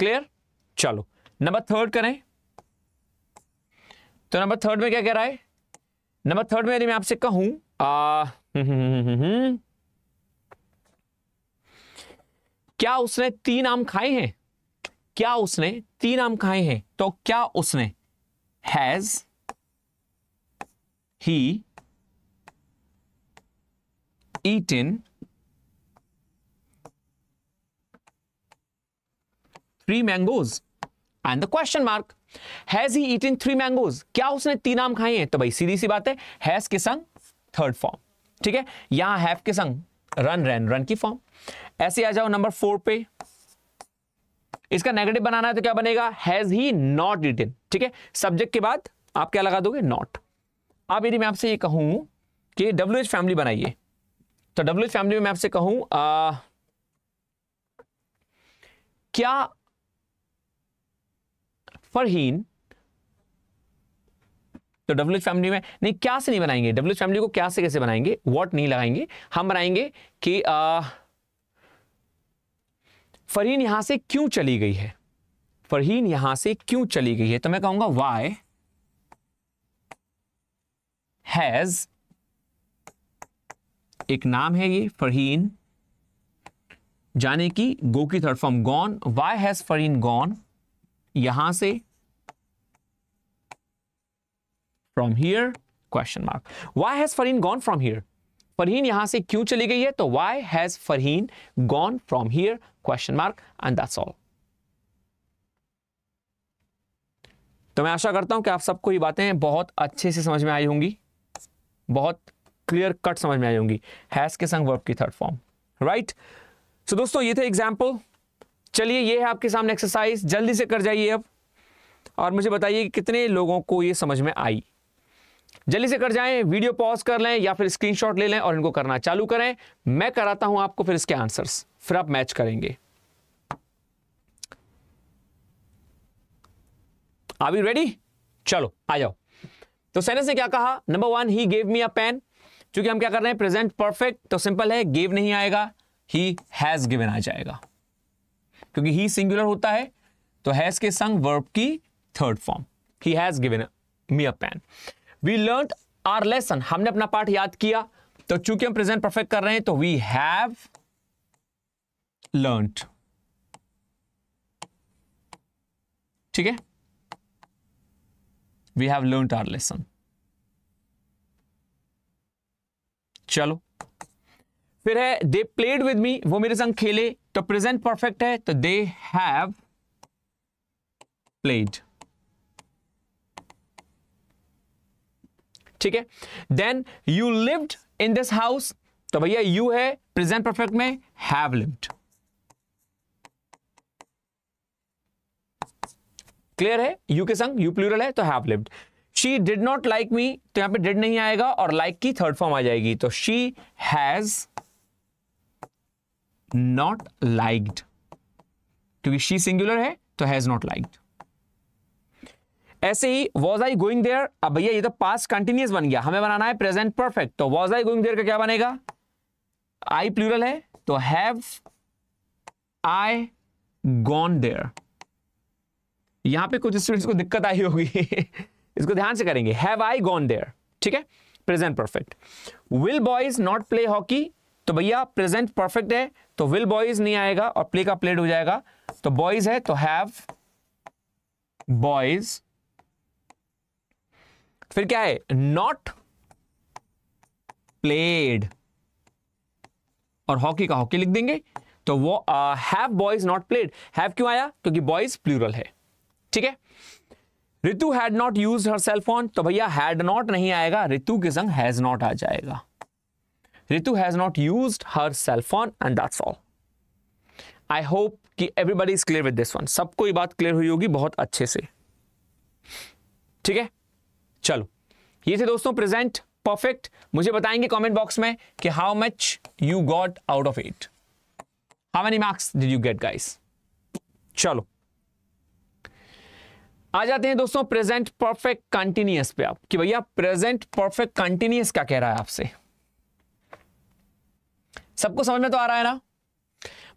clear चलो नंबर थर्ड करें तो नंबर थर्ड में क्या कह रहा है नंबर थर्ड में यदि मैं आपसे कहूं आ, हुँ, हुँ, हुँ, क्या उसने तीन आम खाए हैं क्या उसने तीन आम खाए हैं तो क्या उसने has he eaten three mangoes? And the question mark. Has he eaten three mangoes? क्या उसने तीन आम खाए हैं तो भाई सीधी सी बात है हैज के संग थर्ड फॉर्म ठीक है यहां हैव के संग रन रन रन की फॉर्म ऐसे आ जाओ नंबर फोर पे इसका नेगेटिव बनाना है तो क्या बनेगा हैज ही नॉट इटन ठीक है सब्जेक्ट के बाद आप क्या लगा दोगे नॉट अब यदि मैं आपसे ये कहूं कि डब्ल्यू फैमिली बनाइए तो डब्ल्यू फैमिली में मैं आपसे कहूं आ, क्या फरहीन तो डब्ल्यू फैमिली में नहीं क्या से नहीं बनाएंगे डब्ल्यू फैमिली को क्या से कैसे बनाएंगे वॉट नहीं लगाएंगे हम बनाएंगे कि आ, फरहीन यहां से क्यों चली गई है फरहीन यहां से क्यों चली गई है तो मैं कहूंगा वाई हैज एक नाम है ये फरहीन जाने की गो की third form gone why has Farheen gone यहां से from here question mark why has Farheen gone from here Farheen यहां से क्यों चली गई है तो why has Farheen gone from here question mark and that's all तो मैं आशा करता हूं कि आप सबको ये बातें बहुत अच्छे से समझ में आई होंगी बहुत क्लियर कट समझ में आई होंगी हैज के संग वर्ब की थर्ड फॉर्म राइट सो दोस्तों ये थे एग्जाम्पल चलिए ये है आपके सामने एक्सरसाइज जल्दी से कर जाइए अब और मुझे बताइए कि कितने लोगों को ये समझ में आई जल्दी से कर जाएं वीडियो पॉज कर लें या फिर स्क्रीनशॉट ले लें और इनको करना चालू करें मैं कराता हूं आपको फिर इसके आंसर्स फिर आप मैच करेंगे आर यू रेडी चलो आ जाओ तो सैनस ने क्या कहा number one he gave me a pen क्योंकि हम क्या कर रहे हैं प्रेजेंट परफेक्ट तो सिंपल है गेव नहीं आएगा ही हैज गिवन आ जाएगा क्योंकि ही सिंगुलर होता है तो हैज के संग वर्ब की third form he has given me a pen we learn our lesson हमने अपना पार्ट याद किया तो चूंकि हम प्रेजेंट परफेक्ट कर रहे हैं तो वी हैव लर्न ठीक है we have learn our lesson चलो फिर है दे प्लेड विद मी वो मेरे संग खेले तो प्रेजेंट परफेक्ट है तो दे हैव प्लेड ठीक है then you lived in this house तो भैया यू है प्रेजेंट परफेक्ट में हैव लिव्ड क्लियर है यू के संग यू प्लूरल है तो have lived she did not like me तो यहां पे डिड नहीं आएगा और लाइक like की थर्ड फॉर्म आ जाएगी तो शी हैज नॉट लाइक्ड क्योंकि शी सिंगुलर है तो हैज नॉट लाइक्ड ऐसे ही वॉज आई गोइंग देयर अब भैया ये तो पास कंटिन्यूस बन गया हमें बनाना है प्रेजेंट परफेक्ट तो वॉज आई गोइंग देयर का क्या बनेगा आई प्लूरल है तो हैव आई गॉन देयर यहां पे कुछ स्टूडेंट्स को दिक्कत आई होगी इसको ध्यान से करेंगे हैव आई गॉन देयर ठीक है present perfect will boys not play hockey तो भैया प्रेजेंट परफेक्ट है तो विल बॉयज नहीं आएगा और प्ले का प्लेड हो जाएगा तो बॉयज है तो हैव बॉयज फिर क्या है नॉट प्लेड और हॉकी का हॉकी लिख देंगे तो वो have boys not played have क्यों आया क्योंकि बॉयज प्लूरल है ठीक है Ritu had not use her cell phone तो भैया हैड नॉट नहीं आएगा ऋतु के संग हैज नॉट आ जाएगा Ritu has not use her cell phone and and that's I hope कि everybody is clear with this one सबको ये बात क्लियर हुई होगी बहुत अच्छे से ठीक है चलो ये थे दोस्तों प्रेजेंट परफेक्ट मुझे बताएंगे कमेंट बॉक्स में कि how much you got out of it how many marks did you get guys चलो आ जाते हैं दोस्तों प्रेजेंट परफेक्ट कंटिन्यूस पे आप कि भैया प्रेजेंट परफेक्ट कंटिन्यूस क्या कह रहा है आपसे सबको समझ में तो आ रहा है ना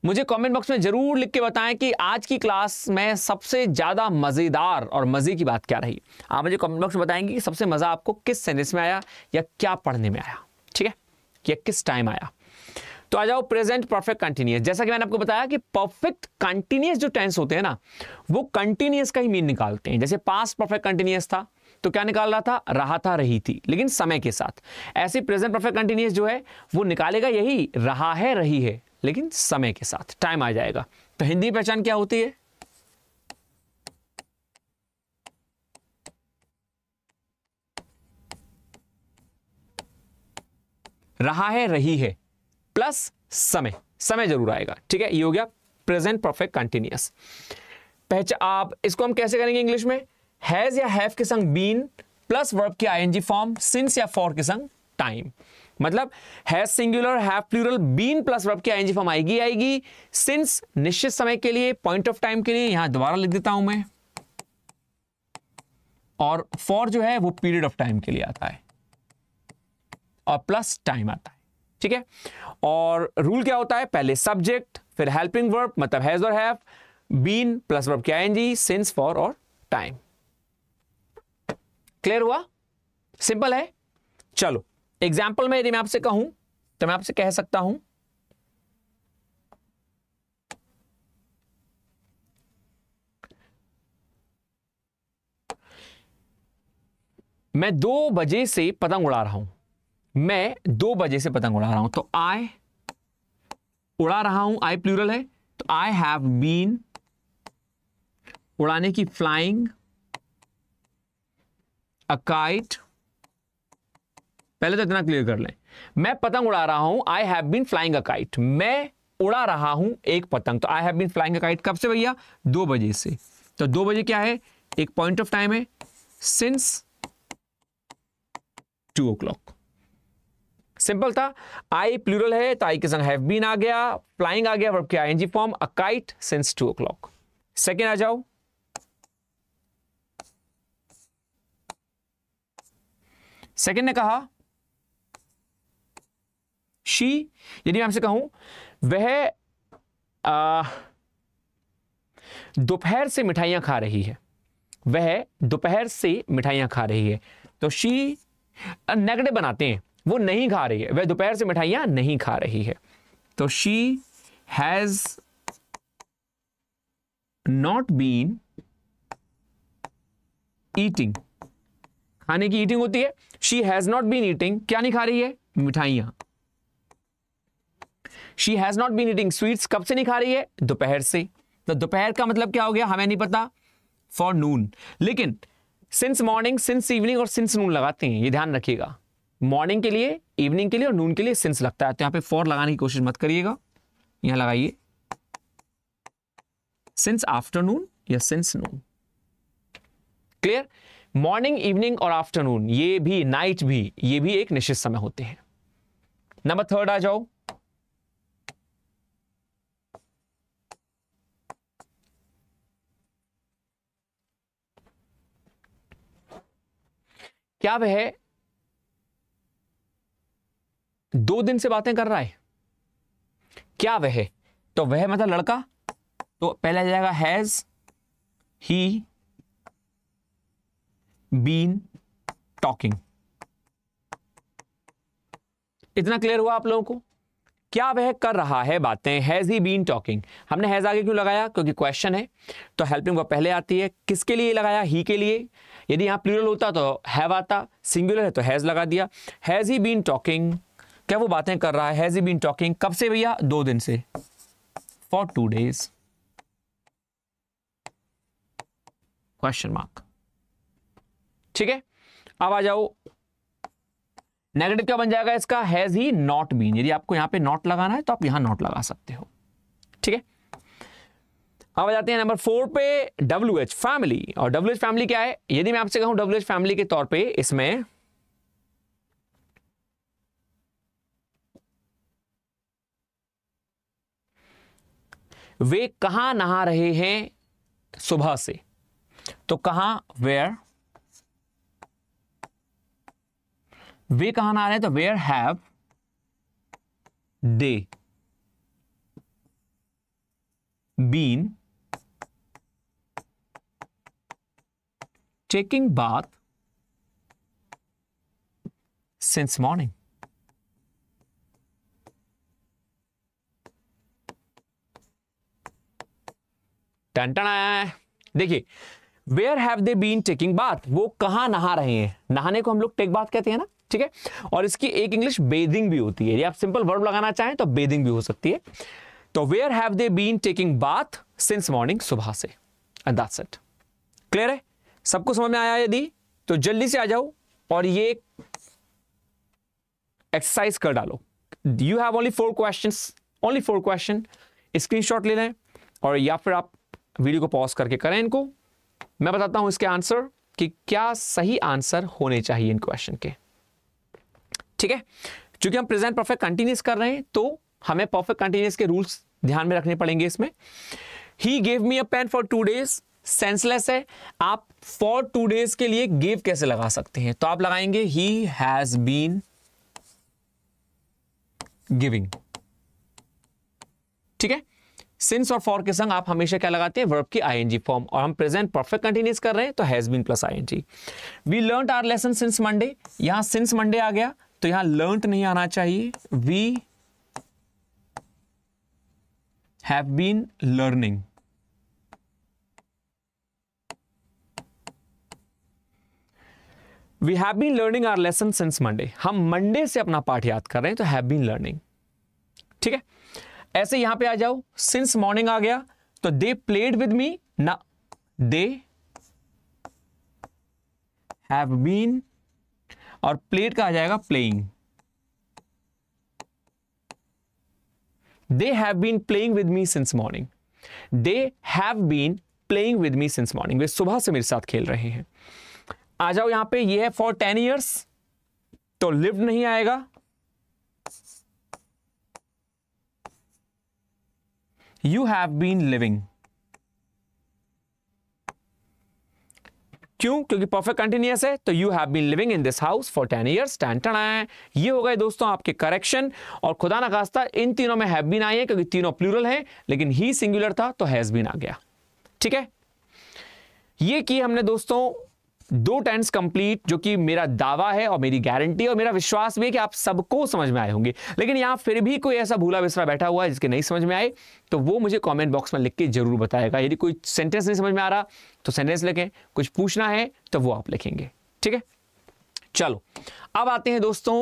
मुझे कमेंट बॉक्स में जरूर लिख के बताएं कि आज की क्लास में सबसे ज़्यादा मज़ेदार और मज़े की बात क्या रही आप मुझे कमेंट बॉक्स में बताएंगे कि सबसे मज़ा आपको किस सेंटेंस में आया या क्या पढ़ने में आया ठीक है या किस टाइम आया तो आ जाओ प्रेजेंट परफेक्ट कंटिन्यूस जैसा कि मैंने आपको बताया कि परफेक्ट कंटिन्यूस जो टेंस होते हैं ना वो कंटिन्यूस का ही मीन निकालते हैं जैसे पास परफेक्ट कंटिन्यूस था तो क्या निकाल रहा था रहा था रही थी लेकिन समय के साथ ऐसे प्रेजेंट परफेक्ट कंटिन्यूस जो है वो निकालेगा यही रहा है रही है लेकिन समय के साथ टाइम आ जाएगा तो हिंदी पहचान क्या होती है रहा है रही है प्लस समय समय जरूर आएगा ठीक है ये हो गया प्रेजेंट परफेक्ट कंटिन्यूस पहचान आप इसको हम कैसे करेंगे इंग्लिश में हैज या हैव के संग बीन प्लस वर्ब के आईएनजी फॉर्म सिंस या फॉर के संग टाइम मतलब has singular have plural been plus verb की आईएनजी फॉर्म आएगी आएगी सिंस निश्चित समय के लिए पॉइंट ऑफ टाइम के लिए यहां दोबारा लिख देता हूं मैं और फॉर जो है वो पीरियड ऑफ टाइम के लिए आता है और प्लस टाइम आता है ठीक है और रूल क्या होता है पहले सब्जेक्ट फिर हेल्पिंग वर्ब मतलब हैज और हैव बीन प्लस वर्ब की आईएनजी सिंस फॉर और टाइम क्लियर हुआ सिंपल है चलो एग्जाम्पल में यदि मैं आपसे कहूं तो मैं आपसे कह सकता हूं मैं दो बजे से पतंग उड़ा रहा हूं मैं दो बजे से पतंग उड़ा रहा हूं तो आई उड़ा रहा हूं आई प्लूरल है तो आई हैव बीन उड़ाने की फ्लाइंग अ काइट पहले तो इतना क्लियर कर लें मैं पतंग उड़ा रहा हूं I have been flying a kite मैं उड़ा रहा हूं एक पतंग तो I have been flying a kite कब से भैया दो बजे से तो दो बजे क्या है एक पॉइंट ऑफ टाइम है since two o'clock simple था आई प्लूरल है तो आई के संग हैव बीन आ गया फ्लाइंग आ गया वर्ब क्या NG form a kite since two o'clock second आ जाओ सेकेंड ने कहा शी यदि मैं आपसे कहूं वह दोपहर से मिठाइयां खा रही है वह दोपहर से मिठाइयां खा रही है तो शी नेगेटिव बनाते हैं वो नहीं खा रही है वह दोपहर से मिठाइयां नहीं खा रही है तो she has not been eating खाने की ईटिंग होती है she has not been eating क्या नहीं खा रही है मिठाइयां she has not been eating sweets कब से नहीं खा रही है दोपहर से तो दोपहर का मतलब क्या हो गया हमें नहीं पता फॉर नून लेकिन सिंस मॉर्निंग सिंस इवनिंग और सिंस नून लगाते हैं ये ध्यान रखिएगा मॉर्निंग के लिए इवनिंग के लिए और नून के लिए सिंस लगता है तो यहां पे फॉर लगाने की कोशिश मत करिएगा यहां लगाइए सिंस आफ्टरनून या since noon clear morning evening और आफ्टरनून ये भी नाइट भी ये भी एक निश्चित समय होते हैं नंबर थर्ड आ जाओ क्या वह दो दिन से बातें कर रहा है क्या वह तो वह मतलब लड़का तो पहला जाएगा हैज ही बीन टॉकिंग इतना क्लियर हुआ आप लोगों को क्या वह कर रहा है बातें हैज ही बीन टॉकिंग हमने हैज आगे क्यों लगाया क्योंकि क्वेश्चन है तो हेल्पिंग वो पहले आती है किसके लिए लगाया ही के लिए यदि यहां प्लूरल होता तो हैव आता सिंगुलर है तो हैज लगा दिया हैज ही बीन टॉकिंग क्या वो बातें कर रहा है हैज ही बीन टॉकिंग कब से भैया दो दिन से for two days question mark ठीक है अब आ जाओ नेगेटिव क्या बन जाएगा इसका हैज ही नॉट बीन यदि आपको यहां पे नॉट लगाना है तो आप यहां नॉट लगा सकते हो ठीक है अब आ जाते हैं नंबर फोर पे डब्ल्यू एच फैमिली और डब्ल्यू एच फैमिली क्या है यदि मैं आपसे कहूं डब्ल्यू एच फैमिली के तौर पे इसमें वे कहा नहा रहे हैं सुबह से तो कहा वेयर वे कहां आ रहे हैं तो where have they been taking bath since morning आया है देखिए where have they been taking bath वो कहां नहा रहे हैं नहाने को हम लोग टेक बाथ कहते हैं ना ठीक है और इसकी एक इंग्लिश बेदिंग भी होती है यदि आप सिंपल वर्ब लगाना चाहें तो बेदिंग भी हो सकती है तो where have they been taking bath since morning सुबह से एंड दैट्स इट क्लियर है सबको समझ में आया यदि तो जल्दी से आ जाओ और ये एक्सरसाइज कर डालो you have only four question only four question screenshot ले लें और या फिर आप वीडियो को पॉज करके करें इनको मैं बताता हूं इसके आंसर कि क्या सही आंसर होने चाहिए इन क्वेश्चन के ठीक है चूंकि हम प्रेजेंट परफेक्ट कंटिन्यूस कर रहे हैं तो हमें परफेक्ट कंटिन्यूस के रूल्स ध्यान में रखने पड़ेंगे इसमें he gave me a pen for two days senseless है आप फॉर टू डेज के लिए गेव कैसे लगा सकते हैं तो आप लगाएंगे ही हैज बीन गिविंग ठीक है सिंस और फॉर के संग आप हमेशा क्या लगाते हैं वर्ब की आईएनजी फॉर्म और हम प्रेजेंट परफेक्ट कंटिन्यूस कर रहे हैं तो has been plus ING we learn our lesson since Monday यहां सिंस मंडे आ गया तो यहां लर्नट नहीं आना चाहिए we have been learning we have been learning our lesson since Monday हम मंडे से अपना पाठ याद कर रहे हैं तो हैव बीन लर्निंग ठीक है ऐसे यहां पे आ जाओ सिंस मॉर्निंग आ गया तो दे प्लेड विद मी ना दे हैव बीन और प्लेट का आ जाएगा playing they have been playing with me since morning they have been playing with me since morning वे सुबह से मेरे साथ खेल रहे हैं आ जाओ यहां पे ये है फॉर टेन ईयर्स तो लिव नहीं आएगा यू हैव बीन लिविंग क्यों क्योंकि परफेक्ट कंटिन्यूस है तो you have been living in this house for ten years ten टन आए ये हो गए दोस्तों आपके करेक्शन और खुदा ना खास्ता इन तीनों में हैव बीन आई है क्योंकि तीनों प्लूरल हैं लेकिन ही सिंगुलर था तो हैज बीन आ गया ठीक है ये की हमने दोस्तों दो टेंस कंप्लीट जो कि मेरा दावा है और मेरी गारंटी और मेरा विश्वास भी है कि आप सबको समझ में आए होंगे लेकिन यहां फिर भी कोई ऐसा भूला बिसरा बैठा हुआ है जिसके नहीं समझ में आए तो वो मुझे कमेंट बॉक्स में लिख के जरूर बताएगा यदि कोई सेंटेंस नहीं समझ में आ रहा तो सेंटेंस लिखें कुछ पूछना है तो वो आप लिखेंगे ठीक है चलो अब आते हैं दोस्तों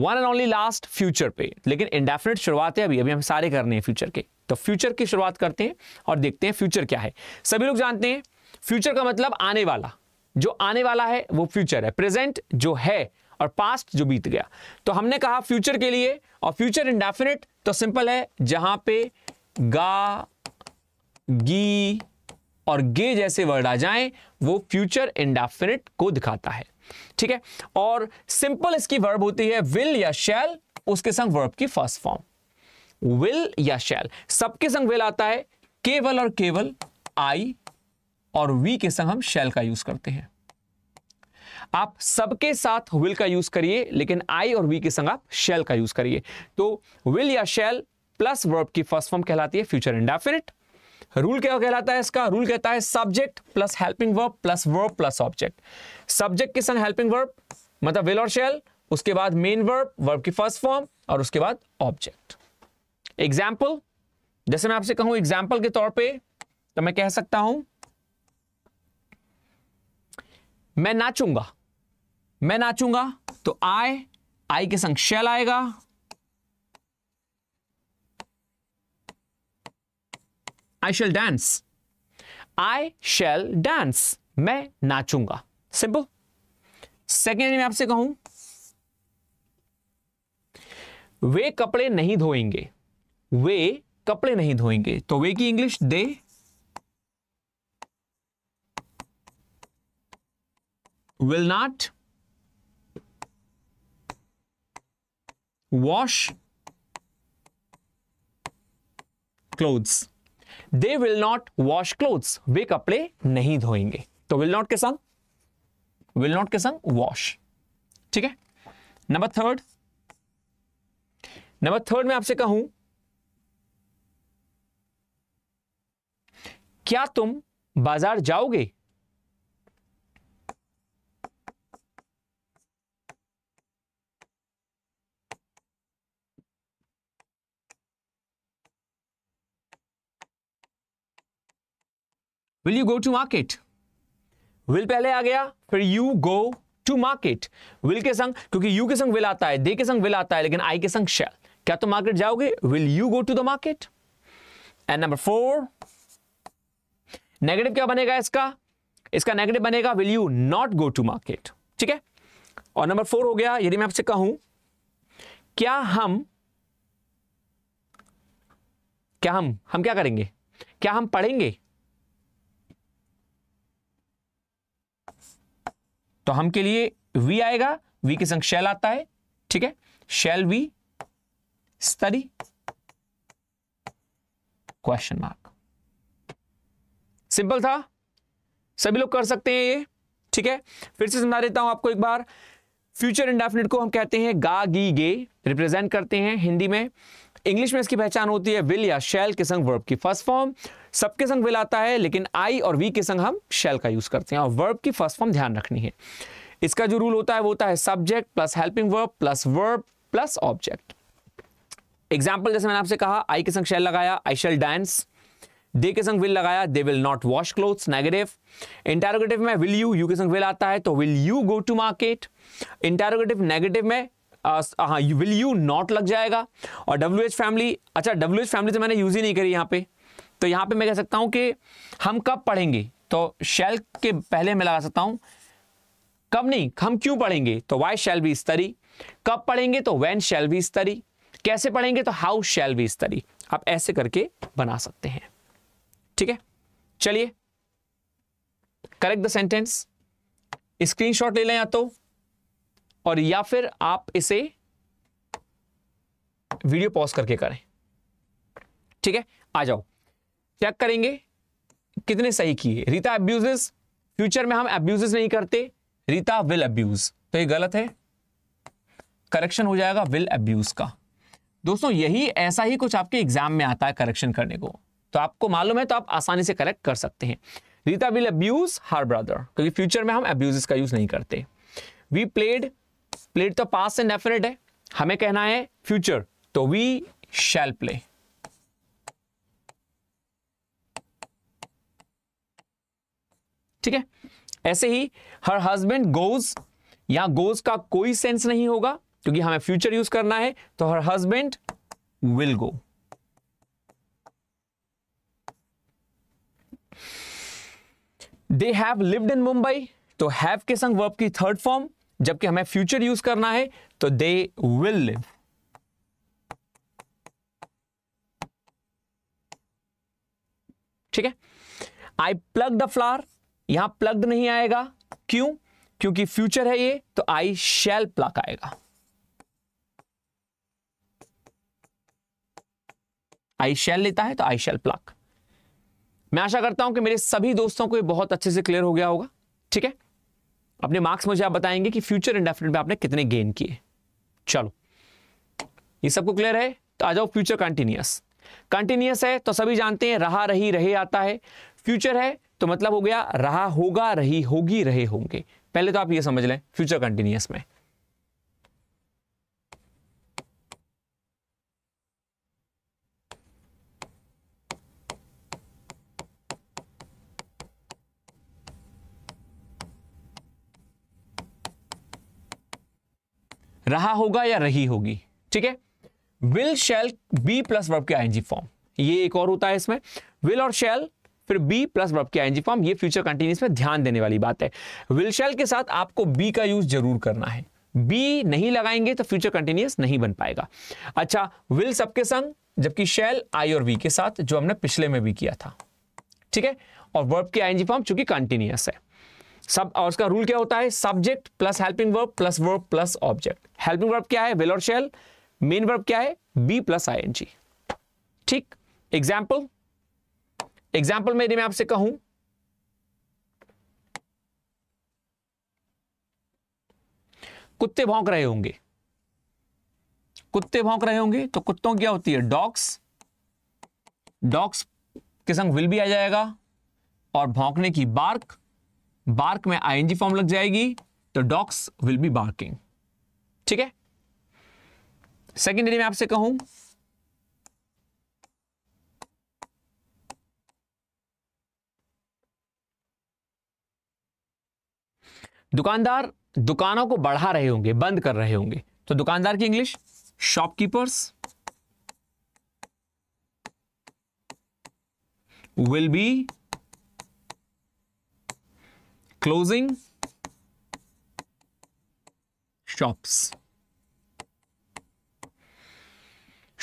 one and only last future पे लेकिन इंडेफिनेट शुरुआत है अभी अभी हम सारे करने हैं फ्यूचर के तो फ्यूचर की शुरुआत करते हैं और देखते हैं फ्यूचर क्या है सभी लोग जानते हैं फ्यूचर का मतलब आने वाला जो आने वाला है वो फ्यूचर है प्रेजेंट जो है और पास्ट जो बीत गया तो हमने कहा फ्यूचर के लिए और फ्यूचर इंडेफिनेट तो सिंपल है जहां पे गा गी और गे जैसे वर्ड आ जाएं वो फ्यूचर इंडेफिनिट को दिखाता है ठीक है और सिंपल इसकी वर्ब होती है विल या शैल उसके संग वर्ब की फर्स्ट फॉर्म विल या शैल सबके संग विल आता है केवल और केवल आई और वी के संग हम शैल का यूज करते हैं आप सबके साथ विल का यूज करिए लेकिन आई और वी के संग आप शैल का यूज करिए तो विल या शैल प्लस वर्ब की फर्स्ट फॉर्म कहलाती है फ्यूचर इंडेफिनिट रूल क्या कहलाता है इसका रूल कहता है subject plus helping verb plus verb plus object subject के संग हेल्पिंग वर्ब मतलब विल और शेल उसके बाद मेन वर्ब वर्ब की फर्स्ट फॉर्म और उसके बाद ऑब्जेक्ट एग्जाम्पल जैसे मैं आपसे कहूं एग्जाम्पल के तौर पर तो मैं कह सकता हूं मैं नाचूंगा मैं नाचूंगा तो आई आई के संग शेल आएगा I shall dance I shall dance मैं नाचूंगा सिंपल सेकेंड में आपसे कहूं वे कपड़े नहीं धोएंगे वे कपड़े नहीं धोएंगे तो वे की English they will not wash clothes they will not wash clothes वे कपड़े नहीं धोएंगे तो विल नॉट के संग विल नॉट के संग वॉश ठीक है नंबर थर्ड नंबर थर्ड में आपसे कहूं क्या तुम बाजार जाओगे will you go to market will पहले आ गया फिर you go to market will के संग क्योंकि यू के संग विल आता है दे के संग विल आता है लेकिन आई के संग शैल क्या तुम मार्केट जाओगे will you go to the market and number four negative क्या बनेगा इसका इसका नेगेटिव बनेगा will you not go to market ठीक है और नंबर फोर हो गया यदि मैं आपसे कहूं क्या हम क्या हम हम क्या करेंगे क्या हम पढ़ेंगे तो हम के लिए वी आएगा वी के संग शेल आता है ठीक है shall we study question mark simple था सभी लोग कर सकते हैं ये ठीक है फिर से समझा देता हूं आपको एक बार फ्यूचर इंडेफिनिट को हम कहते हैं गा गी गे रिप्रेजेंट करते हैं हिंदी में इंग्लिश में इसकी पहचान होती है विल या शैल के संग वर्ब की फर्स्ट फॉर्म सबके संग विल आता है लेकिन आई और वी के संग हम शैल का यूज करते हैं और वर्ब की फर्स्ट फॉर्म ध्यान रखनी है इसका जो रूल होता है वो होता है subject plus helping verb plus verb plus object example जैसे मैंने आपसे कहा आई के संग शैल लगाया आई शेल डांस दे के संग विल लगाया they will not wash clothes negative interrogative में विल यू यू के संग विल आता है तो will you go to market interrogative negative में हाँ विल यू नॉट लग जाएगा और डब्ल्यू एच फैमिली अच्छा डब्ल्यू एच फैमिली तो मैंने यूज़ ही नहीं करी यहाँ पे तो यहाँ पे मैं कह सकता हूँ कि हम कब पढ़ेंगे तो शेल के पहले मैं लगा सकता हूँ कब नहीं हम क्यों पढ़ेंगे तो वाई शेल बी स्तरी कब पढ़ेंगे तो वैन शेल बी स्तरी कैसे पढ़ेंगे तो हाउ शेल बी स्तरी आप ऐसे करके बना सकते हैं ठीक है चलिए करेक्ट द सेंटेंस स्क्रीनशॉट ले लें या तो और या फिर आप इसे वीडियो पॉज करके करें ठीक है आ जाओ चेक करेंगे कितने सही किए रीता एब्यूजेस फ्यूचर में हम एब्यूजेस नहीं करते रीता विल अब्यूज तो ये गलत है करेक्शन हो जाएगा विल अब्यूज का दोस्तों यही ऐसा ही कुछ आपके एग्जाम में आता है करेक्शन करने को तो आपको मालूम है तो आप आसानी से करेक्ट कर सकते हैं Rita will abuse her brother क्योंकि फ्यूचर में हम अब्यूज का यूज नहीं करते वी प्लेड प्लेट तो पास से डेफिनेट है हमें कहना है फ्यूचर तो वी शैल प्ले ठीक है ऐसे ही हर हस्बैंड गोज या गोज का कोई सेंस नहीं होगा क्योंकि हमें फ्यूचर यूज करना है तो her husband will go they have lived in Mumbai तो हैव के संग वर्ब की थर्ड फॉर्म जबकि हमें फ्यूचर यूज करना है तो दे विल लिव ठीक है आई प्लग द फ्लावर यहां प्लग नहीं आएगा क्यों क्योंकि फ्यूचर है ये तो आई शैल प्लक आएगा आई शैल लेता है तो आई शैल प्लक मैं आशा करता हूं कि मेरे सभी दोस्तों को ये बहुत अच्छे से क्लियर हो गया होगा ठीक है अपने मार्क्स मुझे आप बताएंगे कि फ्यूचर इंडेफिनेट में आपने कितने गेन किए चलो ये सबको क्लियर है तो आ जाओ फ्यूचर कंटिन्यूस कंटिन्यूस है तो सभी जानते हैं रहा रही रहे आता है फ्यूचर है तो मतलब हो गया रहा होगा रही होगी रहे होंगे पहले तो आप ये समझ लें फ्यूचर कंटिन्यूस में रहा होगा या रही होगी ठीक है will shall be plus verb के आईएनजी फॉर्म ये एक और होता है इसमें विल और शेल फिर बी प्लस वर्ब के आईएनजी फॉर्म ये फ्यूचर कंटिन्यूस में ध्यान देने वाली बात है विल शेल के साथ आपको बी का यूज जरूर करना है बी नहीं लगाएंगे तो फ्यूचर कंटिन्यूस नहीं बन पाएगा अच्छा विल सबके संग जबकि शेल आई और वी के साथ जो हमने पिछले में भी किया था ठीक है और वर्ब के आईएनजी फॉर्म चूंकि कंटिन्यूस है सब और उसका रूल क्या होता है subject plus helping verb plus verb plus object helping verb क्या है विल और शेल मेन वर्ब क्या है be plus I N G ठीक एग्जाम्पल एग्जाम्पल में यदि मैं आपसे कहूं कुत्ते भौंक रहे होंगे कुत्ते भौंक रहे होंगे तो कुत्तों क्या होती है डॉग्स डॉग्स के संग विल भी आ जाएगा और भौंकने की बार्क बार्क में आईएनजी फॉर्म लग जाएगी तो डॉग्स विल बी बार्किंग ठीक है सेकेंडरी में आपसे कहूं दुकानदार दुकानों को बढ़ा रहे होंगे बंद कर रहे होंगे तो दुकानदार की English shopkeepers will be closing shops.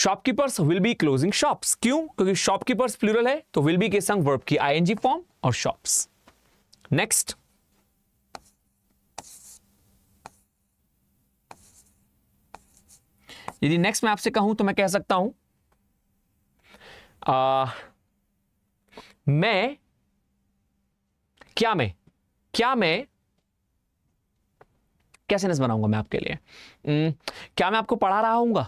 Shopkeepers will be closing shops क्यों क्योंकि शॉपकीपर्स प्लूरल है तो विल बी के संग वर्ब की आईएनजी फॉर्म और शॉप्स नेक्स्ट यदि नेक्स्ट मैं आपसे कहूं तो मैं कह सकता हूं आ, मैं क्या मैं क्या मैं क्या सेंस बनाऊंगा मैं आपके लिए हम्म, क्या मैं आपको पढ़ा रहा हूं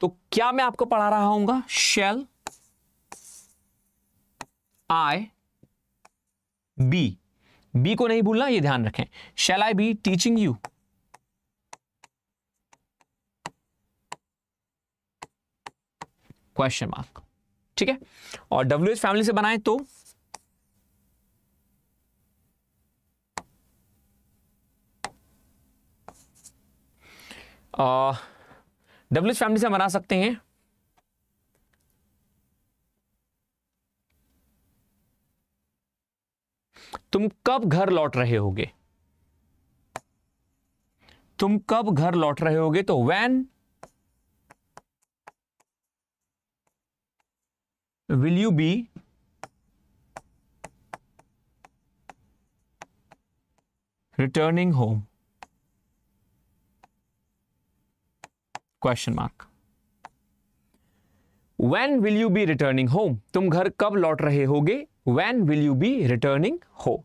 तो क्या मैं आपको पढ़ा रहा हूं शेल आई बी बी को नहीं भूलना ये ध्यान रखें shall I be teaching you question mark ठीक है और डब्ल्यू एच फैमिली से बनाए तो डब्ल्यू फैमिली से बना सकते हैं तुम कब घर लौट रहे होगे तुम कब घर लौट रहे होगे तो when will you be returning home question mark when will you be returning home तुम घर कब लौट रहे होगे when will you be returning हो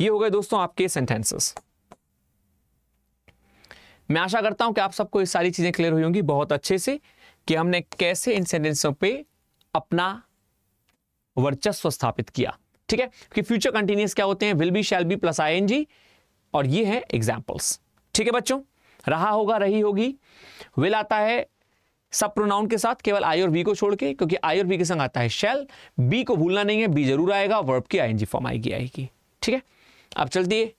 ये हो गए दोस्तों आपके सेंटेंसेस मैं आशा करता हूं कि आप सबको ये सारी चीजें क्लियर हुई होंगी बहुत अच्छे से कि हमने कैसे इन सेंटेंसों पे अपना वर्चस्व स्थापित किया ठीक है कि फ्यूचर कंटिन्यूस क्या होते हैं will be shall be plus I और ये है एग्जाम्पल्स ठीक है बच्चों रहा होगा रही होगी विल आता है सब प्रोनाउन के साथ केवल आई और बी को छोड़ के क्योंकि आई और बी के संग आता है शेल बी को भूलना नहीं है बी जरूर आएगा वर्ब की एनजी फॉर्म आएगी आएगी ठीक है अब चलती है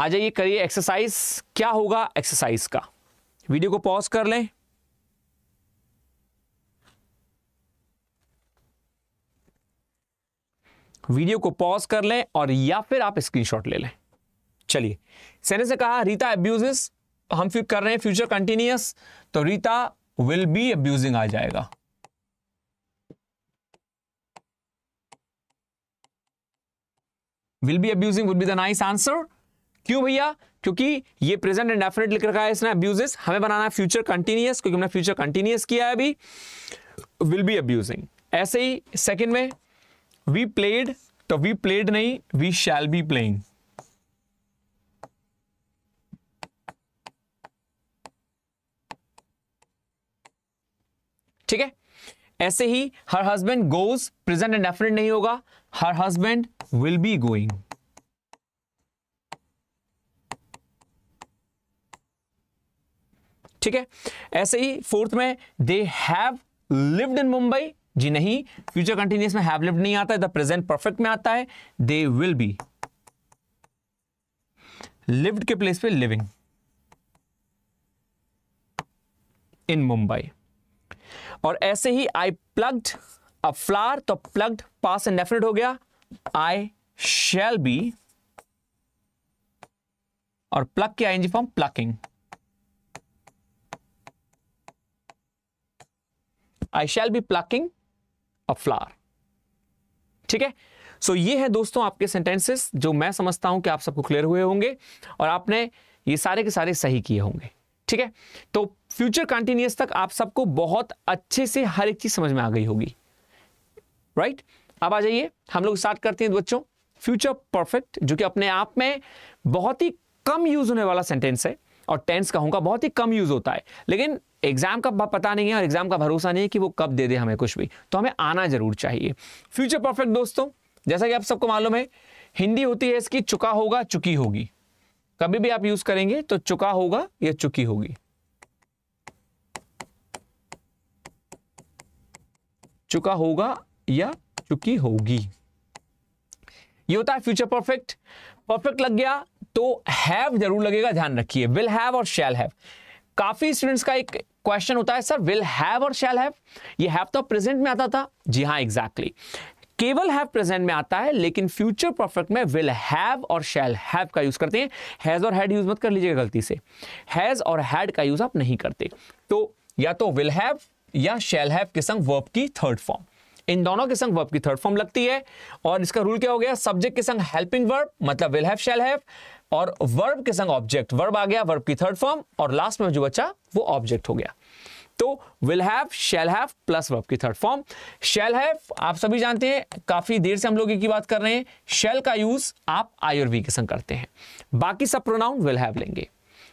आ जाइए करिए एक्सरसाइज क्या होगा एक्सरसाइज का वीडियो को पॉज कर लें वीडियो को पॉज कर लें और या फिर आप स्क्रीनशॉट ले लें चलिए सैने से कहा रीता एब्यूजेस हम फिर कर रहे हैं फ्यूचर कंटिन्यूस तो रीता विल बी अब्यूजिंग आ जाएगा will be abusing would be the nice answer क्यों भैया क्योंकि ये प्रेजेंट एंड डेफिनेट लिख रखा है इसने अब्यूजेस हमें बनाना है फ्यूचर कंटिन्यूस क्योंकि हमने फ्यूचर कंटिन्यूस किया है अभी विल बी अब्यूजिंग ऐसे ही सेकेंड में वी प्लेड तो वी प्लेड नहीं वी शैल बी प्लेइंग ठीक है ऐसे ही her husband goes present and definite नहीं होगा her husband will be going ठीक है ऐसे ही फोर्थ में they have lived in Mumbai जी नहीं फ्यूचर कंटिन्यूस में हैव लिव्ड नहीं आता है द प्रेजेंट परफेक्ट में आता है दे विल बी लिव्ड के प्लेस पे लिविंग इन मुंबई और ऐसे ही आई प्लग्ड अ फ्लार तो प्लग्ड पास डेफिनेट हो गया आई शेल बी और प्लग के I form plucking I shall be plucking a flower ठीक है सो ये है दोस्तों आपके सेंटेंसेस जो मैं समझता हूं कि आप सबको क्लियर हुए होंगे और आपने ये सारे के सारे सही किए होंगे ठीक है तो फ्यूचर कंटिन्यूस तक आप सबको बहुत अच्छे से हर एक चीज समझ में आ गई होगी राइट right? अब आ जाइए हम लोग स्टार्ट करते हैं बच्चों फ्यूचर परफेक्ट जो कि अपने आप में बहुत ही कम यूज होने वाला सेंटेंस है और टेंस कहूंगा बहुत ही कम यूज होता है लेकिन एग्जाम का पता नहीं है और एग्जाम का भरोसा नहीं है कि वो कब दे दे हमें कुछ भी तो हमें आना जरूर चाहिए फ्यूचर परफेक्ट दोस्तों जैसा कि आप सबको मालूम है हिंदी होती है इसकी चुका होगा चुकी होगी कभी भी आप यूज करेंगे तो चुका होगा या चुकी होगी चुका होगा या चुकी होगी ये होता है फ्यूचर परफेक्ट परफेक्ट लग गया तो हैव जरूर लगेगा ध्यान रखिए विल हैव और शैल हैव काफी स्टूडेंट्स का एक क्वेश्चन होता है सर विल हैव और शैल हैव ये हैव तो प्रेजेंट में आता था जी हाँ एग्जैक्टली exactly. केवल हैव प्रेजेंट में आता है लेकिन फ्यूचर परफेक्ट में विल हैव और शैल हैव का यूज करते हैं हैज और हैड यूज मत कर लीजिएगा गलती से हैज और हैड का यूज आप नहीं करते तो या तो विल हैव या शेल हैव के संग वर्ब की थर्ड फॉर्म इन दोनों के संग वर्ब की थर्ड फॉर्म लगती है और इसका रूल क्या हो गया सब्जेक्ट के संग हेल्पिंग वर्ब मतलब विल हैव शेल हैव और वर्ब के संग ऑब्जेक्ट वर्ब आ गया वर्ब की थर्ड फॉर्म और लास्ट में जो बचा वो ऑब्जेक्ट हो गया तो will have shall have plus verb की थर्ड फॉर्म शेल हैव आप सभी जानते हैं काफी देर से हम लोग की बात कर रहे हैं शेल का यूज आप आई और वी के संग करते हैं बाकी सब प्रोनाउन विल हैव लेंगे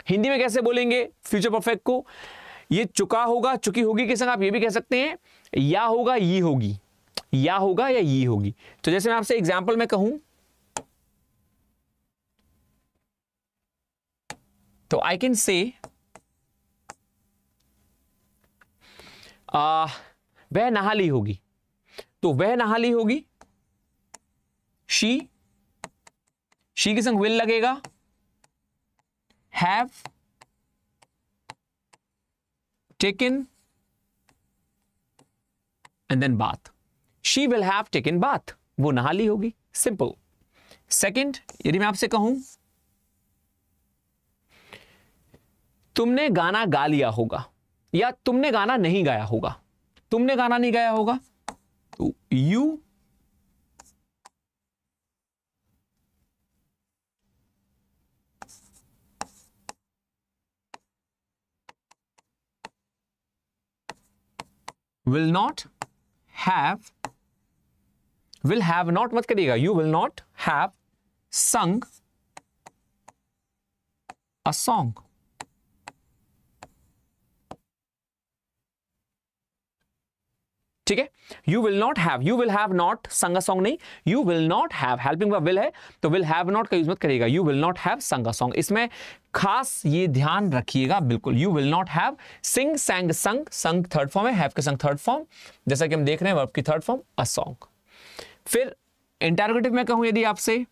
हिंदी में कैसे बोलेंगे फ्यूचर परफेक्ट को ये चुका होगा चुकी होगी के संग आप ये भी कह सकते हैं या होगा ये होगी या होगा या ये होगी तो जैसे मैं आपसे एग्जाम्पल में कहूं तो आई कैन से वह नहा ली होगी तो वह नहा ली होगी शी शी के संग विल लगेगा have taken and then bath. She will have taken bath. वो नहा ली होगी सिंपल सेकेंड यदि मैं आपसे कहूं तुमने गाना गा लिया होगा या तुमने गाना नहीं गाया होगा तुमने गाना नहीं गाया होगा यू तो will not have will have not मत करिएगा you will not have sung a song ठीक है you will not have you will have not sung a song नहीं you will not have helping verb will है तो will have not का use मत करिएगा you will not have sung a song इसमें खास ये ध्यान रखिएगा बिल्कुल you will not have sing sang sung sung third form है हैव के संग थर्ड फॉर्म जैसा कि हम देख रहे हैं वर्ब की थर्ड फॉर्म अ सॉन्ग फिर इंटरोगेटिव में कहूं यदि आपसे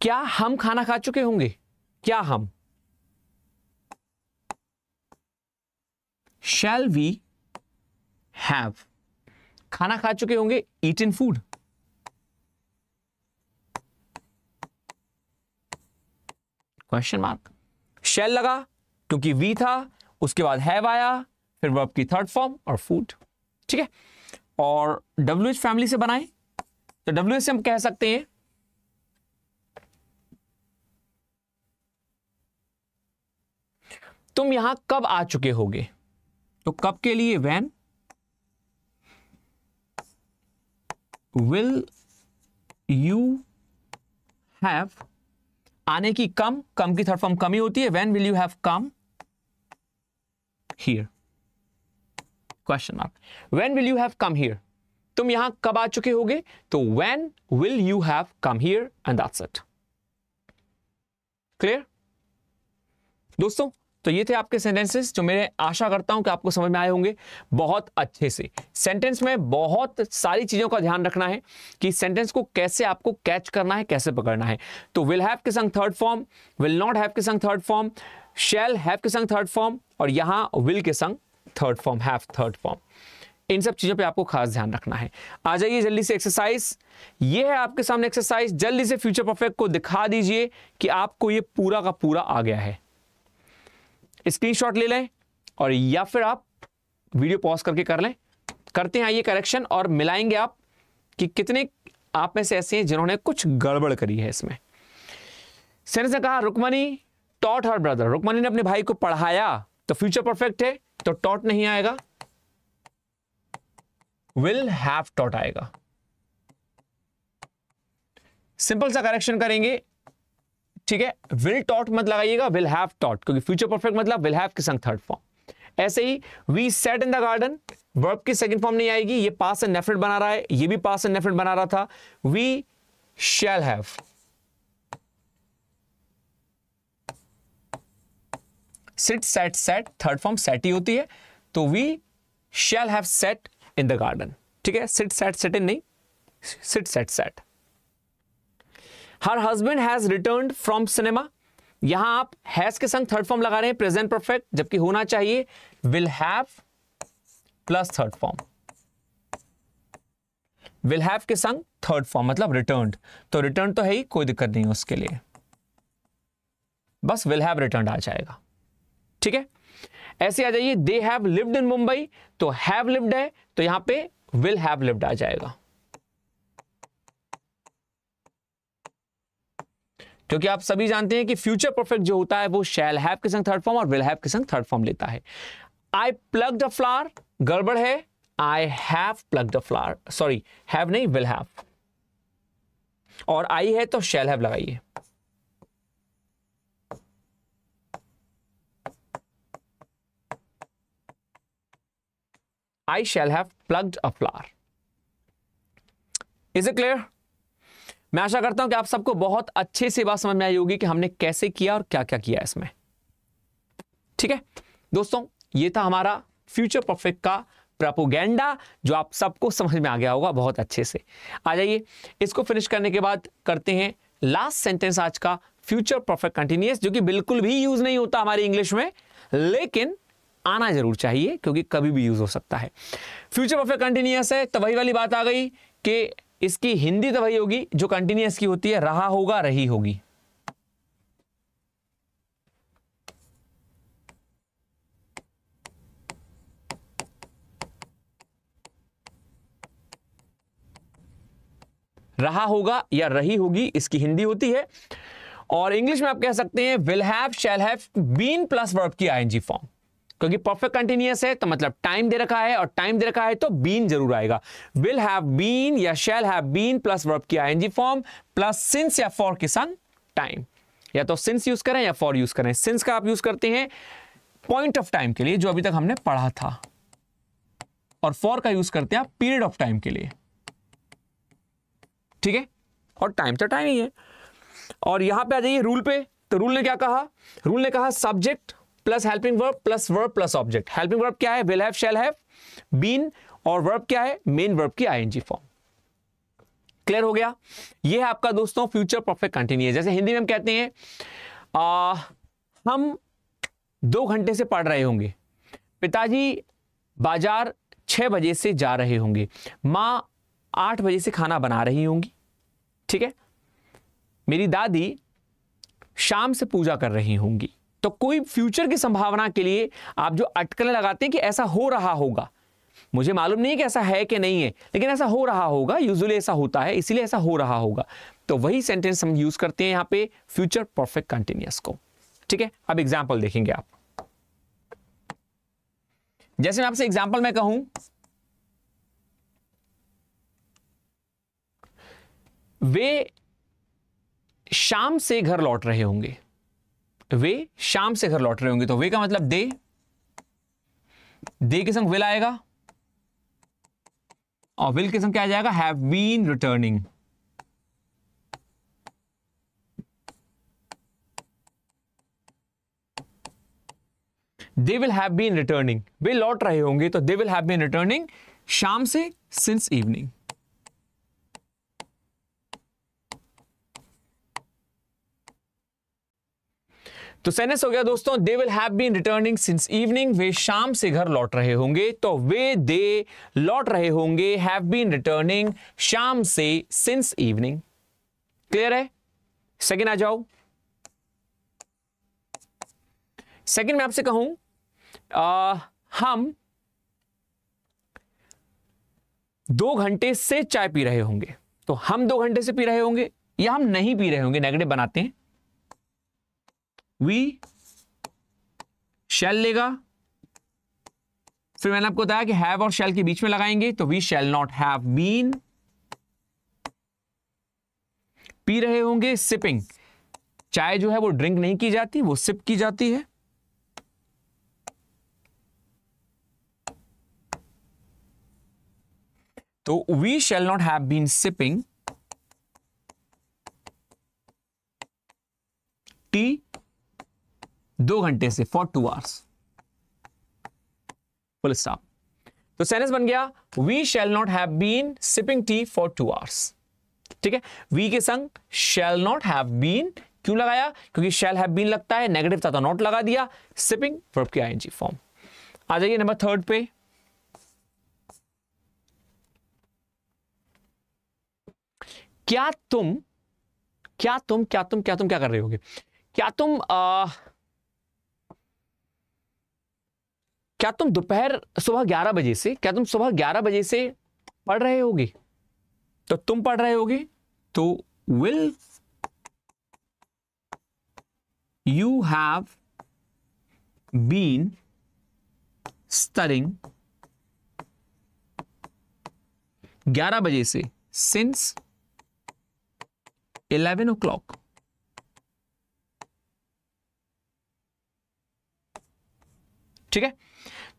क्या हम खाना खा चुके होंगे क्या हम शैल वी हैव खाना खा चुके होंगे eaten food question mark shall लगा क्योंकि वी था उसके बाद हैव आया फिर वर्ब की थर्ड फॉर्म और फूड ठीक है और डब्ल्यू फैमिली से बनाए तो डब्ल्यू से हम कह सकते हैं तुम यहां कब आ चुके होगे तो कब के लिए वैन विल यू हैव आने की कम कम की थर्ड फॉर्म कमी होती है when will you have come here question mark when will you have come here तुम यहां कब आ चुके होगे तो when will you have come here and that's it clear दोस्तों तो ये थे आपके सेंटेंसेस जो मैं आशा करता हूं कि आपको समझ में आए होंगे बहुत अच्छे से सेंटेंस में बहुत सारी चीज़ों का ध्यान रखना है कि सेंटेंस को कैसे आपको कैच करना है कैसे पकड़ना है तो विल हैव के संग third form will not have के संग थर्ड फॉर्म शेल हैव के संग थर्ड फॉर्म और यहां विल के संग third form have third form इन सब चीज़ों पे आपको खास ध्यान रखना है आ जाइए जल्दी से एक्सरसाइज ये है आपके सामने एक्सरसाइज जल्दी से फ्यूचर परफेक्ट को दिखा दीजिए कि आपको ये पूरा का पूरा आ गया है स्क्रीनशॉट ले लें और या फिर आप वीडियो पॉज करके कर लें करते हैं आइए करेक्शन और मिलाएंगे आप कि कितने आप में से ऐसे हैं जिन्होंने कुछ गड़बड़ करी है इसमें सेनेस ने कहा Rukmini taught her brother Rukmini ने अपने भाई को पढ़ाया तो फ्यूचर परफेक्ट है तो टॉट नहीं आएगा विल हैव टॉट आएगा सिंपल सा करेक्शन करेंगे ठीक है विल टॉट मत लगाइएगा विल हैव टॉट क्योंकि फ्यूचर परफेक्ट मतलब विल हैव के संग थर्ड फॉर्म ऐसे ही we set in the garden verb की सेकंड फॉर्म नहीं आएगी ये पास एंड नेफिट बना रहा है ये भी पास एंड नेफिट बना रहा था we shall have sit set set third form set ही होती है तो we shall have set in the garden ठीक है सिट सेट सेट इन नहीं sit set set her husband has return from cinema यहां आप हैज के संग थर्ड फॉर्म लगा रहे हैं प्रेजेंट परफेक्ट जबकि होना चाहिए will have plus third form will have के संग थर्ड फॉर्म मतलब रिटर्न तो रिटर्न तो है ही कोई दिक्कत नहीं है उसके लिए बस विल हैव रिटर्न आ जाएगा ठीक है ऐसे आ जाइए they have lived in Mumbai तो हैव लिव्ड है तो यहां पे विल हैव लिव्ड आ जाएगा क्योंकि आप सभी जानते हैं कि फ्यूचर परफेक्ट जो होता है वो शेल हैव के संग थर्ड फॉर्म और विल हैव के संग थर्ड फॉर्म लेता है आई प्लग द फ्लावर गड़बड़ है I have plug the flower sorry have नहीं विल हैव और आई है तो शेल हैव लगाइए I shall have plugged a flower. Is it clear? मैं आशा करता हूं कि आप सबको बहुत अच्छे से बात समझ में आई होगी कि हमने कैसे किया और क्या क्या किया इसमें ठीक है दोस्तों ये था हमारा फ्यूचर परफेक्ट का प्रपोगेंडा जो आप सबको समझ में आ गया होगा बहुत अच्छे से आ जाइए इसको फिनिश करने के बाद करते हैं लास्ट सेंटेंस आज का फ्यूचर परफेक्ट कंटिन्यूस जो कि बिल्कुल भी यूज नहीं होता हमारे इंग्लिश में लेकिन आना जरूर चाहिए क्योंकि कभी भी यूज हो सकता है फ्यूचर परफेक्ट कंटिन्यूस है तो वही वाली बात आ गई कि इसकी हिंदी तो वही होगी जो कंटिन्यूस की होती है रहा होगा रही होगी रहा होगा या रही होगी इसकी हिंदी होती है और इंग्लिश में आप कह सकते हैं will have shall have been plus verb की आईएनजी फॉर्म क्योंकि परफेक्ट कंटिन्यूस है तो मतलब टाइम दे रखा है और टाइम दे रखा है तो बीन जरूर आएगा विल हैव बीन या shall have been plus verb की आईएनजी फॉर्म प्लस सिंस या फॉर के संग टाइम या तो सिंस यूज करें या फॉर यूज करें सिंस का आप यूज करते हैं पॉइंट ऑफ टाइम के लिए जो अभी तक हमने पढ़ा था और फॉर का यूज करते हैं आप पीरियड ऑफ टाइम के लिए ठीक है और टाइम तो टाइम ही है और यहां पे आ जाइए रूल पे तो रूल ने क्या कहा रूल ने कहा subject plus helping verb plus verb plus object helping verb क्या है will have shall have been और वर्ब क्या है मेन वर्ब की आईएनजी फॉर्म क्लियर हो गया ये है आपका दोस्तों फ्यूचर परफेक्ट कंटिन्यू जैसे हिंदी में हम कहते हैं आ, हम दो घंटे से पढ़ रहे होंगे पिताजी बाजार छह बजे से जा रहे होंगे माँ आठ बजे से खाना बना रही होंगी ठीक है मेरी दादी शाम से पूजा कर रही होंगी तो कोई फ्यूचर की संभावना के लिए आप जो अटकलें लगाते हैं कि ऐसा हो रहा होगा मुझे मालूम नहीं है कि ऐसा है कि नहीं है लेकिन ऐसा हो रहा होगा यूजुअली ऐसा होता है इसीलिए ऐसा हो रहा होगा तो वही सेंटेंस हम यूज करते हैं यहां पे फ्यूचर परफेक्ट कंटिन्यूस को ठीक है अब एग्जाम्पल देखेंगे आप जैसे मैं आपसे एग्जाम्पल में कहूं वे शाम से घर लौट रहे होंगे वे शाम से घर लौट रहे होंगे तो वे का मतलब दे दे के संग विल आएगा और विल के संग क्या आ जाएगा have been returning they will have been returning वे लौट रहे होंगे तो they will have been returning शाम से सिंस इवनिंग तो सेनेस हो गया दोस्तों they will have been returning since evening वे शाम से घर लौट रहे होंगे तो वे दे लौट रहे होंगे हैव बीन रिटर्निंग शाम से सिंस इवनिंग क्लियर है सेकेंड आ जाओ सेकेंड में आपसे कहूं आ, हम दो घंटे से चाय पी रहे होंगे तो हम दो घंटे से पी रहे होंगे या हम नहीं पी रहे होंगे नेगेटिव बनाते हैं वी शेल लेगा फिर मैंने आपको बताया कि हैव और शेल के बीच में लगाएंगे तो we shall not have been पी रहे होंगे सिपिंग चाय जो है वो ड्रिंक नहीं की जाती वो सिप की जाती है तो we shall not have been sipping tea दो घंटे से for two hours full stop तो सेंटेंस बन गया we shall not have been sipping tea for two hours ठीक है वी के संग शैल नॉट हैव बीन क्यों लगाया क्योंकि शैल हैव बीन लगता है नेगेटिव था तो नॉट लगा दिया सिपिंग वर्ब की आईएनजी फॉर्म आ जाइए नंबर थर्ड पे क्या तुम क्या तुम क्या तुम क्या तुम क्या कर रहे होगे क्या तुम आ, क्या तुम दोपहर सुबह ग्यारह बजे से क्या तुम सुबह ग्यारह बजे से पढ़ रहे होगे तो तुम पढ़ रहे होगे तो will you have been studying 11 बजे से सिंस 11 ओ क्लॉक ठीक है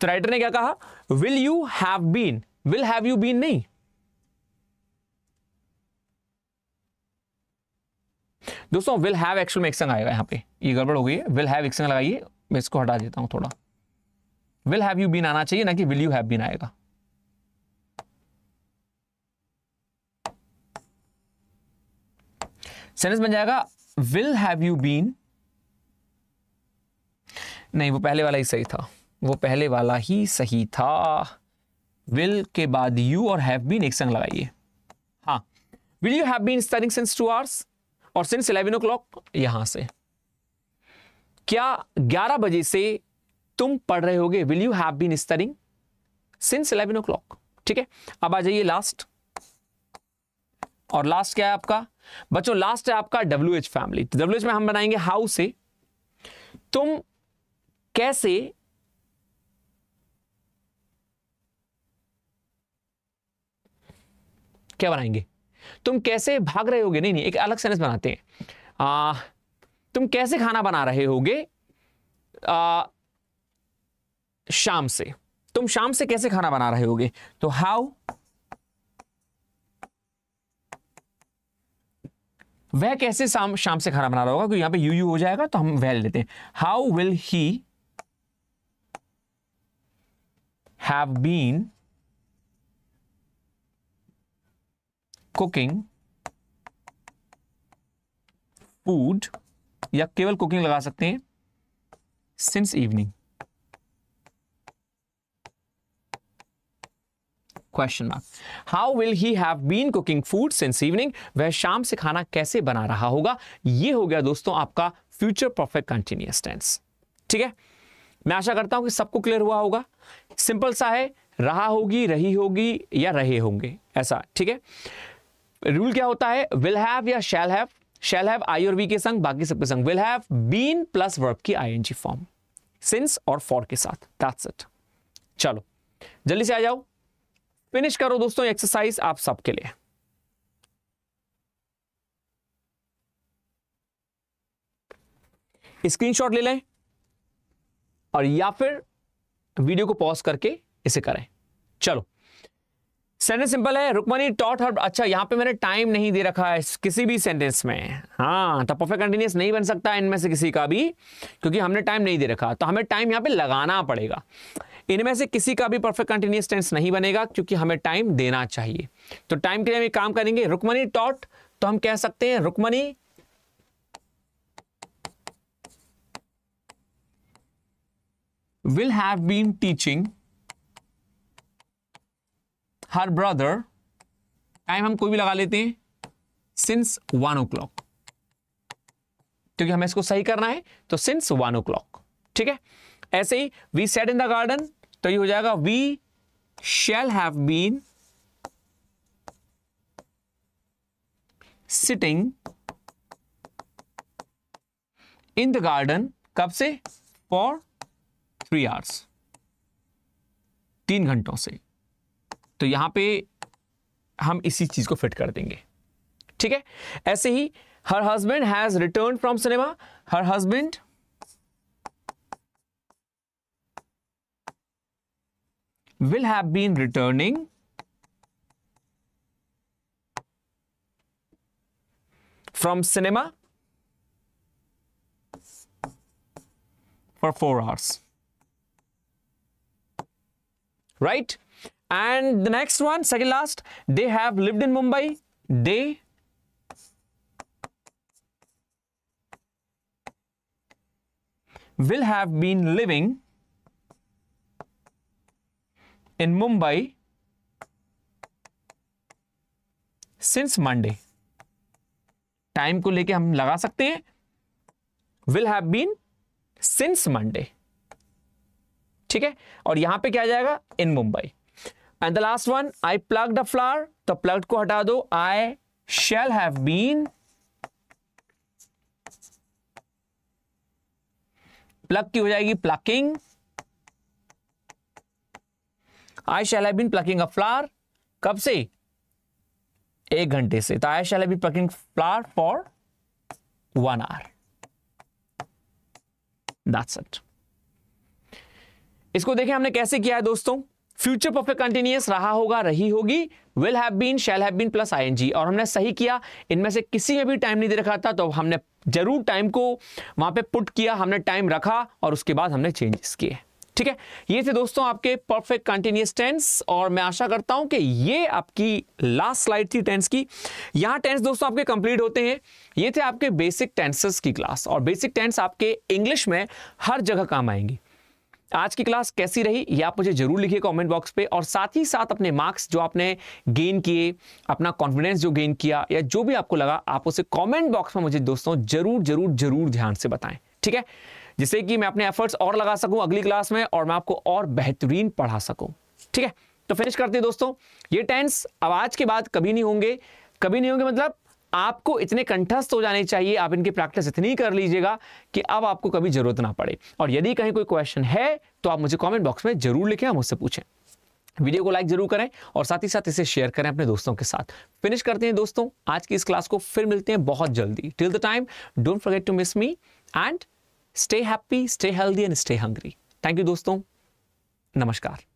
तो राइटर ने क्या कहा will you have been will have you been नहीं दोस्तों विल हैव एक्चुअल में एक्सन आएगा यहां पे ये गड़बड़ हो गई है विल हैव संग लगाइए मैं इसको हटा देता हूं थोड़ा विल हैव यू बीन आना चाहिए ना कि विल यू हैव बीन आएगा सेंटेंस बन जाएगा विल हैव यू बीन नहीं वो पहले वाला ही सही था वो पहले वाला ही सही था विल के बाद यू और हैव बीन एक संग लगाइए हाँ will you have been studying since two hours और सिंस इलेवन ओ क्लॉक यहां से क्या ग्यारह बजे से तुम पढ़ रहे होगे will you have been studying since eleven o'clock ठीक है अब आ जाइए लास्ट और लास्ट क्या है आपका बच्चों लास्ट है आपका W H family W H में हम बनाएंगे हाउ से तुम कैसे क्या बनाएंगे तुम कैसे भाग रहे होगे नहीं नहीं एक अलग सेंस बनाते हैं आ, तुम कैसे खाना बना रहे होगे शाम से तुम शाम से कैसे खाना बना रहे होगे तो हाउ वह कैसे शाम शाम से खाना बना रहा होगा क्योंकि यहां पे यू यू हो जाएगा तो हम वह लेते हैं how will he have been cooking food या केवल कुकिंग लगा सकते हैं since evening question mark how will he have been cooking food since evening वह शाम से खाना कैसे बना रहा होगा ये हो गया दोस्तों आपका फ्यूचर परफेक्ट कंटिन्यूस टेंस ठीक है मैं आशा करता हूं कि सबको क्लियर हुआ होगा सिंपल सा है रहा होगी रही होगी या रहे होंगे ऐसा ठीक है रूल क्या होता है विल हैव या shall have shall have I और वी के संग बाकी सबके संग will have been plus verb की आईएनजी फॉर्म सिंस और फॉर के साथ दैट्स इट चलो जल्दी से आ जाओ फिनिश करो दोस्तों एक्सरसाइज आप सबके लिए स्क्रीनशॉट ले लें और या फिर वीडियो को पॉज करके इसे करें चलो सेंटेंस सिंपल है रुकमनी टॉट हर अच्छा यहाँ पे मैंने टाइम नहीं दे रखा है किसी भी सेंटेंस में हाँ तो परफेक्ट कंटिन्यूस नहीं बन सकता इनमें से किसी का भी क्योंकि हमने टाइम नहीं दे रखा तो हमें टाइम यहाँ पे लगाना पड़ेगा इनमें से किसी का भी परफेक्ट कंटिन्यूस टेंस नहीं बनेगा क्योंकि हमें टाइम देना चाहिए तो टाइम के लिए हम काम करेंगे रुकमनी टॉट तो हम कह सकते हैं Rukmini will have been teaching her brother time हम कोई भी लगा लेते हैं सिंस वन ओ क्लॉक क्योंकि हमें इसको सही करना है तो सिंस वन ओ क्लॉक ठीक है ऐसे ही we set in the garden तो ये हो जाएगा we shall have been sitting in the garden कब से फॉर थ्री आवर्स तीन घंटों से तो यहां पे हम इसी चीज को फिट कर देंगे ठीक है ऐसे ही her husband has return from cinema her husband have been returning from cinema for four hours right right and the next one second last they have lived in mumbai they will have been living in mumbai since monday time ko leke hum laga sakte hain will have been since monday ठीक है और यहां पे क्या जाएगा in Mumbai and the last one I plug the flower तो pluck को हटा दो I shall have been pluck की हो जाएगी plucking I shall have been plucking a flower कब से एक घंटे से तो I shall have been plucking flower for one hour that's it इसको देखें हमने कैसे किया है दोस्तों फ्यूचर परफेक्ट कंटिन्यूस रहा होगा रही होगी will have been shall have been plus ING और हमने सही किया इनमें से किसी में भी टाइम नहीं दे रखा था तो हमने जरूर टाइम को वहां पे पुट किया हमने टाइम रखा और उसके बाद हमने चेंजेस किए ठीक है ये थे दोस्तों आपके परफेक्ट कंटिन्यूस टेंस और मैं आशा करता हूं कि ये आपकी लास्ट स्लाइड थी टेंस की यहां टेंस दोस्तों आपके कंप्लीट होते हैं ये थे आपके बेसिक टेंसेस की क्लास और बेसिक टेंस आपके इंग्लिश में हर जगह काम आएंगी आज की क्लास कैसी रही ये आप मुझे जरूर लिखिए कमेंट बॉक्स पे और साथ ही साथ अपने मार्क्स जो आपने गेन किए अपना कॉन्फिडेंस जो गेन किया या जो भी आपको लगा आप उसे कमेंट बॉक्स में मुझे दोस्तों जरूर जरूर जरूर ध्यान से बताएं ठीक है जिससे कि मैं अपने एफर्ट्स और लगा सकूं अगली क्लास में और मैं आपको और बेहतरीन पढ़ा सकूं ठीक है तो फिनिश करते हैं दोस्तों ये टेंस अब आज के बाद कभी नहीं होंगे कभी नहीं होंगे मतलब आपको इतने कंठस्थ हो जाने चाहिए आप इनकी प्रैक्टिस इतनी कर लीजिएगा कि अब आपको कभी जरूरत ना पड़े और यदि कहीं कोई क्वेश्चन है तो आप मुझे कॉमेंट बॉक्स में जरूर लिखें आप मुझसे पूछें वीडियो को लाइक जरूर करें और साथ ही साथ इसे शेयर करें अपने दोस्तों के साथ फिनिश करते हैं दोस्तों आज की इस क्लास को फिर मिलते हैं बहुत जल्दी till the time don't forget to miss me and stay happy stay healthy and stay hungry thank you दोस्तों नमस्कार